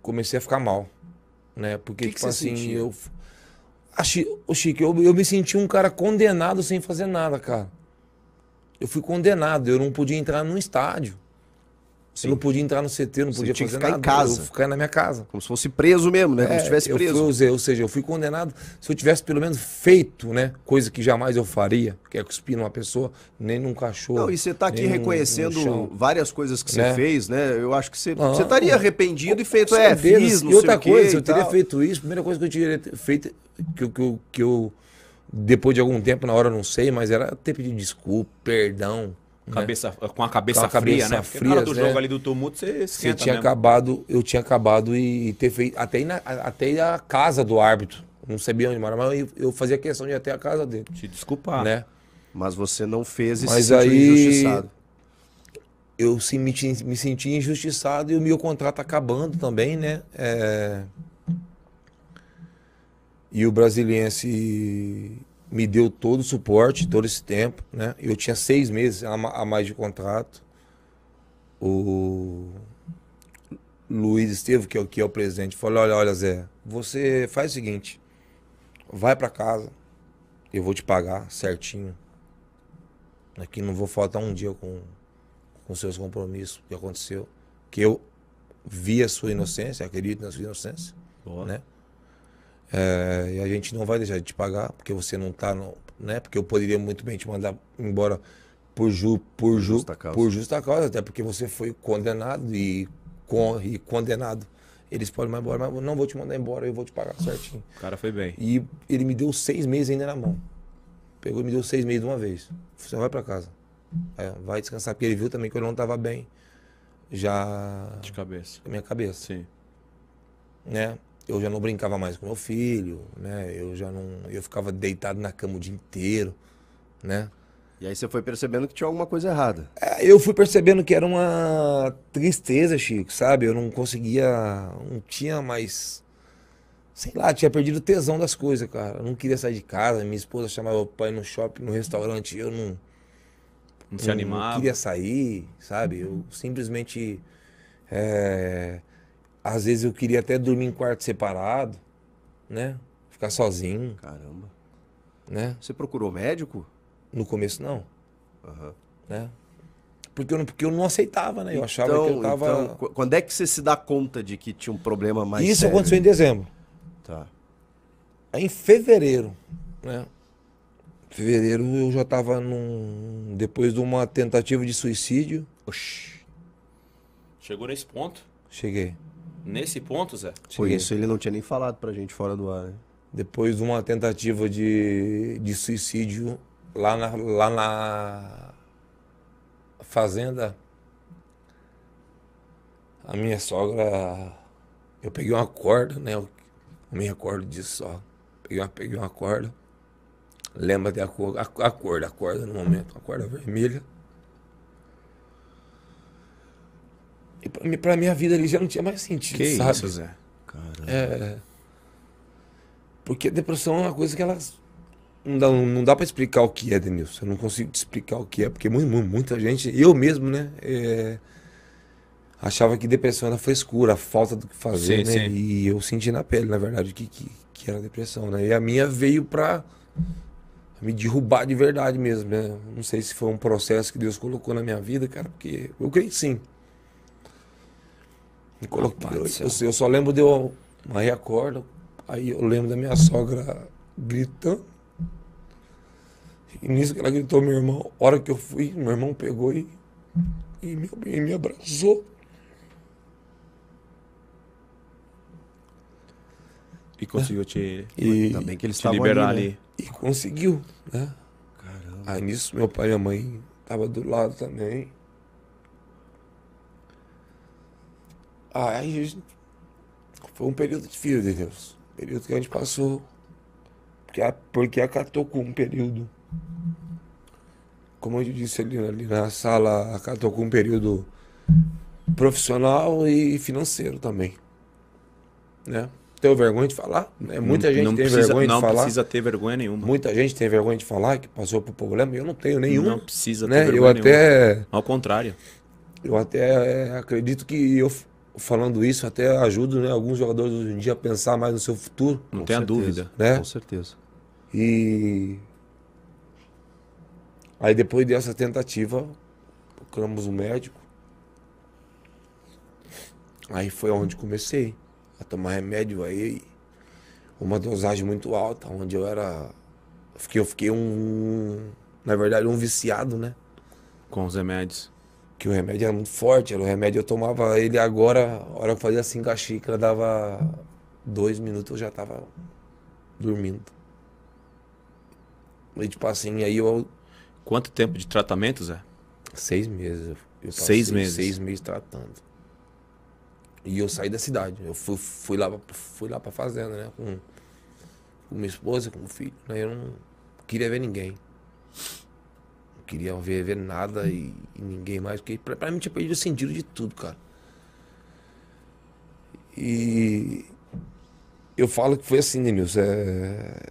comecei a ficar mal, né? Porque, que tipo que assim, sentiu? eu... Achei... Ô, Chico, eu, eu me senti um cara condenado sem fazer nada, cara. Eu fui condenado, eu não podia entrar num estádio. Sim. Eu não podia entrar no CT, não podia fazer ficar nada. em casa. Eu ficar na minha casa. Como se fosse preso mesmo, né? Como se estivesse é, preso. Eu fui, ou seja, eu fui condenado. Se eu tivesse pelo menos feito, né? Coisa que jamais eu faria, que é cuspir numa pessoa, nem num cachorro. Não, e você está aqui reconhecendo num, várias coisas que você né? fez, né? Eu acho que você, não, você estaria arrependido e feito, é, certeza, fiz, não E outra coisa, eu teria feito isso, a primeira coisa que eu teria feito, que, que, que, que eu, depois de algum tempo, na hora não sei, mas era ter pedido desculpa, perdão. É. Cabeça, né? Com a cabeça com a fria, né? Porque fria, na hora do jogo né? ali do tumulto, você esquenta tinha mesmo. acabado Eu tinha acabado e ter feito... Até, na, até a casa do árbitro. Não sabia onde morava, mas eu, eu fazia questão de ir até a casa dele. Te desculpar. Né? Mas você não fez isso. Mas aí... Injustiçado. Eu sim, me, me senti injustiçado e o meu contrato acabando também, né? É... E o brasiliense me deu todo o suporte, todo esse tempo, né? Eu tinha seis meses a mais de contrato. O Luiz Estevo, que é o que é o presidente, falou: olha, olha, Zé, você faz o seguinte, vai para casa, eu vou te pagar certinho. Aqui não vou faltar um dia com, com seus compromissos que aconteceu, que eu vi a sua inocência, acredito na sua inocência, Boa. né? É, e a gente não vai deixar de te pagar, porque você não está. Né? Porque eu poderia muito bem te mandar embora por, ju, por, ju, justa causa. por justa causa, até porque você foi condenado e, con, e condenado. Eles podem mandar embora, mas não vou te mandar embora, eu vou te pagar certinho. O cara foi bem. E ele me deu seis meses ainda na mão. Pegou e me deu seis meses de uma vez. Você vai para casa. É, vai descansar, porque ele viu também que eu não estava bem. Já. De cabeça. Minha cabeça. Sim. Né? eu já não brincava mais com meu filho, né? Eu já não, eu ficava deitado na cama o dia inteiro, né? E aí você foi percebendo que tinha alguma coisa errada. É, eu fui percebendo que era uma tristeza, Chico, sabe? Eu não conseguia, não tinha mais sei lá, tinha perdido o tesão das coisas, cara. Eu não queria sair de casa, minha esposa chamava o pai no shopping, no restaurante, eu não não se animava. Não queria sair, sabe? Eu simplesmente é, às vezes eu queria até dormir em quarto separado, né? Ficar sozinho. Caramba. Né? Você procurou médico? No começo não. Uhum. Né? Porque eu, não, porque eu não aceitava, né? Eu então, achava que eu então, tava. Então, quando é que você se dá conta de que tinha um problema mais. Isso sério? aconteceu em dezembro. Tá. Aí é em fevereiro, né? fevereiro eu já tava num. Depois de uma tentativa de suicídio. Oxi. Chegou nesse ponto? Cheguei nesse ponto, Zé? Por isso ele não tinha nem falado pra gente fora do ar, né? Depois de uma tentativa de, de suicídio lá na, lá na fazenda, a minha sogra. Eu peguei uma corda, né? Eu, eu me recordo disso só. Peguei uma, peguei uma corda. Lembra da cor? a, a corda, a corda no momento, a corda vermelha. E pra, pra minha vida ali já não tinha mais sentido, que sabe? isso, Zé? Caramba. É. Porque depressão é uma coisa que elas. Não dá, não dá pra explicar o que é, Denilson. Eu não consigo te explicar o que é, porque muita gente, eu mesmo, né? É, achava que depressão era frescura, a falta do que fazer, sim, né? Sim. E eu senti na pele, na verdade, que, que, que era depressão, né? E a minha veio pra me derrubar de verdade mesmo, né? Não sei se foi um processo que Deus colocou na minha vida, cara, porque eu creio que sim eu, eu, assim, eu, só lembro de eu, uma recorda, aí eu lembro da minha sogra gritando. E nisso que ela gritou, meu irmão, a hora que eu fui, meu irmão pegou e, e, me, e me abraçou. E conseguiu te. E, também que eles se liberar ali. Né? E conseguiu, né? Caramba. Aí nisso meu pai e a mãe estavam do lado também. Ah, aí foi um período difícil, de Deus. Período que a gente passou. Porque, porque acatou com um período. Como eu disse ali, ali na sala, acatou com um período profissional e financeiro também. Né? Tenho vergonha de falar, né? Muita não, gente não tem precisa, vergonha de falar. Não precisa ter vergonha nenhuma. Muita gente tem vergonha de falar que passou por problema eu não tenho nenhum. Não precisa né? ter né? vergonha Eu até... Nenhuma. Ao contrário. Eu até eh, acredito que eu, falando isso até ajuda né, alguns jogadores hoje em dia a pensar mais no seu futuro. Não tenha dúvida, né? Com certeza. E aí depois dessa tentativa, procuramos um médico. Aí foi onde comecei a tomar remédio aí, uma dosagem muito alta, onde eu era eu fiquei, eu fiquei um na verdade um viciado, né? Com os remédios que o remédio era muito forte, era o remédio eu tomava ele agora, a hora que eu fazia assim com xícara, dava dois minutos eu já tava dormindo. E tipo assim, aí eu. Quanto tempo de tratamento, Zé? Seis meses. seis meses. Seis meses tratando. E eu saí da cidade. Eu fui, fui lá, fui lá pra fazenda, né? Com, com minha esposa, com o filho. Aí né, Eu não queria ver ninguém queria ver, ver nada e, e, ninguém mais, porque pra, pra mim tinha perdido o sentido de tudo, cara. E eu falo que foi assim, né, É...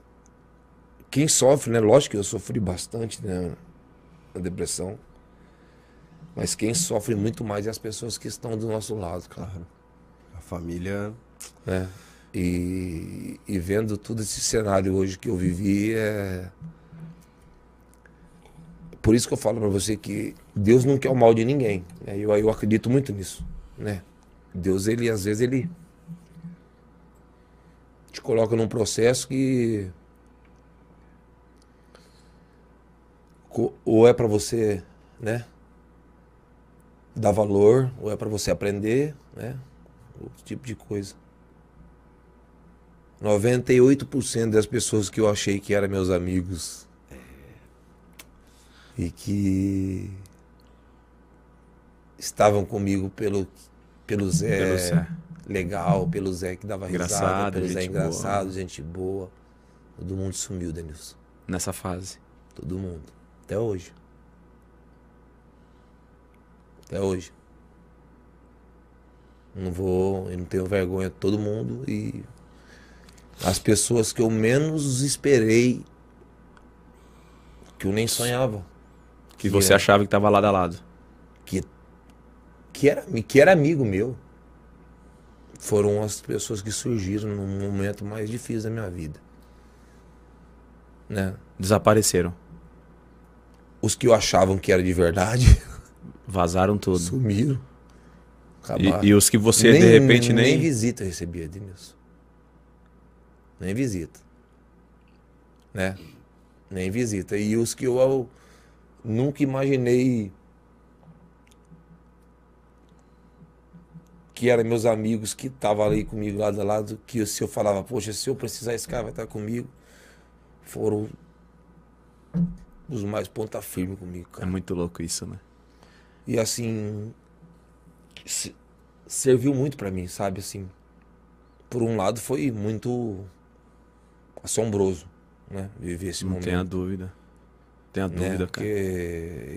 Quem sofre, né? Lógico que eu sofri bastante, né? A depressão. Mas quem sofre muito mais é as pessoas que estão do nosso lado, cara. A família. É. E, e vendo todo esse cenário hoje que eu vivi, é por isso que eu falo para você que Deus não quer o mal de ninguém. Né? Eu, eu acredito muito nisso, né? Deus, ele às vezes, ele te coloca num processo que ou é para você, né, dar valor, ou é para você aprender, né, outro tipo de coisa. 98% das pessoas que eu achei que eram meus amigos e que estavam comigo pelo, pelo Zé, pelo legal, pelo Zé que dava engraçado, risada, pelo Zé engraçado, boa. gente boa. Todo mundo sumiu, Denilson. Nessa fase? Todo mundo. Até hoje. Até hoje. Não vou, eu não tenho vergonha de todo mundo e as pessoas que eu menos esperei, que eu nem sonhava que, você era, é. achava que estava lado a lado. Que, que, era, que era amigo meu. Foram as pessoas que surgiram no momento mais difícil da minha vida. Né? Desapareceram. Os que eu achavam que era de verdade. Vazaram todos. Sumiram. Acabaram. E, e, os que você, nem, de repente, nem. Nem visita recebia, Edmilson. Nem visita. Né? Nem visita. E os que eu Nunca imaginei que eram meus amigos que estavam ali comigo lado a lado, que se eu falava, poxa, se eu precisar, esse cara vai estar comigo. Foram os mais ponta firme comigo, cara. É muito louco isso, né? E assim, se, serviu muito para mim, sabe? Assim, por um lado foi muito assombroso, né? Viver esse Não momento. Não tenha dúvida. Tenha né, dúvida, né? Porque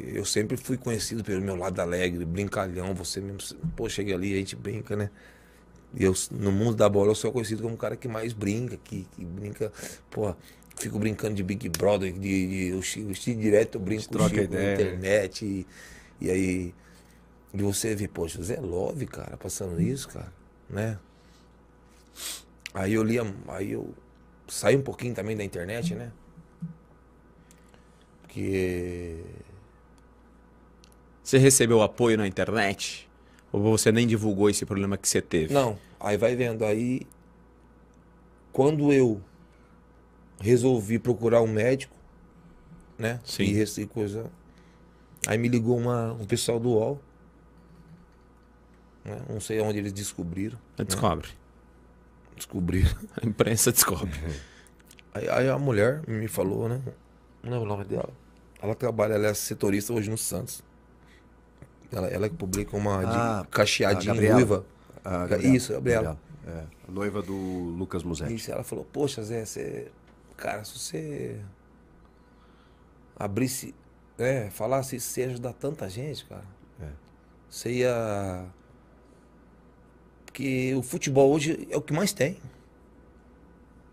cara. eu sempre fui conhecido pelo meu lado alegre, brincalhão, você mesmo. Pô, chega ali, a gente brinca, né? E eu, no mundo da bola, eu sou conhecido como o cara que mais brinca, que, que brinca, pô, fico brincando de Big Brother, de, de, eu, direto, eu brinco troca na né? internet. E, e aí, e você vê pô, José Love, cara, passando isso, cara, né? Aí eu lia, aí eu saí um pouquinho também da internet, né? porque. Você recebeu apoio na internet? Ou você nem divulgou esse problema que você teve? Não, aí vai vendo. Aí, quando eu resolvi procurar um médico, né? Sim. E, esse coisa. Aí me ligou uma, um pessoal do UOL. Né? Não sei onde eles descobriram. Né. Descobre. Descobriram. A imprensa descobre. aí, aí a mulher me falou, né? Não é o nome dela. Ela trabalha, ela é setorista hoje no Santos. Ela, ela que publica uma ah, cacheadinha noiva. Ah, isso, Gabriela. Gabriela. É, noiva do Lucas Musetti. Isso, ela falou, poxa, Zé, você. Cara, se você abrisse. É, falasse isso, você ia ajudar tanta gente, cara. É. Você ia. Porque o futebol hoje é o que mais tem.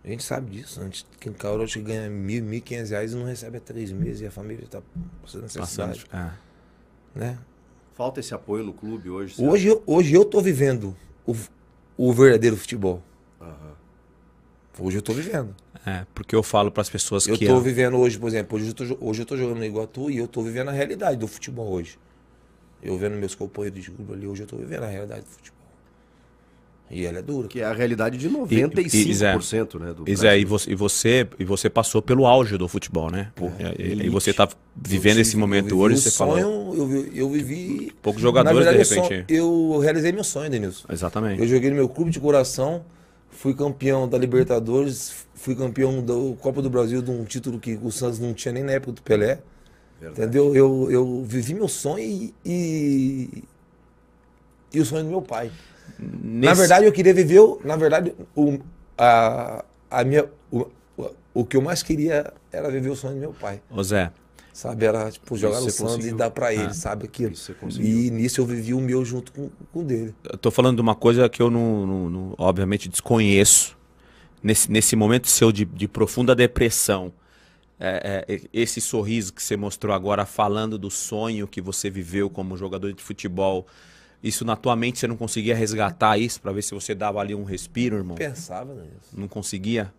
A gente sabe disso. Né? Antes que o Cauro te ganha mil, mil quinhentos reais e não recebe há três meses e a família está passando necessidade. Passando, é. né? Falta esse apoio no clube hoje? Hoje eu, hoje eu estou vivendo o, o verdadeiro futebol. Uhum. Hoje eu estou vivendo. É, porque eu falo para as pessoas eu que... Eu estou vivendo hoje, por exemplo, hoje eu estou hoje eu tô jogando no tu e eu estou vivendo a realidade do futebol hoje. Eu vendo meus companheiros de clube ali, hoje eu estou vivendo a realidade do futebol. E ela é dura. Que é a realidade de 95% e, e, né, do Isso e você, e, você, e você passou pelo auge do futebol, né? é, é e, e, você está vivendo esse momento hoje, você sonho, falou... Eu, eu vivi... Poucos jogadores, verdade, de repente. Eu, eu, realizei meu sonho, Denilson. Exatamente. Eu joguei no meu clube de coração, fui campeão da Libertadores, fui campeão da Copa do Brasil, de um título que o Santos não tinha nem na época do Pelé. Verdade. Entendeu? Eu, eu vivi meu sonho e, e o sonho do meu pai. Nesse... Na verdade, eu queria viver. O, na verdade, o, a, a minha, o, o que eu mais queria era viver o sonho do meu pai. Ô Zé. Sabe, era tipo jogar no sonho e dar para ele, ah, sabe aquilo. E nisso eu vivi o meu junto com, com o dele. Eu tô falando de uma coisa que eu não, não, não obviamente desconheço. Nesse, nesse momento seu de, de profunda depressão, é, é, esse sorriso que você mostrou agora falando do sonho que você viveu como jogador de futebol, isso na tua mente você não conseguia resgatar isso para ver se você dava ali um respiro, irmão? Pensava nisso. Não conseguia?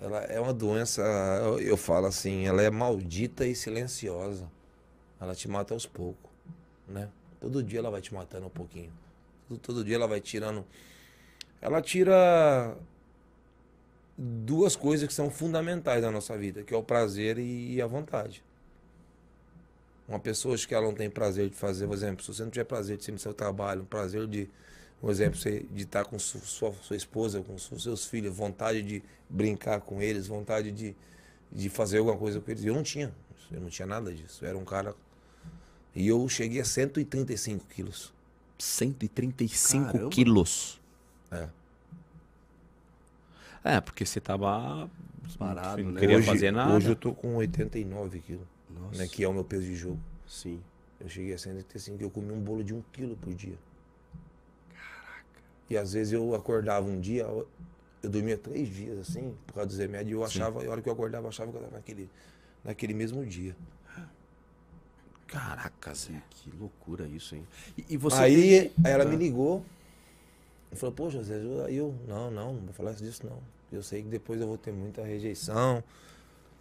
Ela é uma doença, eu, eu falo assim, ela é maldita e silenciosa. Ela te mata aos poucos, né? Todo dia ela vai te matando um pouquinho. Todo, todo dia ela vai tirando. Ela tira duas coisas que são fundamentais na nossa vida, que é o prazer e a vontade. Uma pessoa que ela não tem prazer de fazer, por exemplo, se você não tiver prazer de ser no seu trabalho, prazer de, por exemplo, de estar tá com sua, sua esposa, com seus filhos, vontade de brincar com eles, vontade de, de fazer alguma coisa com eles. Eu não tinha, eu não tinha nada disso. Eu era um cara. E eu cheguei a 135 quilos. 135 Caramba. quilos? É. É, porque você tava parado, não né? queria hoje, fazer nada. Hoje eu tô com 89 quilos. Nossa. Né, que é o meu peso de jogo. Sim. Eu cheguei a 135, assim, eu comi um bolo de um quilo por dia. Caraca. E às vezes eu acordava um dia, eu dormia três dias assim, por causa dos remédios, e eu achava, Sim. a hora que eu acordava, eu achava que eu estava naquele, naquele mesmo dia. Caraca, Zé, que loucura isso, hein? E, e você. Aí, tem... aí ela me ah. ligou e falou, "Poxa, Zé, eu, eu, não, não, não vou falar disso, não. Eu sei que depois eu vou ter muita rejeição.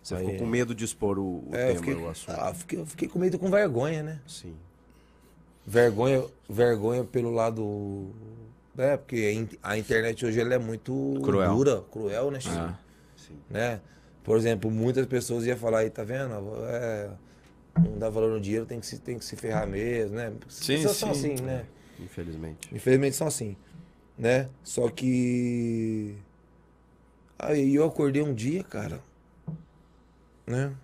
Você aí... ficou com é. medo de expor o, o é, tema, fiquei, o assunto? Ah, fiquei, eu fiquei com medo com vergonha, né? Sim. Vergonha, vergonha pelo lado. É, porque a internet hoje ela é muito cruel. dura, cruel, né, Chico? Ah, né? Por exemplo, muitas pessoas iam falar aí, tá vendo? É, não dá valor no dinheiro, tem que se, tem que se ferrar mesmo, né? Sim, sim. são assim, né? infelizmente. Infelizmente são assim, né? Só que... Aí eu acordei um dia, cara, né?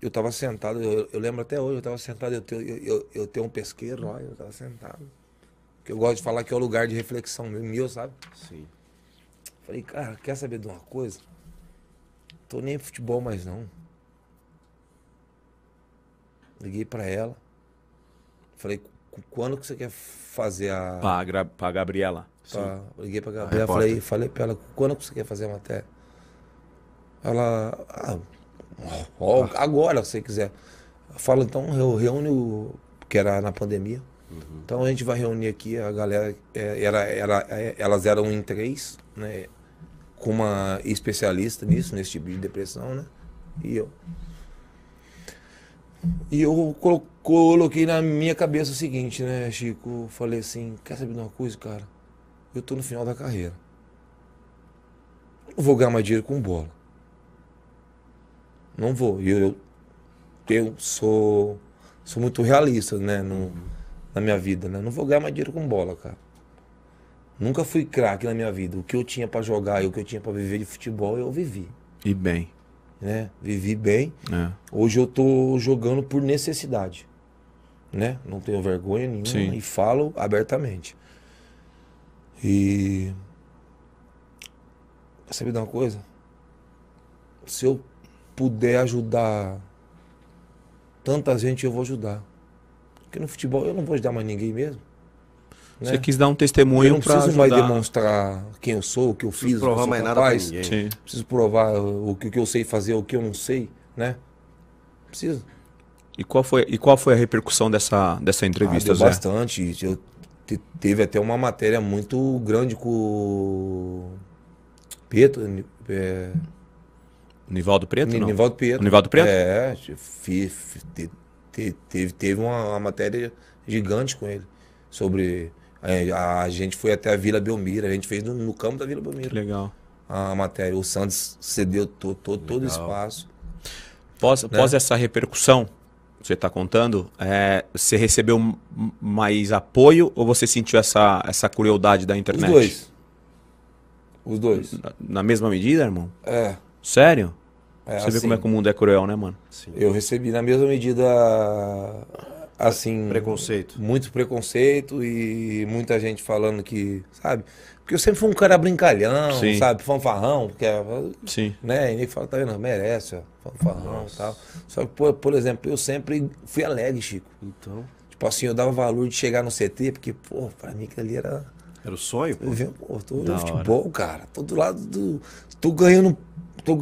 Eu estava sentado, eu, eu, lembro até hoje, eu estava sentado, eu tenho, eu, eu, tenho um pesqueiro lá, eu estava sentado. Que eu gosto de falar que é o lugar de reflexão meu, sabe? Sim. Falei, cara, quer saber de uma coisa? Tô nem em futebol mais não. Liguei para ela. Falei, quando que você quer fazer a. Pra, pra Gabriela. Pra... Liguei pra Gabriela, falei, falei pra ela, quando que você quer fazer a matéria? Ela. Ah, ó, agora, se quiser. Fala, então, eu reúno, que era na pandemia. Uhum. Então a gente vai reunir aqui a galera. É, era, era, é, elas eram em três, né? Com uma especialista nisso, nesse tipo de depressão, né? E eu. E eu coloquei na minha cabeça o seguinte, né, Chico? falei assim: quer saber de uma coisa, cara? Eu tô no final da carreira. Não vou ganhar mais dinheiro com bola não vou. eu, eu, eu, sou, sou muito realista, né? No, uhum. na minha vida, né? Não vou ganhar mais dinheiro com bola, cara. Nunca fui craque na minha vida. O que eu tinha para jogar e o que eu tinha para viver de futebol, eu vivi. E bem. Né? Vivi bem. É. Hoje eu tô jogando por necessidade. Né? Não tenho vergonha nenhuma Sim. e falo abertamente. E. Sabe de uma coisa? Se eu puder ajudar tanta gente, eu vou ajudar. Porque no futebol eu não vou ajudar mais ninguém mesmo. Né? Você quis dar um testemunho para Eu não preciso mais demonstrar quem eu sou, o que eu fiz, provar o que eu sou capaz. Mais nada preciso provar o que, o que eu sei fazer, o que eu não sei, né? Preciso. E qual foi, e qual foi a repercussão dessa, dessa entrevista, ah, Zé? bastante. Eu te, teve até uma matéria muito grande com o Pedro... É, Nivaldo Preto? Não. Nivaldo Preto. Nivaldo Preto? É, te, teve, teve uma, uma, matéria gigante com ele sobre. É, a, a, gente foi até a Vila Belmira, a gente fez no, no campo da Vila Belmira. legal. A matéria. O Santos cedeu to, to, todo o espaço. Após, né? após essa repercussão que você está contando, é, você recebeu mais apoio ou você sentiu essa, essa crueldade da internet? Os dois. Os dois. Na, na mesma medida, irmão? É. Sério? É, Você assim, vê como é assim. que o mundo é cruel, né, mano? Sim. Eu recebi na mesma medida assim, preconceito. Muito preconceito e muita gente falando que, sabe? Porque eu sempre fui um cara brincalhão, Sim. sabe? Fanfarrão, porque Sim. né, e nem fala, tá vendo, merece, ó, fanfarrão e tal. Só que, por, por exemplo, eu sempre fui alegre, Chico. Então, tipo assim, eu dava valor de chegar no CT, porque, pô, pra mim que ali era era o sonho? Pô. Eu vi, pô, tô no futebol, cara. Tô do lado do. Tô ganhando tô,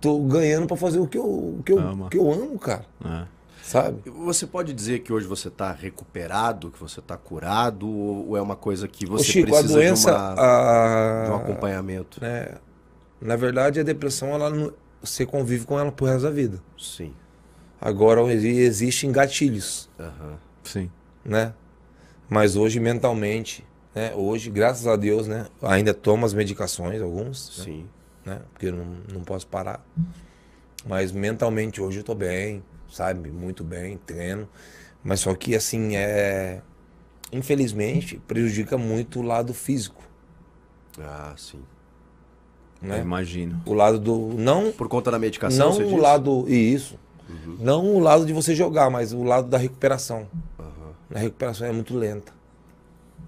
tô ganhando para fazer o que eu, o que eu, que eu amo, cara. É. Sabe? Você pode dizer que hoje você está recuperado, que você está curado, ou é uma coisa que você Ô, Chico, precisa doença, de, uma, a... de, um acompanhamento? É, na verdade, a depressão, ela não... você convive com ela por resto da vida. Sim. Agora, existem gatilhos. Uhum. Sim. Né? Mas hoje, mentalmente, né? hoje, graças a Deus, né? ainda tomo as medicações, alguns. Né? Sim. Né? né? Porque eu não, não posso parar. Mas mentalmente hoje eu tô bem, sabe? Muito bem, treino. Mas só que assim, é infelizmente prejudica muito o lado físico. Ah, sim. Né? imagino. O lado do não por conta da medicação, não o diz? lado e isso. Uhum. Não o lado de você jogar, mas o lado da recuperação. Uhum. A recuperação é muito lenta.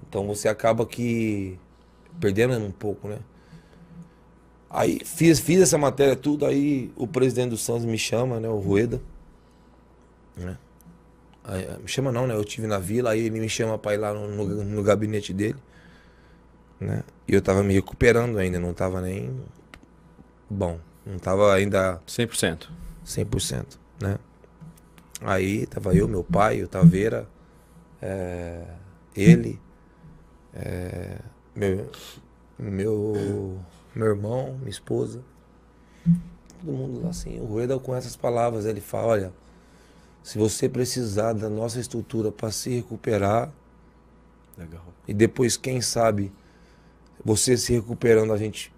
Então você acaba que perdendo um pouco, né? Aí fiz, fiz essa matéria tudo, aí o presidente do Santos me chama, né? O Rueda. Né? Aí, me chama não, né? Eu tive na vila, aí ele me chama pra ir lá no, no, no gabinete dele. Né? E eu tava me recuperando ainda, não tava nem bom. Não tava ainda. 100%. 100%, né? Aí tava eu, meu pai, o Taveira, é, ele, é, meu, meu meu irmão, minha esposa. Todo mundo lá assim. O Rueda com essas palavras, ele fala, olha, se você precisar da nossa estrutura para se recuperar, Legal. e depois, quem sabe, você se recuperando, a gente,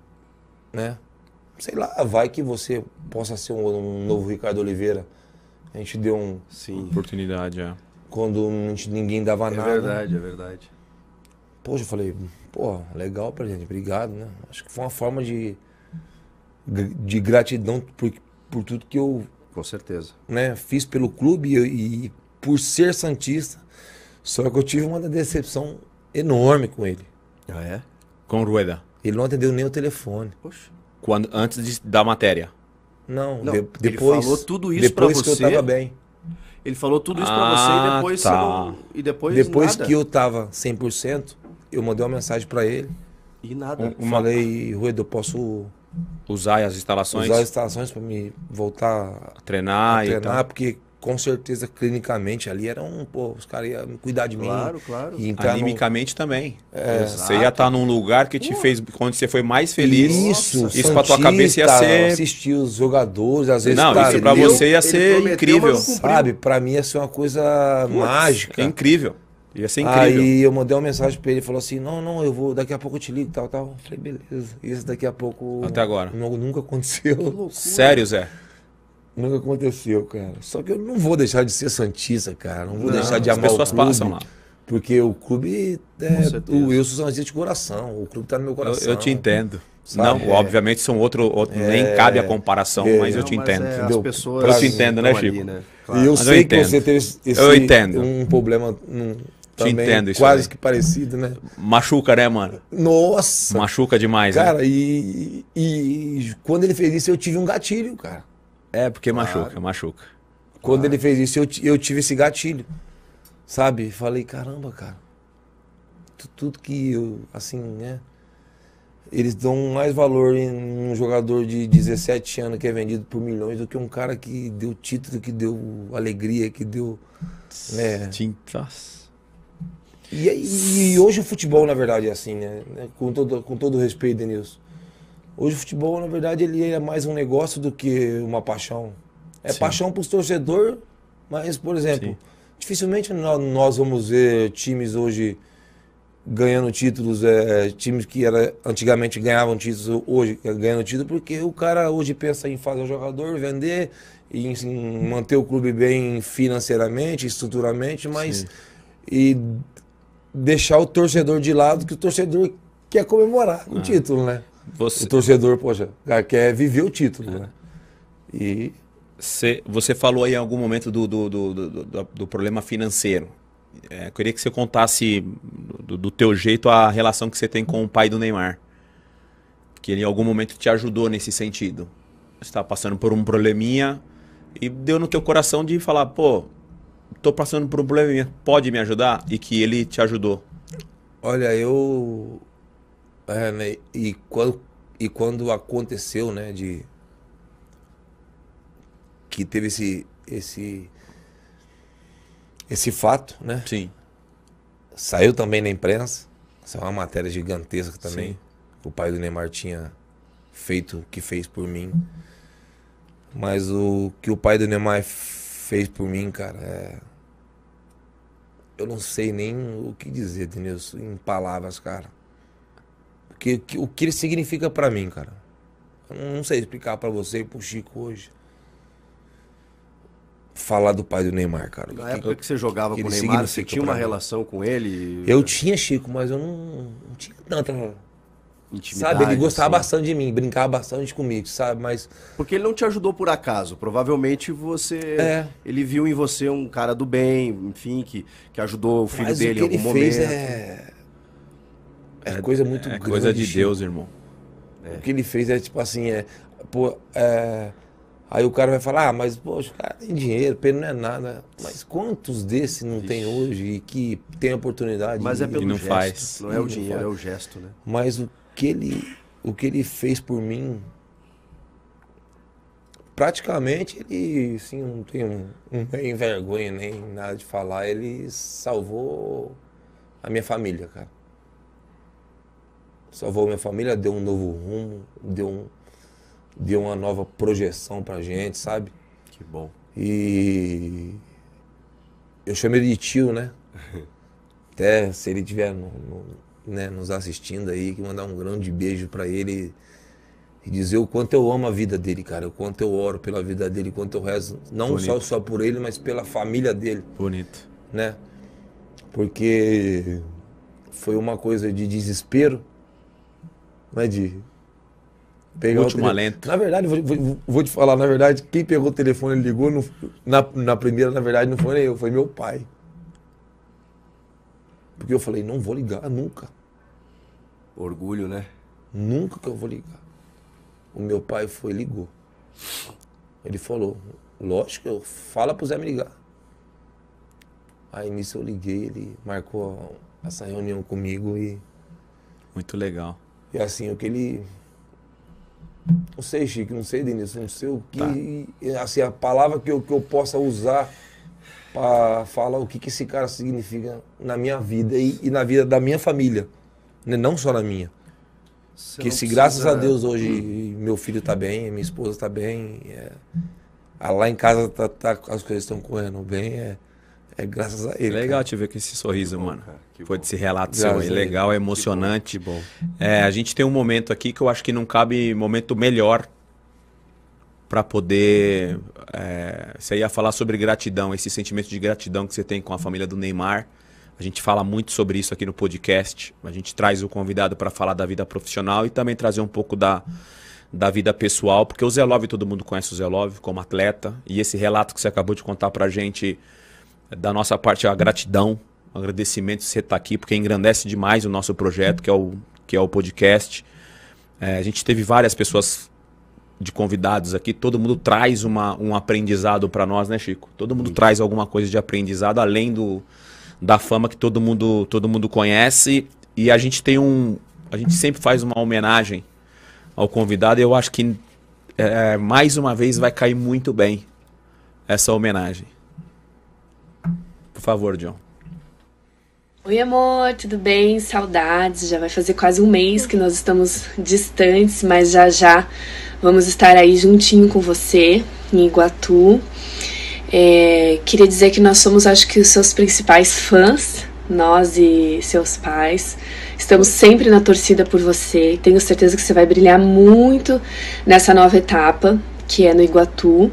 né? Sei lá, vai que você possa ser um, um novo Ricardo Oliveira. A gente deu um. Sim. Oportunidade, é. Quando gente, ninguém dava é nada. É verdade, é verdade. Poxa, eu falei, pô, legal, gente. obrigado, né? Acho que foi uma forma de, de gratidão por, por tudo que eu. Com certeza. Né, fiz pelo clube e, e por ser Santista. Só que eu tive uma decepção enorme com ele. Ah, é? Com o Rueda? Ele não atendeu nem o telefone. Poxa. Quando, antes de, da matéria? Não, não de, depois. Ele falou tudo isso Depois que você. eu tava bem. Ele falou tudo isso ah, pra você e depois tá. não, e depois Depois nada. que eu tava 100%, eu mandei uma mensagem para ele. E nada. Um, falei, Ruedo, eu posso usar as instalações? Usar as instalações para me voltar a treinar, a treinar porque com certeza clinicamente ali era um, pô, os caras iam cuidar de claro, mim. Claro, claro. Animicamente no... também. É, é, você ia tá estar num lugar que te fez, quando você foi mais feliz. Isso, Nossa, isso para tua cabeça ia ser. assistir os jogadores, às vezes. Não, tá, isso para você ia ser prometeu, incrível. Sabe, para mim ia ser uma coisa mágica. É incrível. Ia ser incrível. Aí eu mandei uma mensagem pra ele, ele falou assim: não, não, eu vou, daqui a pouco eu te ligo, tal, tal. Eu falei, beleza. Isso daqui a pouco. Até agora. Não, nunca aconteceu. Sério, Zé? Nunca aconteceu, cara. Só que eu não vou deixar de ser Santista, cara. Não vou não, deixar de amar o clube. As pessoas passam lá. Porque o clube. É, o Wilson Santista de coração. O clube tá no meu coração. Eu, eu te entendo. Sabe? Não, é. obviamente são outro. outro é. Nem cabe a comparação, é. mas eu te entendo. É, as pessoas eu te entendo, né, Chico? Ali, né? Claro. E eu mas sei eu que você teve esse, eu entendo. um problema. Um, te entendo isso quase aí. que parecido, né? Machuca, né, mano? Nossa! Machuca demais, Cara, né? e, e quando ele fez isso, eu tive um gatilho, cara. É, porque claro. machuca, machuca. Quando claro. ele fez isso, eu, eu tive esse gatilho. Sabe? Falei, caramba, cara. Tudo que eu, assim, né? Eles dão mais valor em um jogador de 17 anos que é vendido por milhões do que um cara que deu título, que deu alegria, que deu. Né? Tintas. E, e, hoje o futebol, na verdade, é assim, né? Com todo, com todo respeito, Denilson. Hoje o futebol, na verdade, ele é mais um negócio do que uma paixão. É Sim. paixão para os torcedores, mas, por exemplo, Sim. dificilmente nós vamos ver times hoje ganhando títulos, é, times que era, antigamente ganhavam títulos, hoje ganhando títulos, porque o cara hoje pensa em fazer o jogador, vender, e em, em manter o clube bem financeiramente, estruturalmente, mas... Sim. E deixar o torcedor de lado, que o torcedor quer comemorar o ah, título, né? Você... O torcedor, poxa, quer viver o título, é. né? E... Cê, você falou aí em algum momento do, do, do, do, do problema financeiro. É, eu queria que você contasse do, do teu jeito a relação que você tem com o pai do Neymar. Que ele em algum momento te ajudou nesse sentido. Você estava tá passando por um probleminha e deu no teu coração de falar, pô, tô passando por um problema, pode me ajudar? E que ele te ajudou. Olha, eu. É, né? e, quando, e quando aconteceu, né, de. Que teve esse. esse esse fato, né? Sim. Saiu também na imprensa. Essa é uma matéria gigantesca também. Sim. O pai do Neymar tinha feito o que fez por mim. Mas o que o pai do Neymar fez por mim, cara, é eu não sei nem o que dizer, Denilson, em palavras, cara. Porque, que, o que ele significa para mim, cara. Eu não, não sei explicar para você e pro Chico hoje. Falar do pai do Neymar, cara. Na que, época que você jogava que com o Neymar, você tinha uma relação com ele? Eu tinha, Chico, mas eu não, não tinha tanta intimidade. Sabe, ele gostava assim. bastante de mim, brincava bastante comigo, sabe? Mas. Porque ele não te ajudou por acaso. Provavelmente você. É. Ele viu em você um cara do bem, enfim, que, que ajudou o filho Mas dele o que em algum ele momento. Fez é... é coisa muito é, é grande. coisa de Deus, irmão. É. O que ele fez é tipo assim, é. Pô, é... Aí o cara vai falar, ah, mas poxa, o cara tem dinheiro, pena não é nada. Mas quantos desses não Ixi. tem hoje e que tem oportunidade? Mas é pelo e não gesto, faz. não é o dinheiro, é o gesto, né? Mas o que ele, o que ele fez por mim, praticamente ele, sim não tem nem vergonha nem nada de falar, ele salvou a minha família, cara. Salvou a minha família, deu um novo rumo, deu, um, deu uma nova projeção pra gente, sabe? Que bom. E eu chamei de tio, né? Até se ele tiver no, no, né, nos assistindo aí, que mandar um grande beijo para ele e dizer o quanto eu amo a vida dele, cara, o quanto eu oro pela vida dele, o quanto eu rezo, não só só por ele, mas pela família dele. Bonito. Né? Porque foi uma coisa de desespero, né, de pegar Último o alento. Na verdade, vou, vou, vou, te falar, na verdade, quem pegou o telefone e ligou no, na, na primeira, na verdade, não foi nem eu, foi meu pai. Porque eu falei, não vou ligar nunca. Orgulho, né? Nunca que eu vou ligar. O meu pai foi ligou. Ele falou, lógico, eu fala pro Zé me ligar. Aí nisso eu liguei, ele marcou essa reunião comigo e. Muito legal. E assim, o que ele. Não sei, Chico, não sei, Denise, não sei o que. Tá. Assim, a palavra que eu, que eu possa usar para falar o que, que esse cara significa na minha vida e, e na vida da minha família, né? não só na minha. Você que se precisa, graças a né? Deus hoje meu filho está bem, minha esposa está bem, é, lá em casa tá, tá, as coisas estão correndo bem, é, é graças a ele. Legal cara. te ver com esse sorriso, bom, mano. Foi desse relato graças seu aí. Legal, é emocionante. Que bom. É, a gente tem um momento aqui que eu acho que não cabe momento melhor para poder. É, você ia falar sobre gratidão, esse sentimento de gratidão que você tem com a família do Neymar. A gente fala muito sobre isso aqui no podcast. A gente traz o convidado para falar da vida profissional e também trazer um pouco da, da vida pessoal, porque o Zé Love, todo mundo conhece o Zé Love como atleta. E esse relato que você acabou de contar para a gente, da nossa parte, é a gratidão, Um agradecimento de você estar tá aqui, porque engrandece demais o nosso projeto, que é o, que é o podcast. É, a gente teve várias pessoas de convidados aqui, todo mundo traz uma, um aprendizado para nós, né, Chico? Todo mundo Sim. traz alguma coisa de aprendizado além do, da fama que todo mundo, todo mundo conhece. E a gente tem um. A gente sempre faz uma homenagem ao convidado. E eu acho que é, mais uma vez vai cair muito bem essa homenagem. Por favor, John. Oi, amor, tudo bem? Saudades. Já vai fazer quase um mês que nós estamos distantes, mas já já vamos estar aí juntinho com você em Iguatu. É, queria dizer que nós somos, acho que, os seus principais fãs, nós e seus pais. Estamos sempre na torcida por você. Tenho certeza que você vai brilhar muito nessa nova etapa, que é no Iguatu.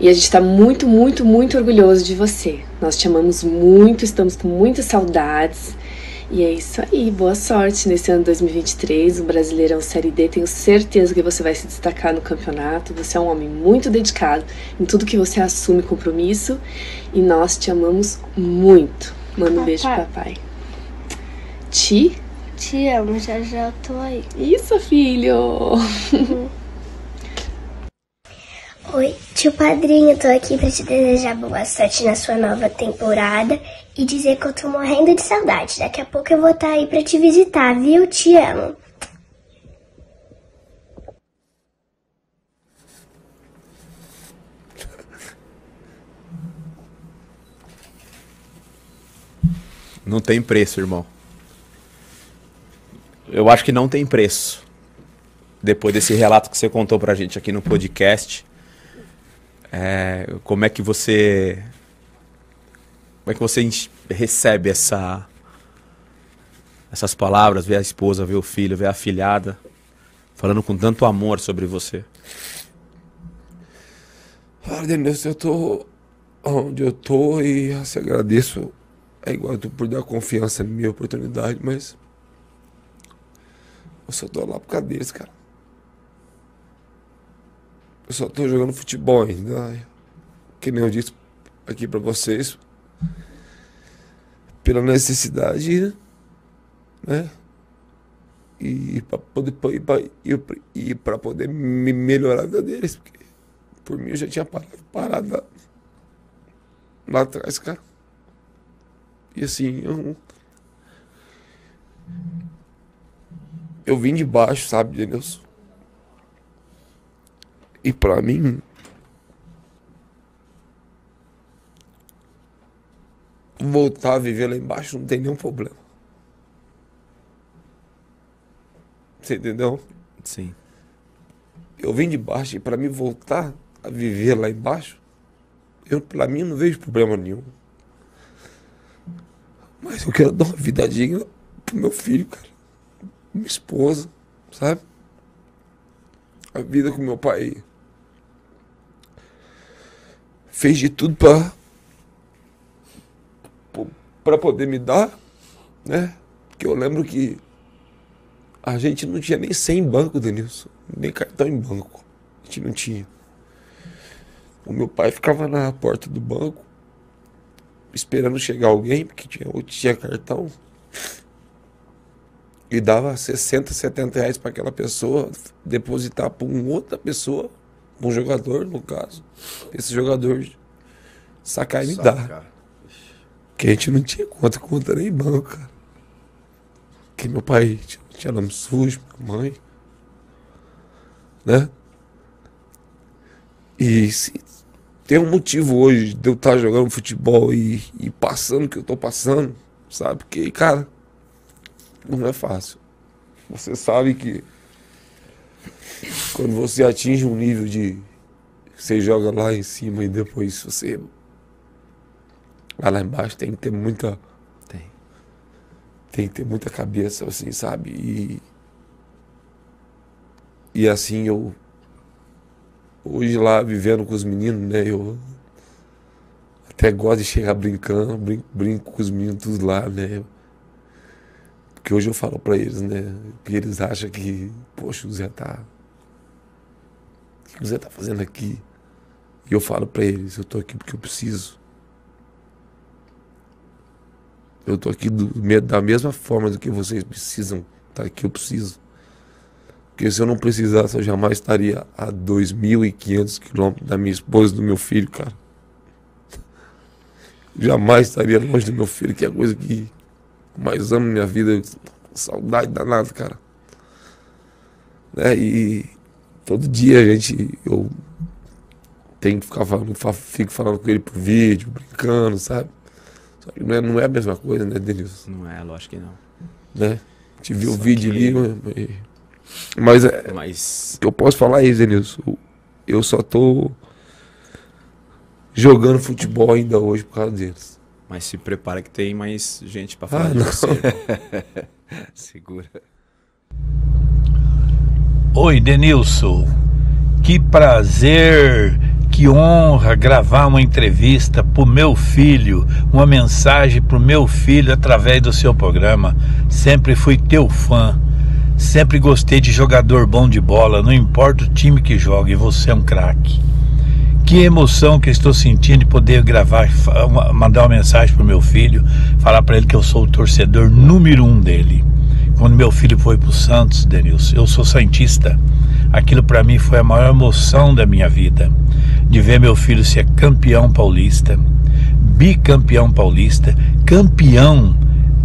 E a gente está muito, muito, muito orgulhoso de você. Nós te amamos muito, estamos com muitas saudades. E é isso aí, boa sorte nesse ano 2023. O Brasileirão Série D, tenho certeza que você vai se destacar no campeonato. Você é um homem muito dedicado em tudo que você assume compromisso. E nós te amamos muito. Manda um beijo, papai. Ti? Te amo, é já já tô aí. Isso, filho! Uhum. Oi, Tio Padrinho, tô aqui para te desejar boa sorte na sua nova temporada e dizer que eu tô morrendo de saudade. Daqui a pouco eu vou estar tá aí para te visitar, viu? Te amo. Não tem preço, irmão. Eu acho que não tem preço. Depois desse relato que você contou pra gente aqui no podcast é, como é que você. Como é que você recebe essa, essas palavras, ver a esposa, ver o filho, ver a filhada, falando com tanto amor sobre você? Glória Deus, eu tô onde eu tô e se assim, agradeço a é Iguatu por dar confiança na minha oportunidade, mas eu só tô lá por causa deles, cara eu só estou jogando futebol ainda. Que nem eu disse aqui para vocês, pela necessidade, né? E para poder, ir pra, poder me melhorar a vida deles. Porque por mim eu já tinha parado, parado lá, lá atrás, cara. E assim, eu. Eu vim de baixo, sabe, Denilson? E para mim, voltar a viver lá embaixo não tem nenhum problema. Você entendeu? Sim. Eu vim de baixo e para mim voltar a viver lá embaixo, eu para mim não vejo problema nenhum. Mas eu quero dar uma vida digna pro meu filho, cara. Minha esposa, sabe? A vida que meu pai fez de tudo para para poder me dar, né? Porque eu lembro que a gente não tinha nem 100 em banco, Denilson, nem cartão em banco. A gente não tinha. O meu pai ficava na porta do banco esperando chegar alguém, porque tinha, tinha cartão. E dava 60, 70 reais para aquela pessoa depositar para uma outra pessoa um jogador, no caso, esse jogador sacar e me dar. Porque a gente não tinha conta, conta nem banco, cara. Porque meu pai tinha, tinha nome sujo, minha mãe. Né? E se tem um motivo hoje de eu estar tá jogando futebol e, e passando o que eu estou passando, sabe? Porque, cara, não é fácil. Você sabe que quando você atinge um nível de. Você joga lá em cima e depois você. Lá, lá embaixo tem que ter muita. Tem. Tem que ter muita cabeça, assim, sabe? E. E assim eu. Hoje lá vivendo com os meninos, né? Eu até gosto de chegar brincando, brinco, brinco com os meninos lá, né? Porque hoje eu falo para eles, né? Que eles acham que, poxa, o Zé tá que, que você está fazendo aqui? E eu falo para eles, eu estou aqui porque eu preciso. Eu estou aqui do, da mesma forma do que vocês precisam, tá? aqui eu preciso. Porque se eu não precisasse, eu jamais estaria a 2.500 quilômetros da minha esposa e do meu filho, cara. Jamais estaria longe do meu filho, que é a coisa que mais amo na minha vida. Saudade danada, cara. Né? E Todo dia a gente. Eu tenho que ficar falando, fico falando com ele por vídeo, brincando, sabe? Só que não é, não é a mesma coisa, né, Denilson? Não é, lógico que não. Né? Te vi o vídeo que... ali, mas, mas, é, Eu posso falar isso, Denilson. Eu só tô jogando futebol ainda hoje por causa deles. Mas se prepara que tem mais gente para ah, falar ah, de não. você. Segura. Oi, Denilson. Que prazer, que honra gravar uma entrevista o meu filho, uma mensagem o meu filho através do seu programa. Sempre fui teu fã. Sempre gostei de jogador bom de bola, não importa o time que joga, e você é um craque. Que emoção que estou sentindo de poder gravar, mandar uma mensagem o meu filho, falar para ele que eu sou o torcedor número um dele. Quando meu filho foi para o Santos, Denilson, eu sou santista. Aquilo para mim foi a maior emoção da minha vida, de ver meu filho ser campeão paulista, bicampeão paulista, campeão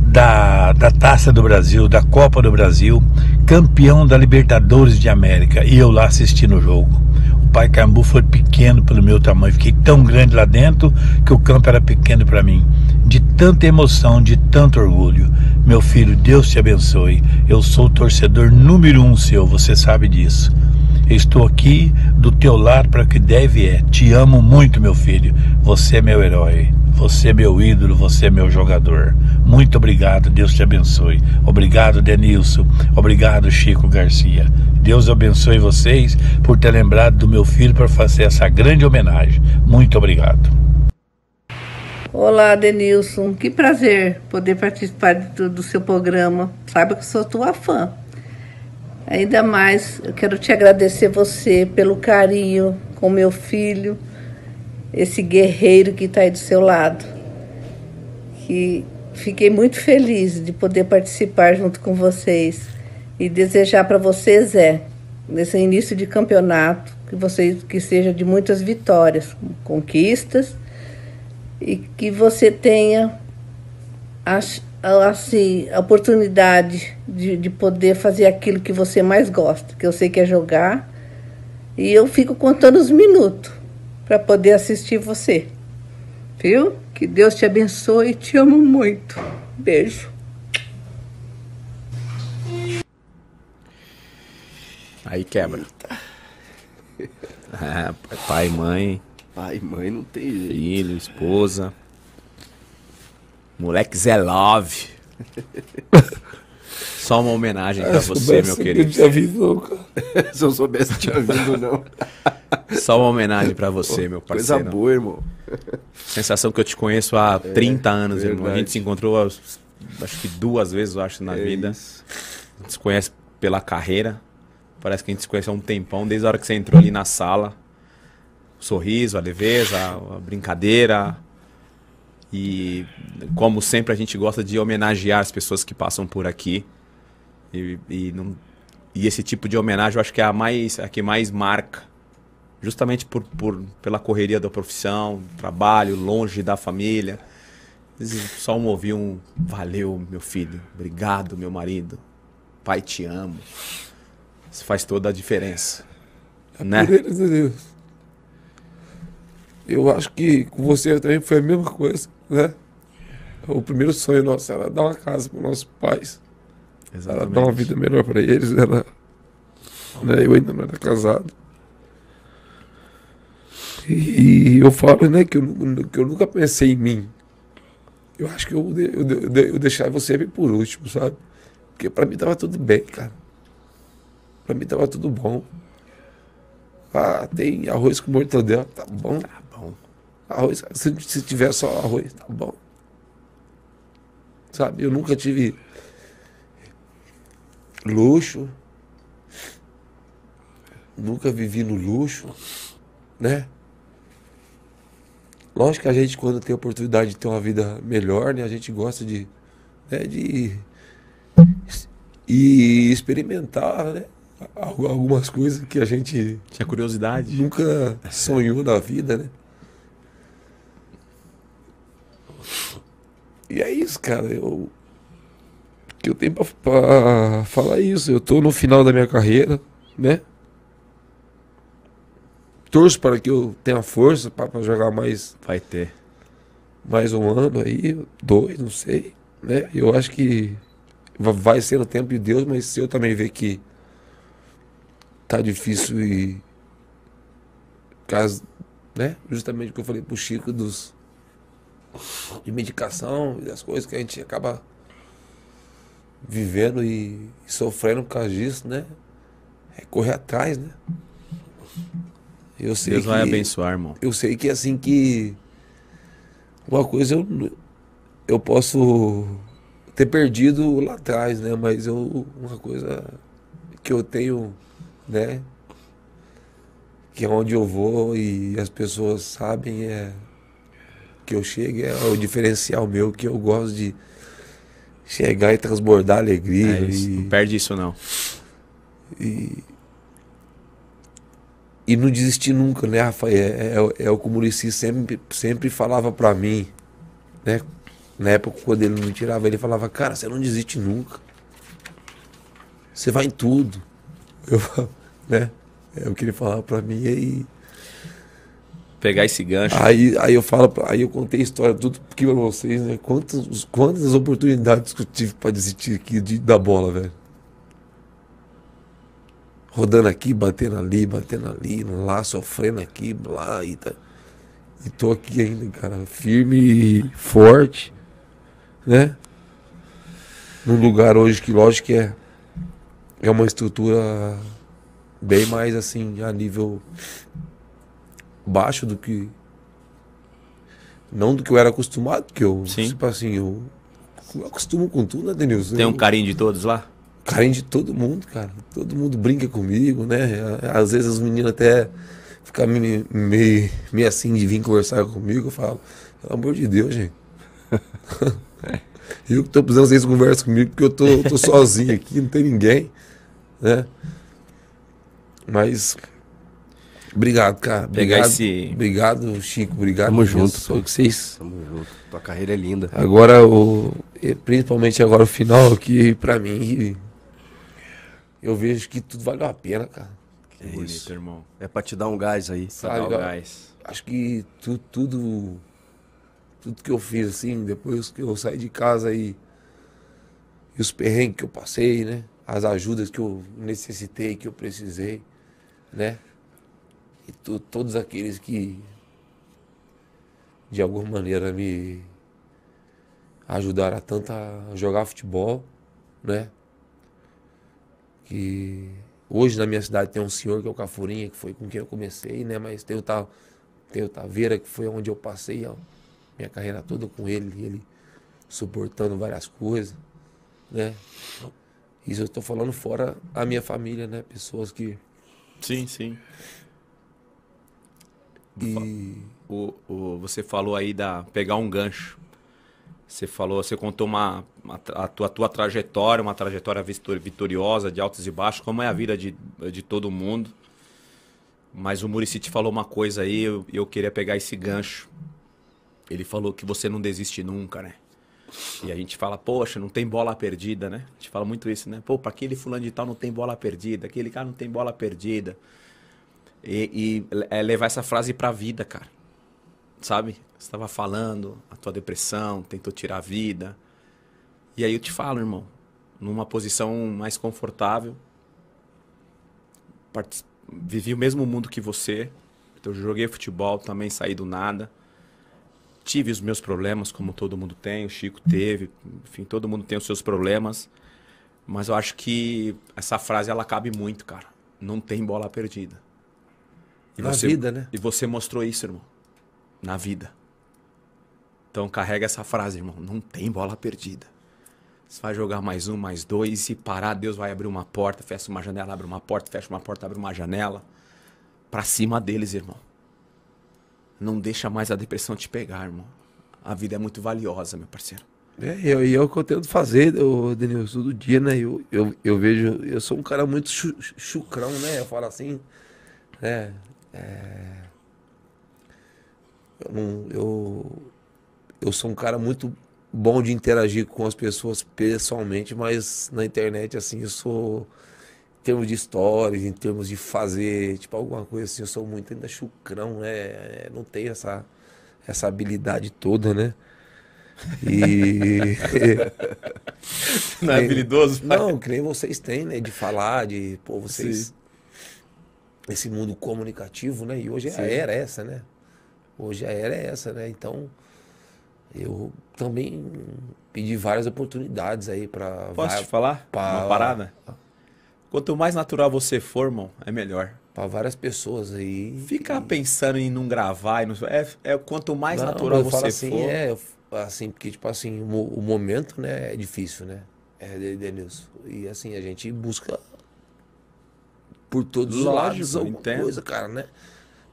da, da Taça do Brasil, da Copa do Brasil, campeão da Libertadores de América, e eu lá assistindo o jogo. O Pai Cambu foi pequeno pelo meu tamanho, fiquei tão grande lá dentro que o campo era pequeno para mim, de tanta emoção, de tanto orgulho. Meu filho, Deus te abençoe. Eu sou o torcedor número um seu, você sabe disso. Estou aqui do teu lado para o que deve é. Te amo muito, meu filho. Você é meu herói. Você é meu ídolo, você é meu jogador. Muito obrigado, Deus te abençoe. Obrigado, Denilson. Obrigado, Chico Garcia. Deus abençoe vocês por ter lembrado do meu filho para fazer essa grande homenagem. Muito obrigado. Olá, Denilson. Que prazer poder participar do, do seu programa. Saiba que sou tua fã. Ainda mais, eu quero te agradecer você pelo carinho com meu filho, esse guerreiro que está aí do seu lado. Que fiquei muito feliz de poder participar junto com vocês e desejar para vocês é nesse início de campeonato que vocês que seja de muitas vitórias, conquistas e que você tenha assim, a oportunidade de, de poder fazer aquilo que você mais gosta, que eu sei que é jogar, e eu fico contando os minutos para poder assistir você. Viu? Que Deus te abençoe e te amo muito. Beijo. Aí quebra. Ah, pai, mãe Pai, mãe, não tem jeito. Filho, esposa. moleque zé love. Só uma homenagem pra você, meu querido. Eu te avisou, cara. Se eu soubesse, te vindo, não. Só uma homenagem pra você, meu parceiro. Coisa boa, irmão. Sensação que eu te conheço há é, 30 anos, verdade. irmão. A gente se encontrou acho que duas vezes, eu acho, na é vida. Isso. A gente se conhece pela carreira. Parece que a gente se conhece há um tempão, desde a hora que você entrou ali na sala o sorriso, a leveza, a brincadeira. E como sempre a gente gosta de homenagear as pessoas que passam por aqui. E, e, não, e esse tipo de homenagem eu acho que é a, mais, a que mais marca. Justamente por, por, pela correria da profissão, trabalho, longe da família. Só um ouvir um valeu, meu filho, obrigado, meu marido, pai, te amo. Isso faz toda a diferença. né? Deus eu acho que com você também foi a mesma coisa, né? O primeiro sonho nosso era dar uma casa para nossos pais. Exatamente. Era dar uma vida melhor para eles. Era, né? né? Eu ainda não era casado. E eu falo né, que, eu, que eu nunca pensei em mim. Eu acho que eu, eu, eu, eu deixava você por último, sabe? Porque para mim tava tudo bem, cara. Para mim tava tudo bom. Ah, tem arroz com mortadela, tá bom. Tá Arroz, se, tiver só arroz, tá bom. Sabe, eu nunca tive luxo, nunca vivi no luxo, né? Lógico que a gente, quando tem a oportunidade de ter uma vida melhor, né, a gente gosta de, né, de e experimentar né, algumas coisas que a gente. Tinha curiosidade. Nunca sonhou na vida, né? E é isso, cara. Eu que eu tenho pra, pra falar é isso. Eu tô no final da minha carreira, né? Torço para que eu tenha força para jogar mais. Vai ter. Mais um ano aí, dois, não sei. Né? Eu acho que vai ser no tempo de Deus, mas se eu também ver que tá difícil e. Caso, né? Justamente o que eu falei pro Chico dos de medicação e das coisas que a gente acaba vivendo e, sofrendo por causa disso, né? É correr atrás, né? Eu sei Deus que, vai abençoar, irmão. Eu sei que assim que uma coisa eu, eu posso ter perdido lá atrás, né? Mas eu uma coisa que eu tenho, né? Que é onde eu vou e as pessoas sabem é que eu chego é o diferencial meu, que eu gosto de chegar e transbordar alegria. É e... Não perde isso, não. E, e não desistir nunca, né, Rafael? É, é, é o é que o Murici sempre, sempre falava para mim, né? Na época, quando ele não tirava, ele falava, cara, você não desiste nunca. Você vai em tudo. Eu, né? É o que ele falava para mim. E aí, pegar esse gancho. Aí, aí eu falo, aí eu contei a história tudo aqui pra vocês, né? Quantas, quantas oportunidades que eu tive pra desistir aqui de, da bola, velho. Rodando aqui, batendo ali, batendo ali, lá, sofrendo aqui, blá e tá. E tô aqui ainda, cara, firme e forte, né? Num lugar hoje que, lógico, que é, é uma estrutura bem mais assim, a nível baixo do que. Não do que eu era acostumado, que eu. Sim. Tipo assim, eu, eu acostumo com tudo, né, Denilson? Tem um carinho de todos lá? Carinho de todo mundo, cara. Todo mundo brinca comigo, né? Às vezes as meninas até ficam meio, meio, assim de vir conversar comigo. Eu falo, pelo amor de Deus, gente. eu que tô precisando vocês conversam comigo, porque eu tô, eu tô sozinho aqui, não tem ninguém, né? Mas Obrigado, cara. Obrigado, esse... obrigado Chico. Obrigado. Tamo junto. Sou que vocês. Tamo junto. Tua carreira é linda. Agora, o... principalmente agora o final, que pra mim eu vejo que tudo valeu a pena, cara. Que é bonito, isso. irmão. É pra te dar um gás aí. Sabe, dar um gás. Acho que tu, tudo. Tudo que eu fiz, assim, depois que eu saí de casa e. E os perrengues que eu passei, né? As ajudas que eu necessitei, que eu precisei, né? e to, todos aqueles que de alguma maneira me ajudaram a tanto a jogar futebol, né? Que hoje na minha cidade tem um senhor que é o Cafurinha, que foi com quem eu comecei, né? Mas tem o tal tem o Taveira, que foi onde eu passei a minha carreira toda com ele, ele suportando várias coisas, né? Isso eu estou falando fora a minha família, né? Pessoas que. Sim, sim. E... O, o, você falou aí da pegar um gancho. Você falou, você contou uma, uma a, tua, a, tua, trajetória, uma trajetória vitoriosa, de altos e baixos, como é a vida de, de todo mundo. Mas o Murici te falou uma coisa aí, eu, eu queria pegar esse gancho. Ele falou que você não desiste nunca, né? E a gente fala, poxa, não tem bola perdida, né? A gente fala muito isso, né? Pô, pra aquele fulano de tal não tem bola perdida, aquele cara não tem bola perdida. E, e é levar essa frase pra vida, cara. Sabe? Você estava falando, a tua depressão tentou tirar a vida. E aí eu te falo, irmão, numa posição mais confortável, part... vivi o mesmo mundo que você. eu joguei futebol, também saí do nada. Tive os meus problemas, como todo mundo tem, o Chico teve, enfim, todo mundo tem os seus problemas. Mas eu acho que essa frase ela cabe muito, cara. Não tem bola perdida. E na você, vida, né? E você mostrou isso, irmão. Na vida. Então carrega essa frase, irmão. Não tem bola perdida. Você vai jogar mais um, mais dois e parar, Deus vai abrir uma porta, fecha uma janela, abre uma porta, fecha uma porta, abre uma janela. Pra cima deles, irmão. Não deixa mais a depressão te pegar, irmão. A vida é muito valiosa, meu parceiro. É, e eu, o que eu tento fazer, eu, Denilson, todo dia, né? Eu, eu, eu vejo, eu sou um cara muito chucrão, né? Eu falo assim, é, é... Eu, não, eu, eu sou um cara muito bom de interagir com as pessoas pessoalmente, mas na internet, assim, eu sou. Em termos de histórias em termos de fazer, tipo, alguma coisa assim, eu sou muito ainda chucrão, né? É, não tenho essa, essa habilidade toda, né? E. não é habilidoso? Não, que nem vocês têm, né? De falar, de. Pô, vocês. Sim esse mundo comunicativo, né? E hoje Sim. a era é essa, né? Hoje a era é essa, né? Então eu também pedi várias oportunidades aí para Posso vai, te falar? Pra, Uma parada? Quanto mais natural você for, irmão, é melhor. Para várias pessoas aí. Ficar e... pensando em não gravar, não... É, é quanto mais não, natural você assim, for. É, assim, porque tipo assim, o, o momento, né, é difícil, né? É, Denilson. E assim, a gente busca por todos Lógico, os lados alguma entendo. coisa, cara, né?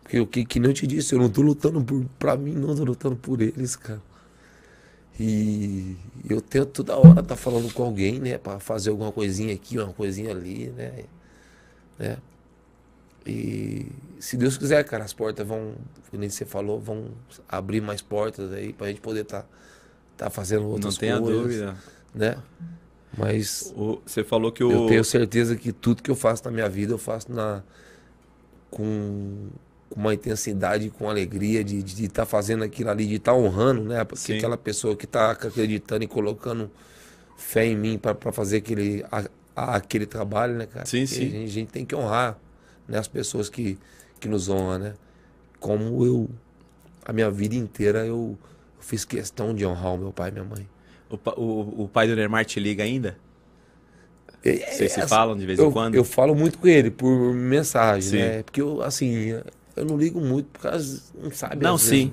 Porque o que, que nem eu te disse, eu não tô lutando por, pra mim, não, tô lutando por eles, cara. E eu tento toda hora tá falando com alguém, né? Pra fazer alguma coisinha aqui, uma coisinha ali, né? né? E se Deus quiser, cara, as portas vão, como você falou, vão abrir mais portas aí pra gente poder tá, tá fazendo outras não coisas. Não tenha dúvida. Né? Mas o, você falou que o... eu tenho certeza que tudo que eu faço na minha vida eu faço na com, com uma intensidade, com alegria de estar de, de tá fazendo aquilo ali, de estar tá honrando, né? Porque Sim. aquela pessoa que está acreditando e colocando fé em mim para fazer aquele, a, aquele trabalho, né, cara? Sim, sim. A gente, a gente, tem que honrar né, as pessoas que, que nos honram, né? Como eu, a minha vida inteira, eu, eu fiz questão de honrar o meu pai e minha mãe. O, o, o pai do Neymar te liga ainda? É, Vocês se assim, falam de vez eu, em quando? Eu falo muito com ele por mensagem, sim. né? Porque eu, assim, eu não ligo muito por causa. Não sabe Não, sim.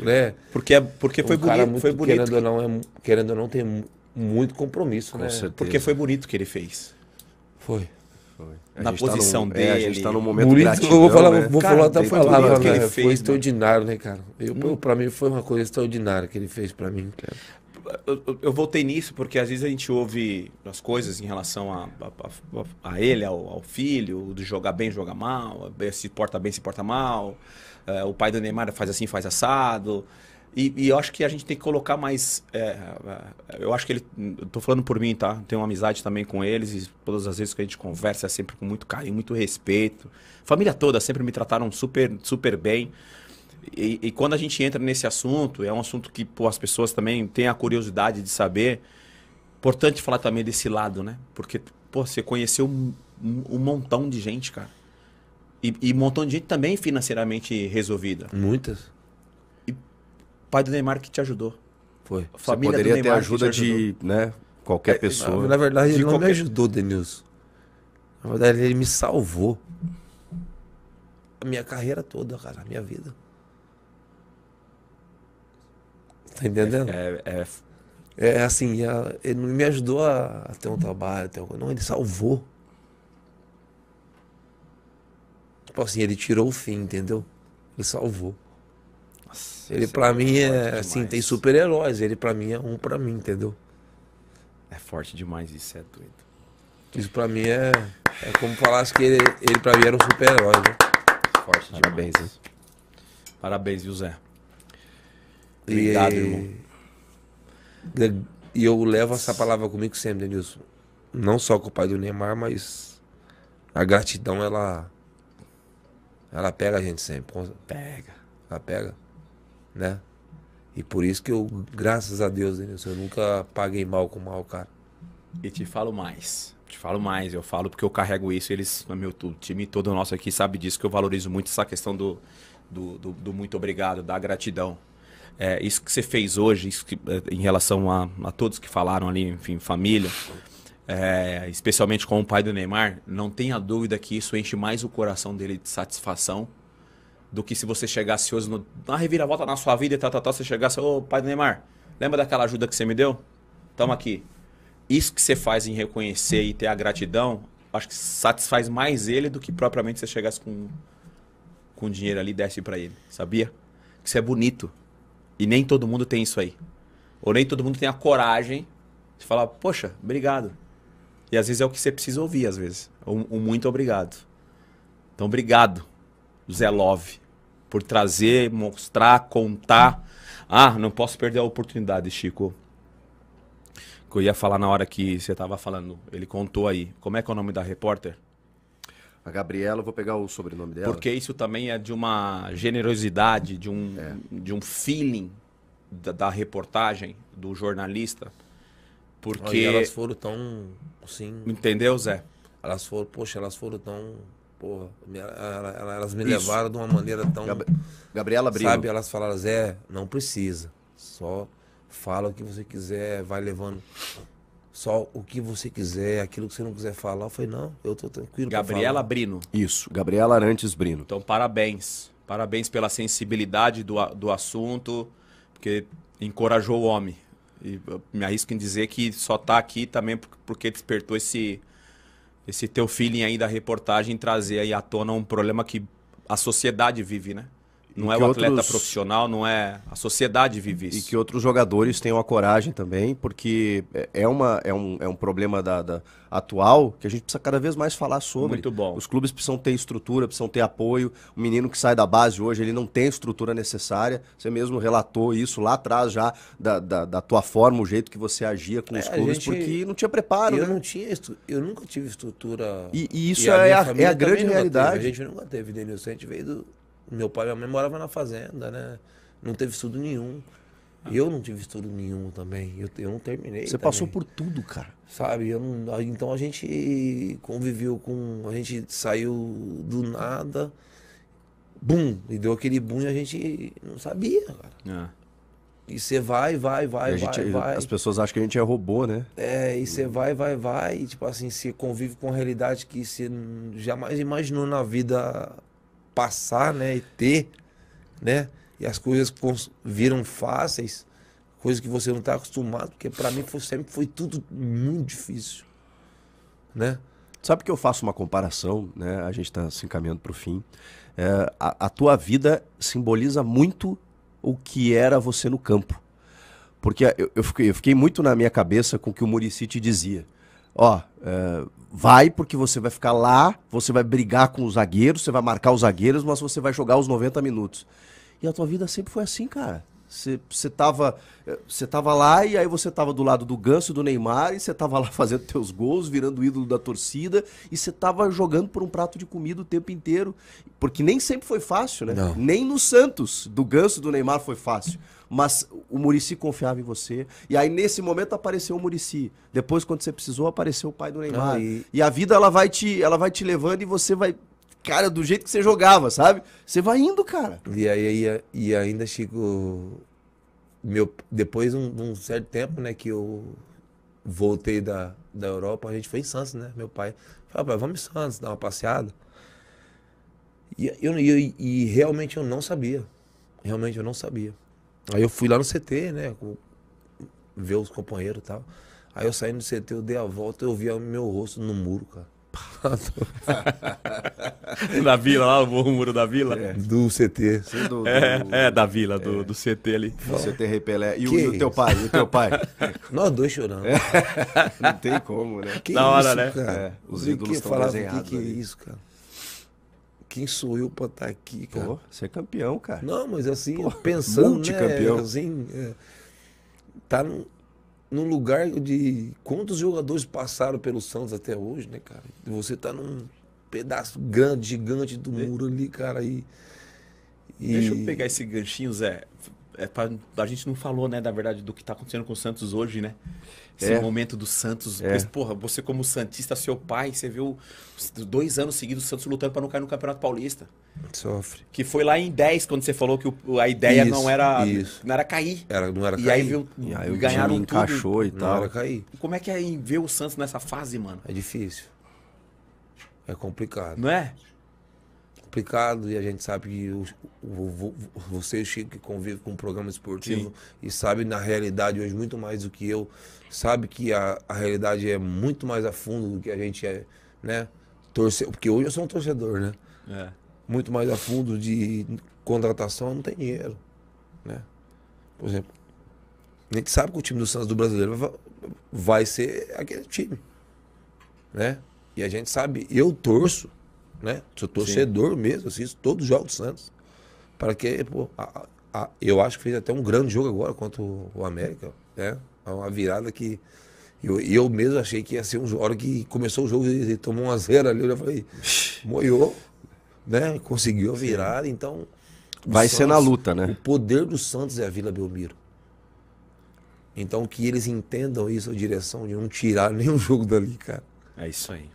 né? Porque, é, porque um foi bonito. foi bonito. Querendo, ou não, é, querendo ou não, tem muito compromisso, com né? Certeza. Porque foi bonito que ele fez. Foi. Na posição tá dele. É, a gente tá num é, tá momento bonito, gratidão, eu vou falar, né? vou cara, falar outra palavra, né? Fez, foi extraordinário, né, cara? Eu, hum. Pra mim foi uma coisa extraordinária que ele fez pra mim. Cara eu, eu, voltei nisso porque às vezes a gente ouve as coisas em relação a, a, a, a ele, ao, ao, filho, de jogar bem, jogar mal, eh, se porta bem, se porta mal, é, o pai do Neymar faz assim, faz assado. E, e, eu acho que a gente tem que colocar mais. É, eu acho que ele. Estou falando por mim, tá? Tenho uma amizade também com eles e todas as vezes que a gente conversa é sempre com muito carinho, muito respeito. Família toda sempre me trataram super, super bem. E, e, quando a gente entra nesse assunto, é um assunto que pô, as pessoas também têm a curiosidade de saber. Importante falar também desse lado, né? Porque pô, você conheceu um, um montão de gente, cara. E, e, um montão de gente também financeiramente resolvida. Muitas. E pai do Neymar que te ajudou. Foi. A família você poderia do Neymar ter ajuda de né, qualquer é, pessoa. Na verdade, de ele qualquer... não me ajudou, Denilson. Na verdade, ele me salvou. A minha carreira toda, cara. A minha vida. Tá entendendo? É, é, é... É, é assim, é, ele não me ajudou a, ter um trabalho, ter um... não, ele salvou. Tipo assim, ele tirou o fim, entendeu? Ele salvou. Nossa, ele para é mim é demais. assim, tem super-heróis, ele para mim é um para mim, entendeu? É forte demais isso, é doido. Isso para mim é, é como falasse que ele, ele para mim era um super-herói, né? Forte Parabéns, demais. Hein? Parabéns, viu, Zé? Obrigado, e... irmão. E eu levo essa palavra comigo sempre, Denilson. Não só com o pai do Neymar, mas a gratidão, ela. Ela pega a gente sempre. Pega. Ela pega. Né? E por isso que eu, graças a Deus, Denilson, eu nunca paguei mal com mal, cara. E te falo mais. Te falo mais. Eu falo porque eu carrego isso. Eles, meu o time todo nosso aqui sabe disso, que eu valorizo muito essa questão do, do, do, do muito obrigado, da gratidão é, isso que você fez hoje, isso que, é, em relação a, a, todos que falaram ali, enfim, família, é, especialmente com o pai do Neymar, não tenha dúvida que isso enche mais o coração dele de satisfação do que se você chegasse hoje no, na reviravolta na sua vida e tal, tal, tal, você chegasse, ô pai do Neymar, lembra daquela ajuda que você me deu? Tamo aqui. Isso que você faz em reconhecer e ter a gratidão, acho que satisfaz mais ele do que propriamente você chegasse com, com dinheiro ali e desse para ele, sabia? Isso é bonito. E nem todo mundo tem isso aí. Ou nem todo mundo tem a coragem de falar, poxa, obrigado. E às vezes é o que você precisa ouvir, às vezes. Um, um muito obrigado. Então, obrigado, Zé Love, por trazer, mostrar, contar. Ah, não posso perder a oportunidade, Chico. Que eu ia falar na hora que você estava falando. Ele contou aí. Como é que é o nome da repórter? A Gabriela, eu vou pegar o sobrenome dela. Porque isso também é de uma generosidade, de um, é. de um feeling da, da, reportagem, do jornalista. Porque. Aí elas foram tão. Assim, Entendeu, Zé? Elas foram, poxa, elas foram tão. Porra, elas me isso. levaram de uma maneira tão. Gab Gabriela Brito. Sabe, elas falaram, Zé, não precisa. Só fala o que você quiser, vai levando só o que você quiser, aquilo que você não quiser falar. Eu falei, não, eu tô tranquilo. Gabriela Brino. Isso, Gabriela Arantes Brino. Então, parabéns. Parabéns pela sensibilidade do, do assunto, porque encorajou o homem. E me arrisco em dizer que só tá aqui também porque despertou esse, esse teu feeling aí da reportagem trazer aí à tona um problema que a sociedade vive, né? Não é o atleta outros... profissional, não é. A sociedade vive isso. E que outros jogadores tenham a coragem também, porque é, é, uma, é, um, é um problema da, da, atual que a gente precisa cada vez mais falar sobre. Muito bom. Os clubes precisam ter estrutura, precisam ter apoio. O menino que sai da base hoje, ele não tem a estrutura necessária. Você mesmo relatou isso lá atrás já, da, da, da tua forma, o jeito que você agia com é, os clubes, gente... porque não tinha preparo. Eu né? não tinha estru... eu nunca tive estrutura. E, e isso e é a é, a, é a grande realidade. Teve. A gente nunca teve, Denilson. A gente veio do meu pai e minha mãe moravam na fazenda, né? Não teve estudo nenhum. Ah. Eu não tive estudo nenhum também. Eu, eu não terminei. Você também. passou por tudo, cara. Sabe? Eu não, então a gente conviveu com. A gente saiu do nada. Bum! E deu aquele boom e a gente não sabia, cara. Ah. E você vai, vai, vai, gente, vai, é, vai. As pessoas acham que a gente é robô, né? É, e você vai, vai, vai. E, tipo assim, você convive com a realidade que você jamais imaginou na vida passar, né? E ter, né? E as coisas viram fáceis, coisas que você não está acostumado, porque para mim foi, sempre foi tudo muito difícil, né? Sabe que eu faço uma comparação, né? A gente está se encaminhando para o fim. É, a, a tua vida simboliza muito o que era você no campo. Porque eu, eu, fiquei, eu, fiquei, muito na minha cabeça com o que o Murici te dizia. Ó, oh, é, Vai, porque você vai ficar lá, você vai brigar com os zagueiros, você vai marcar os zagueiros, mas você vai jogar os 90 minutos. E a tua vida sempre foi assim, cara. Você estava eh, você tava lá e aí você estava do lado do Ganso, do Neymar, e você estava lá fazendo teus gols, virando ídolo da torcida, e você estava jogando por um prato de comida o tempo inteiro. Porque nem sempre foi fácil, né? Não. Nem no Santos, do Ganso, do Neymar foi fácil mas o Murici confiava em você. E aí, nesse momento, apareceu o Murici. Depois, quando você precisou, apareceu o pai do Neymar. Ah, e... a vida ela vai, te, ela vai te levando e você vai. Cara, do jeito que você jogava, sabe? Você vai indo, cara. E aí, e, e ainda, Chico. Meu, depois de um, um certo tempo, né, que eu voltei da, da Europa, a gente foi em Santos, né? Meu pai falou, pai, vamos em Santos, dar uma passeada. E, eu, e, e realmente eu não sabia. Realmente eu não sabia. Aí eu fui lá no CT, né? Ver os companheiros e tal. Aí eu saí no CT, eu dei a volta, eu vi o meu rosto no muro, cara. na vila lá, o muro da vila? É. Do CT. Do, do, é, do... é, da vila, do, é. do CT ali. Do CT Repelé. E, o, e o teu pai? E o teu pai? Nós dois chorando. É. Não tem como, né? Que Na hora, né? É, os ídolos estão desenhados. O que, que é isso, cara? quem sou eu para estar tá aqui, cara? Pô, você é campeão, cara. Não, mas assim, Pô, pensando, né, multicampeão. campeão. Assim, é, tá num, num lugar de quantos jogadores passaram pelo Santos até hoje, né, cara? Você tá num pedaço grande, gigante do muro ali, cara, e... e... Deixa eu pegar esse ganchinho, Zé é pra, a gente não falou, né, na verdade, do que está acontecendo com o Santos hoje, né? Esse é. momento do Santos. É. porra, você como Santista, seu pai, você viu dois anos seguidos o Santos lutando para não cair no Campeonato Paulista. Sofre. Que foi lá em 10, quando você falou que o, a ideia isso, não era isso. não era cair. Era, não era e cair. Aí viu, e aí ganharam tudo. encaixou e tal. Não era cair. Como é que é ver o Santos nessa fase, mano? É difícil. É complicado. Não é? complicado e a gente sabe que o, o, o, você, Chico, que convive com um programa esportivo Sim. e sabe na realidade hoje muito mais do que eu, sabe que a, a realidade é muito mais a fundo do que a gente é, né? Torcer, porque hoje eu sou um torcedor, né? É. Muito mais a fundo de contratação não tem dinheiro, né? Por exemplo, a gente sabe que o time do Santos do Brasileiro vai, vai ser aquele time, né? E a gente sabe, eu torço né? Sou torcedor Sim. mesmo, assisto todos os jogos do Santos. Para que, pô, a, a, eu acho que fez até um grande jogo agora contra o América, né? É uma virada que eu, eu mesmo achei que ia ser um jogo. A hora que começou o jogo e tomou um a zero ali, eu já falei, moiou, né? Conseguiu virar, então. Vai Santos, ser na luta, né? O poder do Santos é a Vila Belmiro. Então que eles entendam isso, a direção de não tirar nenhum jogo dali, cara. É isso aí.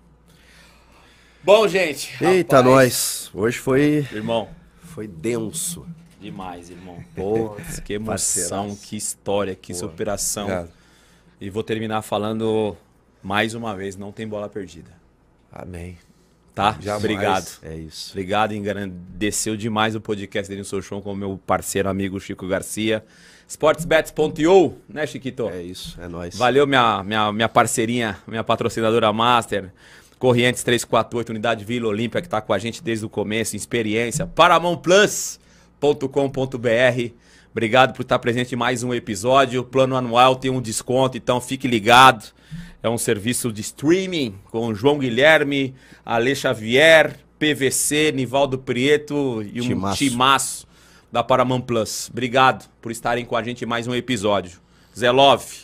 Bom, gente. Eita, rapaz. nós. Hoje foi. Irmão. Foi denso. Demais, irmão. Pô, que emoção, que história, que superação. Obrigado. E vou terminar falando mais uma vez: não tem bola perdida. Amém. Tá? Jamais. Obrigado. É isso. Obrigado, engrandeceu demais o podcast dele no seu show com o meu parceiro amigo Chico Garcia. Sportsbets.io, né, Chiquito? É isso, é nóis. Valeu, minha, minha, minha parceirinha, minha patrocinadora master. Corrientes 348, Unidade Vila Olímpia, que está com a gente desde o começo, experiência, Paramonplus.com.br. Obrigado por estar presente em mais um episódio. plano anual tem um desconto, então fique ligado. É um serviço de streaming com João Guilherme, Ale Xavier, PVC, Nivaldo Prieto e um timaço, timaço da Paramount Plus. Obrigado por estarem com a gente em mais um episódio. Zelove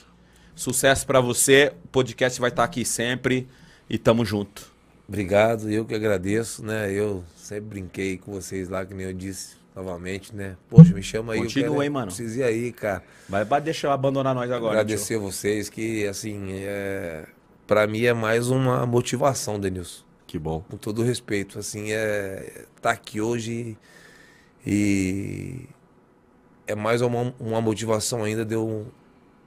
sucesso para você. O podcast vai estar aqui sempre. E tamo junto. Obrigado, eu que agradeço, né? Eu sempre brinquei com vocês lá, que nem eu disse novamente, né? Poxa, me chama aí. Continua, eu quero, hein, mano? precisa ir aí, cara. Vai, vai deixar abandonar nós agora. Agradecer vocês, que assim, é... para mim é mais uma motivação, Denilson. Que bom. Com todo respeito, assim, é tá aqui hoje e é mais uma, uma motivação ainda deu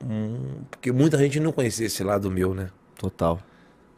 um, um, porque muita gente não conhecia esse lado meu, né? Total.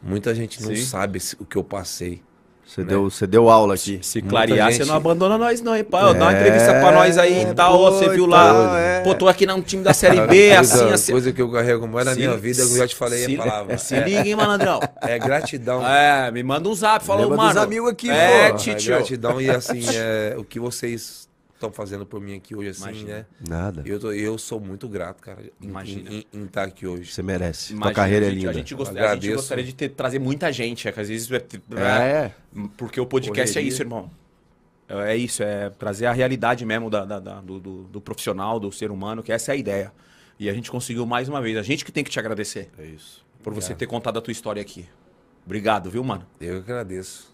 Muita gente não Sim. sabe o que eu passei. Você, né? deu, você deu aula aqui. Se clarear, gente... você não abandona nós, não, hein, pai? É... Dá uma é, entrevista pra nós aí e é tal, você viu é lá. É... Pô, tô aqui num time da Série B, assim, assim. coisa que eu carrego mais na se, minha vida, eu já te falei se, a palavra. Se é. liga, hein, malandrão. É gratidão. É, me manda um zap, fala, Lembra Meus amigos aqui, É, pô. É gratidão e assim, é, o que vocês estão fazendo por mim aqui hoje, assim, Imagina. né? Nada. Eu, tô, eu sou muito grato, cara, Imagina. em estar tá aqui hoje. Você merece. Imagina, Tua carreira é gente, é linda. A gente, gost... a gente gostaria de ter, trazer muita gente, é que às vezes... É, né? é. Porque o podcast Correria. é isso, irmão. É isso, é trazer a realidade mesmo da, da, da do, do, do, profissional, do ser humano, que essa é a ideia. E a gente conseguiu mais uma vez. A gente que tem que te agradecer. É isso. Por Obrigado. você ter contado a tua história aqui. Obrigado, viu, mano? Eu que agradeço.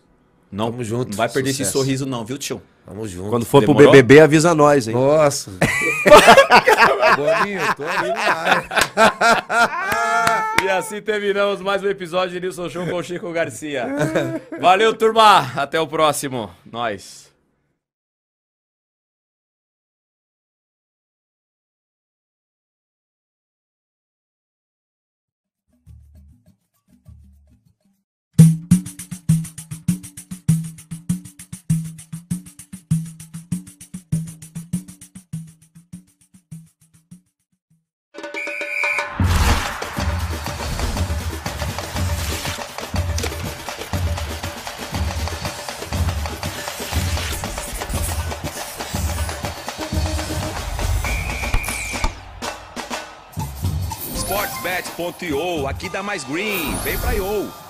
Não, Tamo junto. Não vai perder sucesso. esse sorriso, não, viu, tio? Tamo junto. Quando for Demorou? pro BBB, avisa nós, hein? Nossa. Boninho, tô ali na E assim terminamos mais um episódio de Nilson Show com o Chico Garcia. Valeu, turma. Até o próximo. Nós. Ponto IO, aqui dá mais green, vem pra IO.